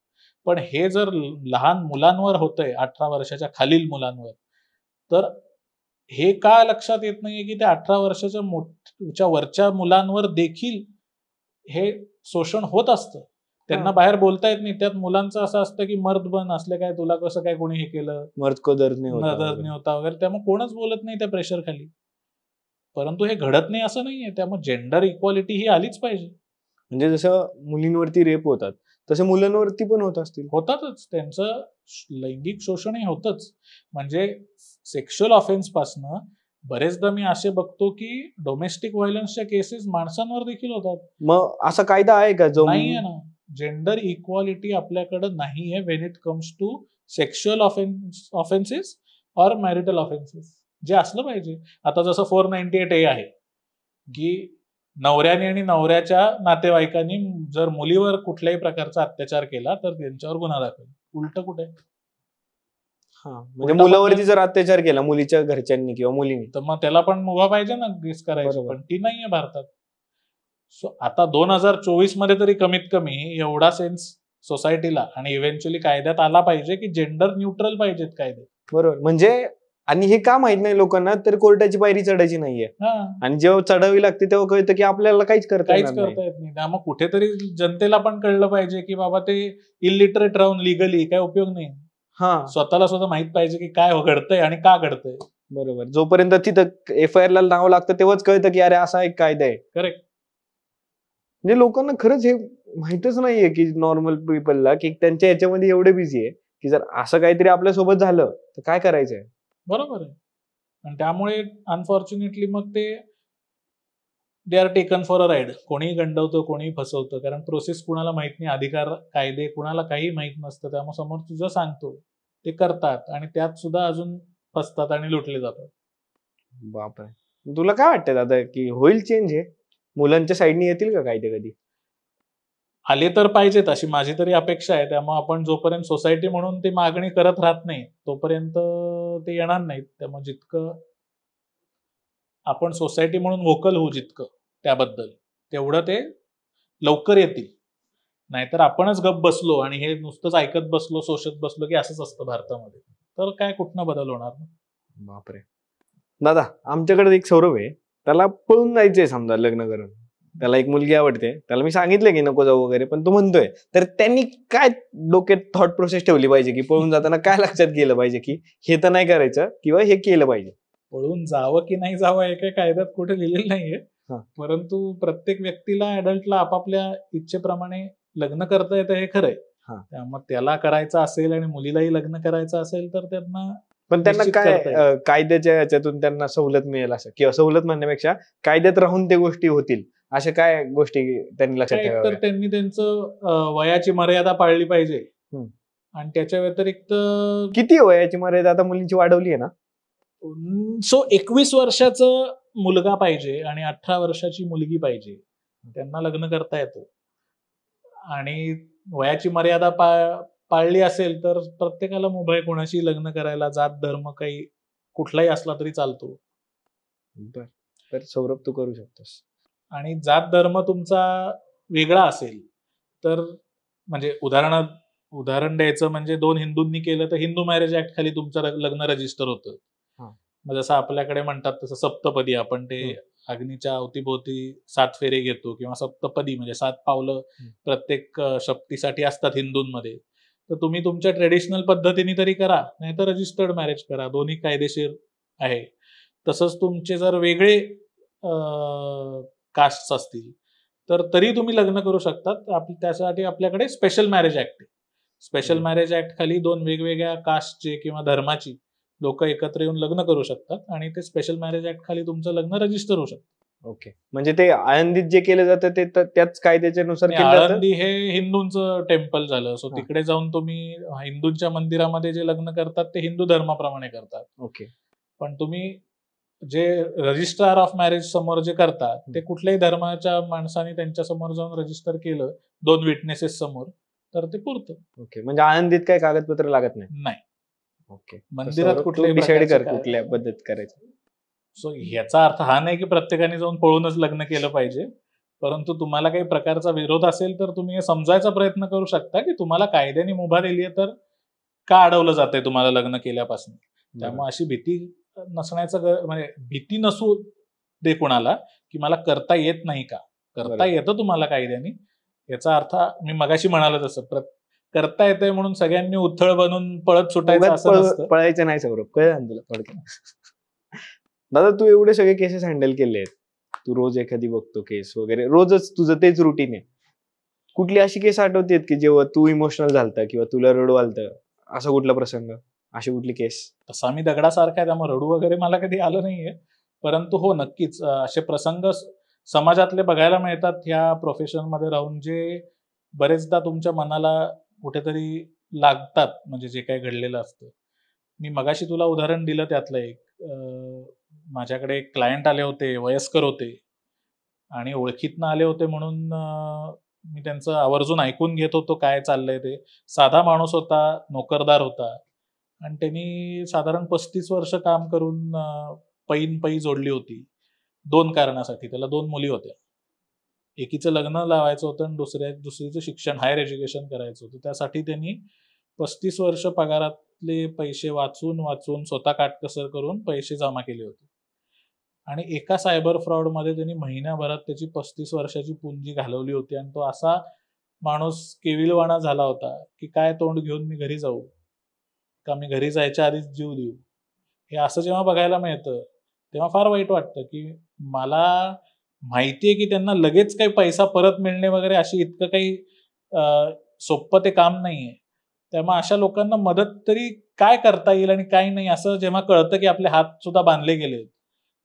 पण हे जर लहान मुलांवर होतंय अठरा वर्षाच्या खालील मुलांवर तर हे का लक्षात येत नाहीये की ते अठरा वर्षाच्या मोठ्या वरच्या मुलांवर देखील हे शोषण होत असतं त्यांना बाहेर बोलता येत नाही त्यात मुलांचं असं असतं की मर्द बन असले काय तुला कसं काय कोणी हे केलं मर्द को दर्द नाही होता होता वगैरे त्यामुळे कोणच बोलत नाही त्या प्रेशर खाली परंतु हे घडत नाही असं नाहीये त्यामुळे जेंडर इक्वालिटी ही आलीच पाहिजे म्हणजे जसं मुलींवरती रेप होतात तसे मुलांवरती पण होत असतील होतातच त्यांचं लैंगिक शोषणही होतच म्हणजे सेक्शुअल ऑफेन्स पासनं बरेचदा मी असे बघतो की डोमेस्टिक व्हायलन्सच्या केसेस माणसांवर देखील होतात मग असा कायदा आहे का जो नाही ना जेंडर इक्वालिटी आपल्याकडे नाही आहे when it comes to sexual offence offences और मॅरिटल ऑफेन्सेस जे असलं पाहिजे आता जसं फोर नाईन्टी एट ए आहे की नवऱ्याने आणि नवऱ्याच्या नातेवाईकांनी जर मुलीवर कुठल्याही प्रकारचा अत्याचार केला तर त्यांच्यावर गुन्हा दाखल उलट कुठे म्हणजे मुलावरती जर अत्याचार केला मुलीच्या घरच्यांनी किंवा मुलीने तर मग त्याला पण मुभा पाहिजे ना ग्रीस करायचं पण ती नाहीये भारतात सो आता दोन हजार चोवीस मध्ये तरी कमीत कमी एवढा सेन्स सोसायटीला आणि इव्हेंच्युअली कायद्यात आला पाहिजे की जेंडर न्यूट्रल पाहिजेत कायदे बरोबर म्हणजे आणि हे का माहित नाही लोकांना तर कोर्टाची पायरी चढायची नाहीये आणि जेव्हा चढावी लागते तेव्हा कळतं की आपल्याला काहीच करता काहीच करता येत नाही मग कुठेतरी जनतेला पण कळलं पाहिजे की बाबा ते इलिटरेट राहून लिगली काय उपयोग नाही हा स्वतःला स्वतः माहित पाहिजे की काय घडतंय आणि का घडतंय बरोबर जोपर्यंत तिथं एफ आय आर ला नाव लागतं तेव्हाच कळतं की अरे असा एक कायदा आहे करेक्ट म्हणजे लोकांना खरंच हे माहितच नाहीये की नॉर्मल पीपलला की त्यांच्या याच्यामध्ये एवढे बिझी आहे की जर असं काहीतरी आपल्यासोबत झालं तर काय करायचंय बरोबर आहे आणि त्यामुळे अनफॉर्च्युनेटली मग ते they are taken for a ride कोणीही गंडवतं कोणीही फसवतं कारण प्रोसेस कुणाला माहित नाही अधिकार कायदे कुणाला काही माहीत नसतं त्यामुळे समोर तुझं सांगतो ते करतात आणि त्यात सुद्धा अजून फसतात आणि लुटले जातात बापरे तुला काय वाटतं दादा की होईल चेंज हे मुलांच्या साईडनी येतील का कायदे कधी आले तर पाहिजेत अशी माझी तरी अपेक्षा आहे त्यामुळे आपण जोपर्यंत सोसायटी म्हणून ती मागणी करत राहत नाही तोपर्यंत ते येणार नाहीत त्यामुळे जितकं आपण सोसायटी म्हणून व्होकल होऊ जितकं त्याबद्दल तेवढं ते लवकर येतील नाहीतर आपणच गप बसलो आणि हे नुसतंच ऐकत बसलो सोशत बसलो की असंच असतं भारतामध्ये तर काय कुठनं बदल होणार बापरे दादा आमच्याकडे एक सौरभ आहे त्याला पळून जायचंय समजा लग्न करून त्याला एक मुलगी आवडते त्याला मी सांगितलं की नको जाऊ वगैरे पण तो म्हणतोय तर त्यांनी काय डोक्यात थॉट प्रोसेस ठेवली पाहिजे की पळून जाताना काय लक्षात गेलं पाहिजे की हे तर नाही करायचं किंवा हे केलं पाहिजे पळून जावं की नाही जावं हे काही कायद्यात कुठे लिहिलेलं नाहीये परंतु प्रत्येक व्यक्तीला ऍडल्टला आपापल्या इच्छेप्रमाणे लग्न करता येतं हे खरंय मग त्याला करायचं असेल आणि मुलीलाही लग्न करायचं असेल तर त्यांना पण त्यांना काय कायद्याच्या याच्यातून त्यांना सवलत मिळेल असं किंवा सवलत म्हणण्यापेक्षा कायद्यात राहून ते गोष्टी होतील अशा काय गोष्टी त्यांनी लक्षात तर त्यांनी त्यांचं वयाची मर्यादा पाळली पाहिजे आणि त्याच्या व्यतिरिक्त किती वयाची मर्यादा आता मुलींची वाढवली आहे ना सो एकवीस वर्षाचं मुलगा पाहिजे आणि अठरा वर्षाची मुलगी पाहिजे त्यांना लग्न करता येतो आणि वयाची मर्यादा पाळली असेल तर प्रत्येकाला मोबाईल कोणाशी लग्न करायला जात धर्म काही कुठलाही असला तरी चालतो तर सौरभ तू करू शकतोस आणि जात धर्म तुमचा वेगळा असेल तर म्हणजे उदाहरण उदाहरण द्यायचं म्हणजे दोन हिंदूंनी केलं तर हिंदू मॅरेज ऍक्ट खाली तुमचं लग्न रजिस्टर होतं मग जसं आपल्याकडे म्हणतात तसं सप्तपदी आपण ते अग्नीच्या अवतीभोवती सात फेरे घेतो किंवा सप्तपदी म्हणजे सात पावलं प्रत्येक शक्तीसाठी असतात हिंदूंमध्ये तर तुम्ही तुमच्या ट्रेडिशनल पद्धतीने तरी करा नाहीतर रजिस्टर्ड मॅरेज करा दोन्ही कायदेशीर आहे तसंच तुमचे जर वेगळे कास्ट असतील तर तरी तुम्ही लग्न करू शकतात त्यासाठी आपल्याकडे स्पेशल मॅरेज ऍक्ट आहे स्पेशल मॅरेज ऍक्ट खाली दोन वेगवेगळ्या कास्टचे किंवा धर्माची लोक एकत्र येऊन लग्न करू शकतात आणि ते स्पेशल मॅरेज ऍक्ट खाली तुमचं लग्न रजिस्टर होऊ शकतं ओके म्हणजे ते आळंदीत जे केलं जातं ते त्याच कायद्याच्या नुसार आळंदी हे हिंदूंचं टेम्पल झालं सो तिकडे जाऊन तुम्ही हिंदूंच्या मंदिरामध्ये जे लग्न करतात ते हिंदू धर्माप्रमाणे करतात ओके पण तुम्ही जे रजिस्ट्रार ऑफ मॅरेज समोर जे करतात ते कुठल्याही धर्माच्या माणसाने त्यांच्या समोर जाऊन रजिस्टर केलं दोन विटनेसेस समोर तर ते पुरतं ओके म्हणजे आळंदीत काही कागदपत्र लागत नाही नाही ओके मंदिरात कुठले डिसाइड कर कुठल्या पद्धत करायचं सो ह्याचा अर्थ हा नाही की प्रत्येकाने जाऊन पळूनच लग्न केलं पाहिजे परंतु तुम्हाला काही प्रकारचा विरोध असेल तर तुम्ही हे समजायचा प्रयत्न करू शकता की तुम्हाला कायद्याने मुभा दिली आहे तर का अडवलं जात आहे तुम्हाला लग्न केल्यापासून त्यामुळे अशी भीती नसण्याचं म्हणजे भीती नसू दे कुणाला की मला करता येत नाही का करता येतं तुम्हाला कायद्याने याचा अर्थ मी मगाशी म्हणालो तसं करता येतंय म्हणून सगळ्यांनी उथळ बनून पळत सुटायचं असं पळायचं नाही सौरभ काय तुला दादा तू एवढे सगळे केसेस हँडल केले आहेत तू रोज एखादी बघतो केस वगैरे रोजच तुझं तेच रुटीन आहे कुठली अशी केस आठवते की जेव्हा तू इमोशनल झालत किंवा तुला रडू आलत असं कुठला प्रसंग अशी कुठली केस तसा मी दगडासारखा आहे त्यामुळे रडू वगैरे मला कधी आलं नाहीये परंतु हो नक्कीच असे प्रसंग समाजातले बघायला मिळतात ह्या प्रोफेशनमध्ये राहून जे बरेचदा तुमच्या मनाला कुठेतरी लागतात म्हणजे जे काही घडलेलं असतं मी मगाशी तुला उदाहरण दिलं त्यातलं एक माझ्याकडे क्लायंट आले होते वयस्कर होते आणि ओळखीतनं आले होते म्हणून मी त्यांचं आवर्जून ऐकून घेत होतो काय चाललंय ते साधा माणूस होता नोकरदार होता आणि त्यांनी साधारण पस्तीस वर्ष काम करून पैन पै जोडली होती दोन कारणासाठी त्याला दोन मुली होत्या एकीचं लग्न लावायचं होतं आणि दुसऱ्या दुसरीचं शिक्षण हायर एज्युकेशन करायचं होतं त्यासाठी त्यांनी पस्तीस वर्ष पगारातले पैसे वाचून वाचून स्वतः काटकसर करून पैसे जमा केले होते आणि एका सायबर फ्रॉडमध्ये त्यांनी महिन्याभरात त्याची पस्तीस वर्षाची पुंजी घालवली होती आणि तो असा माणूस केविलवाणा झाला होता की काय तोंड घेऊन मी घरी जाऊ का मी घरी जायच्या आधीच जीव देऊ हे असं जेव्हा बघायला मिळतं तेव्हा फार वाईट वाटतं की मला माहिती आहे की त्यांना लगेच काही पैसा परत मिळणे वगैरे अशी इतकं काही सोपं ते काम नाहीये तेव्हा अशा लोकांना मदत तरी काय करता येईल आणि काय नाही असं जेव्हा कळतं की आपले हात सुद्धा बांधले गेले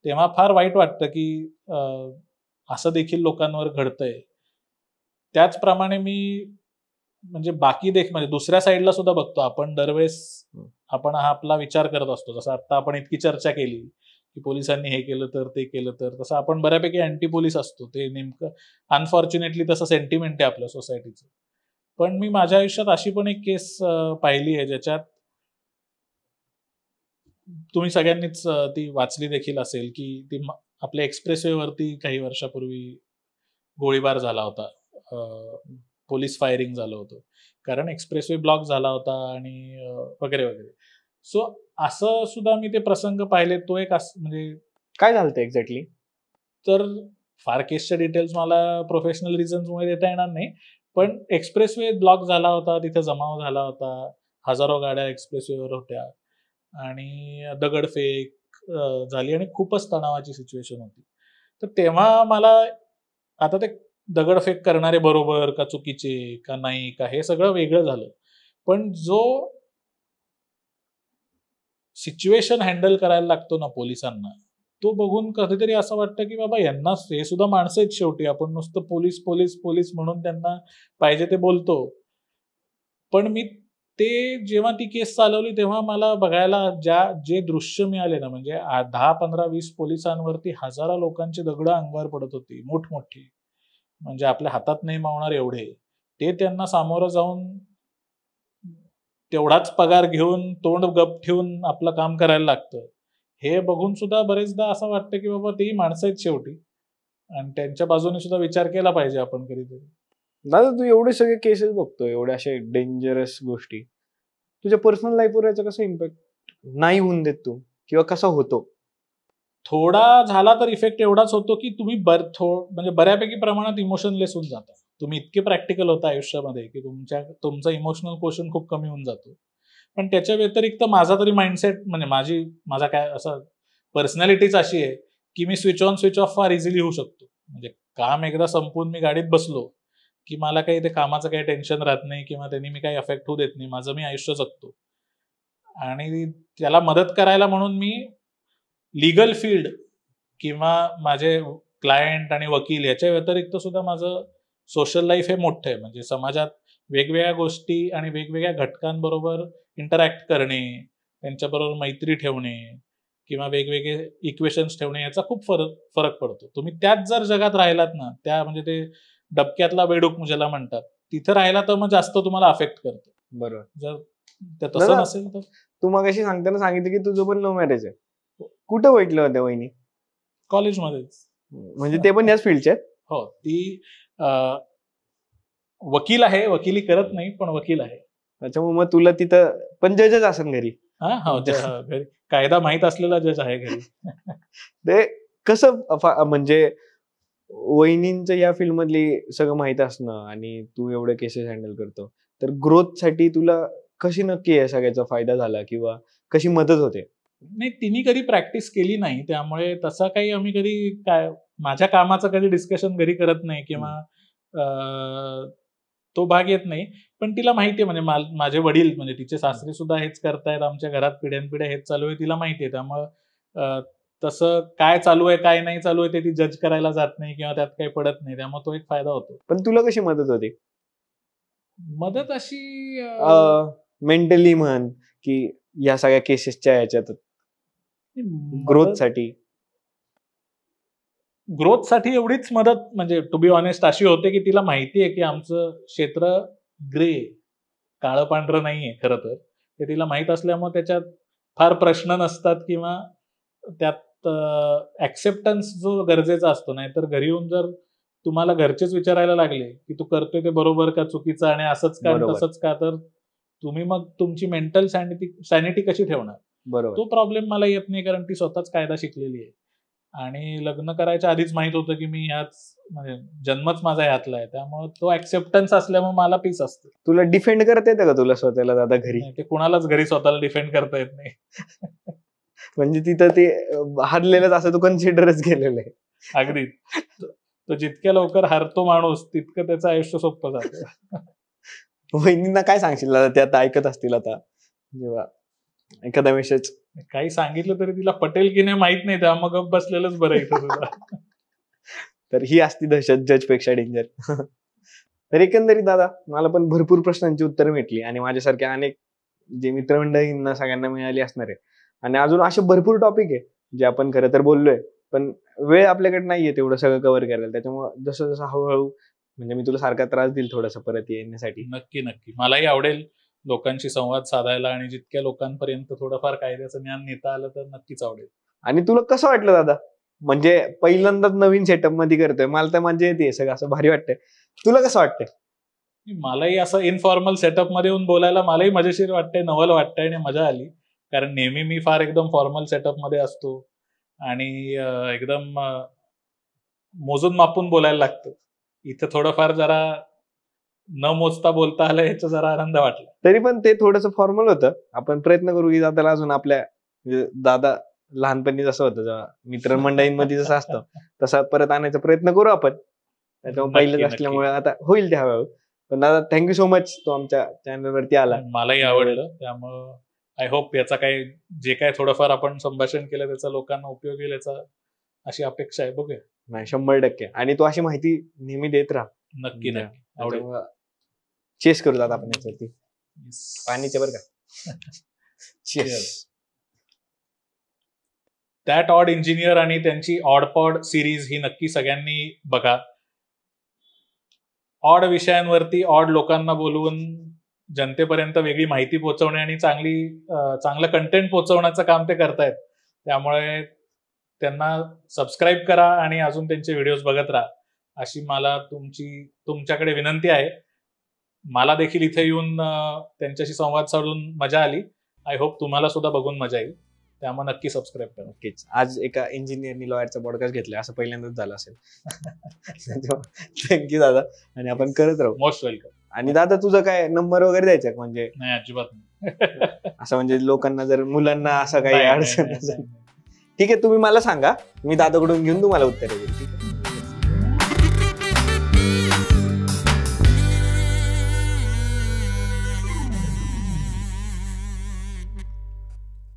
तेव्हा फार वाईट वाटतं की असं देखील लोकांवर घडतंय त्याचप्रमाणे मी म्हणजे बाकी देख म्हणजे दुसऱ्या साईडला सुद्धा बघतो आपण दरवेळेस आपण हा आपला विचार करत असतो जसं आता आपण इतकी चर्चा केली की पोलिसांनी हे केलं तर ते केलं तर तसं आपण बऱ्यापैकी अँटी पोलीस असतो ते नेमकं अनफॉर्च्युनेटली तसं सेंटिमेंट आहे आपल्या सोसायटीचं पण मी माझ्या आयुष्यात अशी पण एक केस पाहिली आहे ज्याच्यात तुम्ही सगळ्यांनीच ती वाचली देखील असेल की ती आपल्या एक्सप्रेसवेवरती काही वर्षापूर्वी गोळीबार झाला होता पोलीस फायरिंग झालं होतं कारण एक्सप्रेसवे ब्लॉक झाला होता आणि वगैरे वगैरे सो असं सुद्धा मी ते प्रसंग पाहिले तो एक म्हणजे काय झालं ते एक्झॅक्टली तर फार केसच्या डिटेल्स मला प्रोफेशनल रिझन्समुळे देता येणार नाही पण एक्सप्रेसवे ब्लॉक झाला होता तिथे जमाव झाला होता हजारो गाड्या एक्सप्रेसवेवर होत्या आणि दगडफेक झाली आणि खूपच तणावाची सिच्युएशन होती तर तेव्हा मला आता ते दगडफेक करणारे बरोबर का चुकीचे का नाही का हे सगळं वेगळं झालं पण जो सिच्युएशन हँडल करायला लागतो ना पोलिसांना तो बघून कधीतरी असं वाटतं की बाबा यांना हे सुद्धा माणसं आहेत शेवटी आपण नुसतं पोलीस पोलीस पोलीस म्हणून त्यांना पाहिजे ते बोलतो पण मी ते जेव्हा ती केस चालवली तेव्हा मला बघायला ज्या जे दृश्य मिळाले ना म्हणजे दहा पंधरा वीस पोलिसांवरती हजारो लोकांची दगड अंगावर पडत होती मोठमोठी म्हणजे आपल्या हातात नाही मावणार एवढे ते त्यांना सामोरं जाऊन तेवढाच पगार घेऊन तोंड गप ठेवून आपलं काम करायला लागतं हे बघून सुद्धा बरेचदा असं वाटतं की बाबा ती माणसं आहेत शेवटी आणि त्यांच्या बाजूने सुद्धा विचार केला पाहिजे आपण कधीतरी दादा तू एवढे सगळे केसेस बघतो एवढे असे डेंजरस गोष्टी तुझ्या पर्सनल लाईफवर याचा कसा इम्पॅक्ट नाही होऊन देत तू किंवा कसा होतो थोडा झाला तर इफेक्ट एवढाच होतो की तुम्ही बर थो म्हणजे बऱ्यापैकी प्रमाणात इमोशनलेस होऊन जाता तुम्ही इतके प्रॅक्टिकल होता आयुष्यामध्ये की तुमच्या तुमचा इमोशनल क्वेश्चन खूप कमी होऊन जातो पण त्याच्या व्यतिरिक्त माझा तरी माइंडसेट म्हणजे माझी माझा काय असा पर्सनॅलिटीच अशी आहे की मी स्विच ऑन स्विच ऑफ फार इझिली होऊ शकतो म्हणजे काम एकदा संपून मी गाडीत बसलो की मला काही ते कामाचं काही टेन्शन राहत नाही किंवा त्यांनी मी काही अफेक्ट होऊ देत नाही माझं मी आयुष्य जगतो आणि त्याला मदत करायला म्हणून मी लिगल फील्ड किंवा माझे क्लायंट आणि वकील याच्या व्यतिरिक्त सुद्धा माझं सोशल लाईफ हे मोठं आहे म्हणजे समाजात वेगवेगळ्या गोष्टी आणि वेगवेगळ्या घटकांबरोबर इंटरॅक्ट करणे त्यांच्याबरोबर मैत्री ठेवणे किंवा वेगवेगळे इक्वेशन्स ठेवणे याचा खूप फरक फरक पडतो तुम्ही त्याच जर जगात राहिलात ना त्या म्हणजे ते डबक्यातला बेडूक ज्याला म्हणतात तिथे राहिला तर मग जास्त तुम्हाला अफेक्ट करतो बरोबर जर तसं असेल तर तू मग अशी सांगताना सांगितलं की तुझं पण लव्ह मॅरेज आहे कुठं भेटलं होत्या वहिनी कॉलेजमध्ये म्हणजे ते पण याच फील्डचे हो ती वकील आहे वकिली करत नाही पण वकील आहे त्याच्यामुळे मग तुला तिथं पण जजच असेल हो, घरी कायदा माहित असलेला जज आहे घरी ते कसं म्हणजे वहिनींचं या फील्डमधली सगळं माहीत असणं आणि तू एवढे केसेस हँडल करतो तर ग्रोथसाठी तुला कशी नक्की आहे सगळ्याचा फायदा झाला किंवा कशी मदत होते नाही तिने कधी प्रॅक्टिस केली नाही त्यामुळे तसा काही आम्ही कधी काय माझ्या कामाचं कधी डिस्कशन घरी करत नाही किंवा तो भाग येत नाही पण तिला माहिती आहे म्हणजे माझे वडील म्हणजे तिचे सासरे सुद्धा हेच करतायत आमच्या घरात पिढ्या हेच चालू आहे तिला माहिती आहे त्यामुळं तसं काय चालू आहे काय नाही चालू आहे ते ती जज करायला जात नाही किंवा त्यात काही पडत नाही त्यामुळे तो एक फायदा होतो पण तुला कशी मदत होते मदत अशी मेंटली म्हण की या सगळ्या केसेसच्या याच्यात ग्रोथ साठी ग्रोथ साठी एवढीच मदत म्हणजे टू बी ऑनेस्ट अशी होते की तिला माहिती आहे की आमचं क्षेत्र ग्रे काळं पांढरं नाहीये खरं तर ते तिला माहीत असल्यामुळे त्याच्यात फार प्रश्न नसतात किंवा त्यात ऍक्सेप्टन्स जो गरजेचा असतो नाही तर घरी येऊन जर तुम्हाला घरचेच विचारायला लागले की तू करतोय ते बरोबर का चुकीचं आणि असंच का तसंच का तर तुम्ही मग तुमची मेंटल सॅनिटी सॅनिटी कशी ठेवणार बरोबर तो प्रॉब्लेम मला येत नाही कारण ती स्वतःच कायदा शिकलेली आहे आणि लग्न करायच्या आधीच माहित होतं की मी ह्याच म्हणजे जन्मच माझा ह्यातला आहे त्यामुळे तो ऍक्सेप्टन्स असल्यामुळे मला पीस असतो तुला डिफेंड करता येतं का तुला स्वतःला दादा घरी ते कुणालाच घरी स्वतःला डिफेंड करता येत नाही म्हणजे तिथं ते हरलेलंच असं तू कन्सिडरच केलेलं आहे अगदी तो जितक्या लवकर हरतो माणूस तितकं त्याचं आयुष्य सोपं जात वहिनींना काय सांगशील ते आता ऐकत असतील आता जेव्हा एखादा विषयच काही सांगितलं तरी तिला पटेल की नाही माहित नाही त्या मग बसलेलंच बरं इथं तुला तर ही असती दहशत जज पेक्षा डेंजर तर एकंदरीत दादा मला पण भरपूर प्रश्नांची उत्तरं भेटली आणि माझ्यासारख्या अनेक जे मित्रमंडळींना सगळ्यांना मिळाली असणार आहे आणि अजून असे भरपूर टॉपिक आहे जे आपण खरं तर बोललोय पण वेळ आपल्याकडे नाहीये तेवढं सगळं कव्हर करायला त्याच्यामुळे जसं जसं हळूहळू म्हणजे मी तुला सारखा त्रास देईल थोडासा परत येण्यासाठी नक्की नक्की मलाही आवडेल लोकांशी संवाद साधायला आणि जितक्या लोकांपर्यंत थोडंफार कायद्याचं ज्ञान नेता आलं तर नक्कीच आवडेल आणि तुला कसं वाटलं दादा म्हणजे पहिल्यांदाच नवीन सेटअप मध्ये करतोय मला तर म्हणजे येते सगळं असं भारी वाटतंय तुला कसं वाटतंय मलाही असं इनफॉर्मल सेटअप मध्ये येऊन बोलायला मलाही मजेशीर वाटतंय नवल वाटतंय आणि मजा आली कारण नेहमी मी फार एकदम फॉर्मल सेटअप मध्ये असतो आणि एकदम मोजून मापून बोलायला लागतं इथं थोडंफार जरा न मोजता बोलता आलं याचा जरा आनंद वाटला तरी पण ते थोडस फॉर्मल होतं आपण प्रयत्न करू की दादाला अजून आपल्या म्हणजे दादा लहानपणी जसं होतं जेव्हा मित्रमंडळींमध्ये जसं असतं तसा परत आणायचा प्रयत्न करू आपण पहिलं असल्यामुळे आता होईल त्या हळूहळू पण दादा थँक्यू सो मच तो आमच्या चॅनलवरती आला मलाही आवडलं त्यामुळं आय होप याचा काही जे काय थोडंफार आपण संभाषण केलं त्याचा लोकांना उपयोग येईल याचा अशी अपेक्षा आहे बघूया नाही शंभर टक्के आणि तू अशी माहिती नेहमी देत राहा नक्की म्हणजे नाही चेस करू जात आपण याच्यावरती पाणीचे बरं का दॅट ऑड इंजिनियर आणि त्यांची ऑड पॉड सिरीज ही नक्की सगळ्यांनी बघा ऑड विषयांवरती ऑड लोकांना बोलवून जनतेपर्यंत वेगळी माहिती पोहोचवणे आणि चांगली चांगलं कंटेंट पोहोचवण्याचं काम ते करतायत त्यामुळे त्यांना सबस्क्राईब करा आणि अजून त्यांचे व्हिडिओज बघत राहा अशी मला तुमची तुमच्याकडे विनंती आहे मला देखील इथे येऊन त्यांच्याशी संवाद साधून मजा आली आय होप तुम्हाला सुद्धा बघून मजा येईल त्यामुळे नक्की सबस्क्राईब करा नक्कीच आज एका इंजिनिअरनी लॉयरचा बॉडकास्ट घेतला असं पहिल्यांदाच झालं असेल थँक्यू दादा आणि आपण करत राहू मोस्ट वेलकम आणि दादा तुझं काय नंबर वगैरे द्यायचा म्हणजे नाही अजिबात असं म्हणजे लोकांना जर मुलांना असं काही अडचण ठीक आहे तुम्ही मला सांगा मी दादाकडून घेऊन तुम्हाला उत्तर देईल ठीक आहे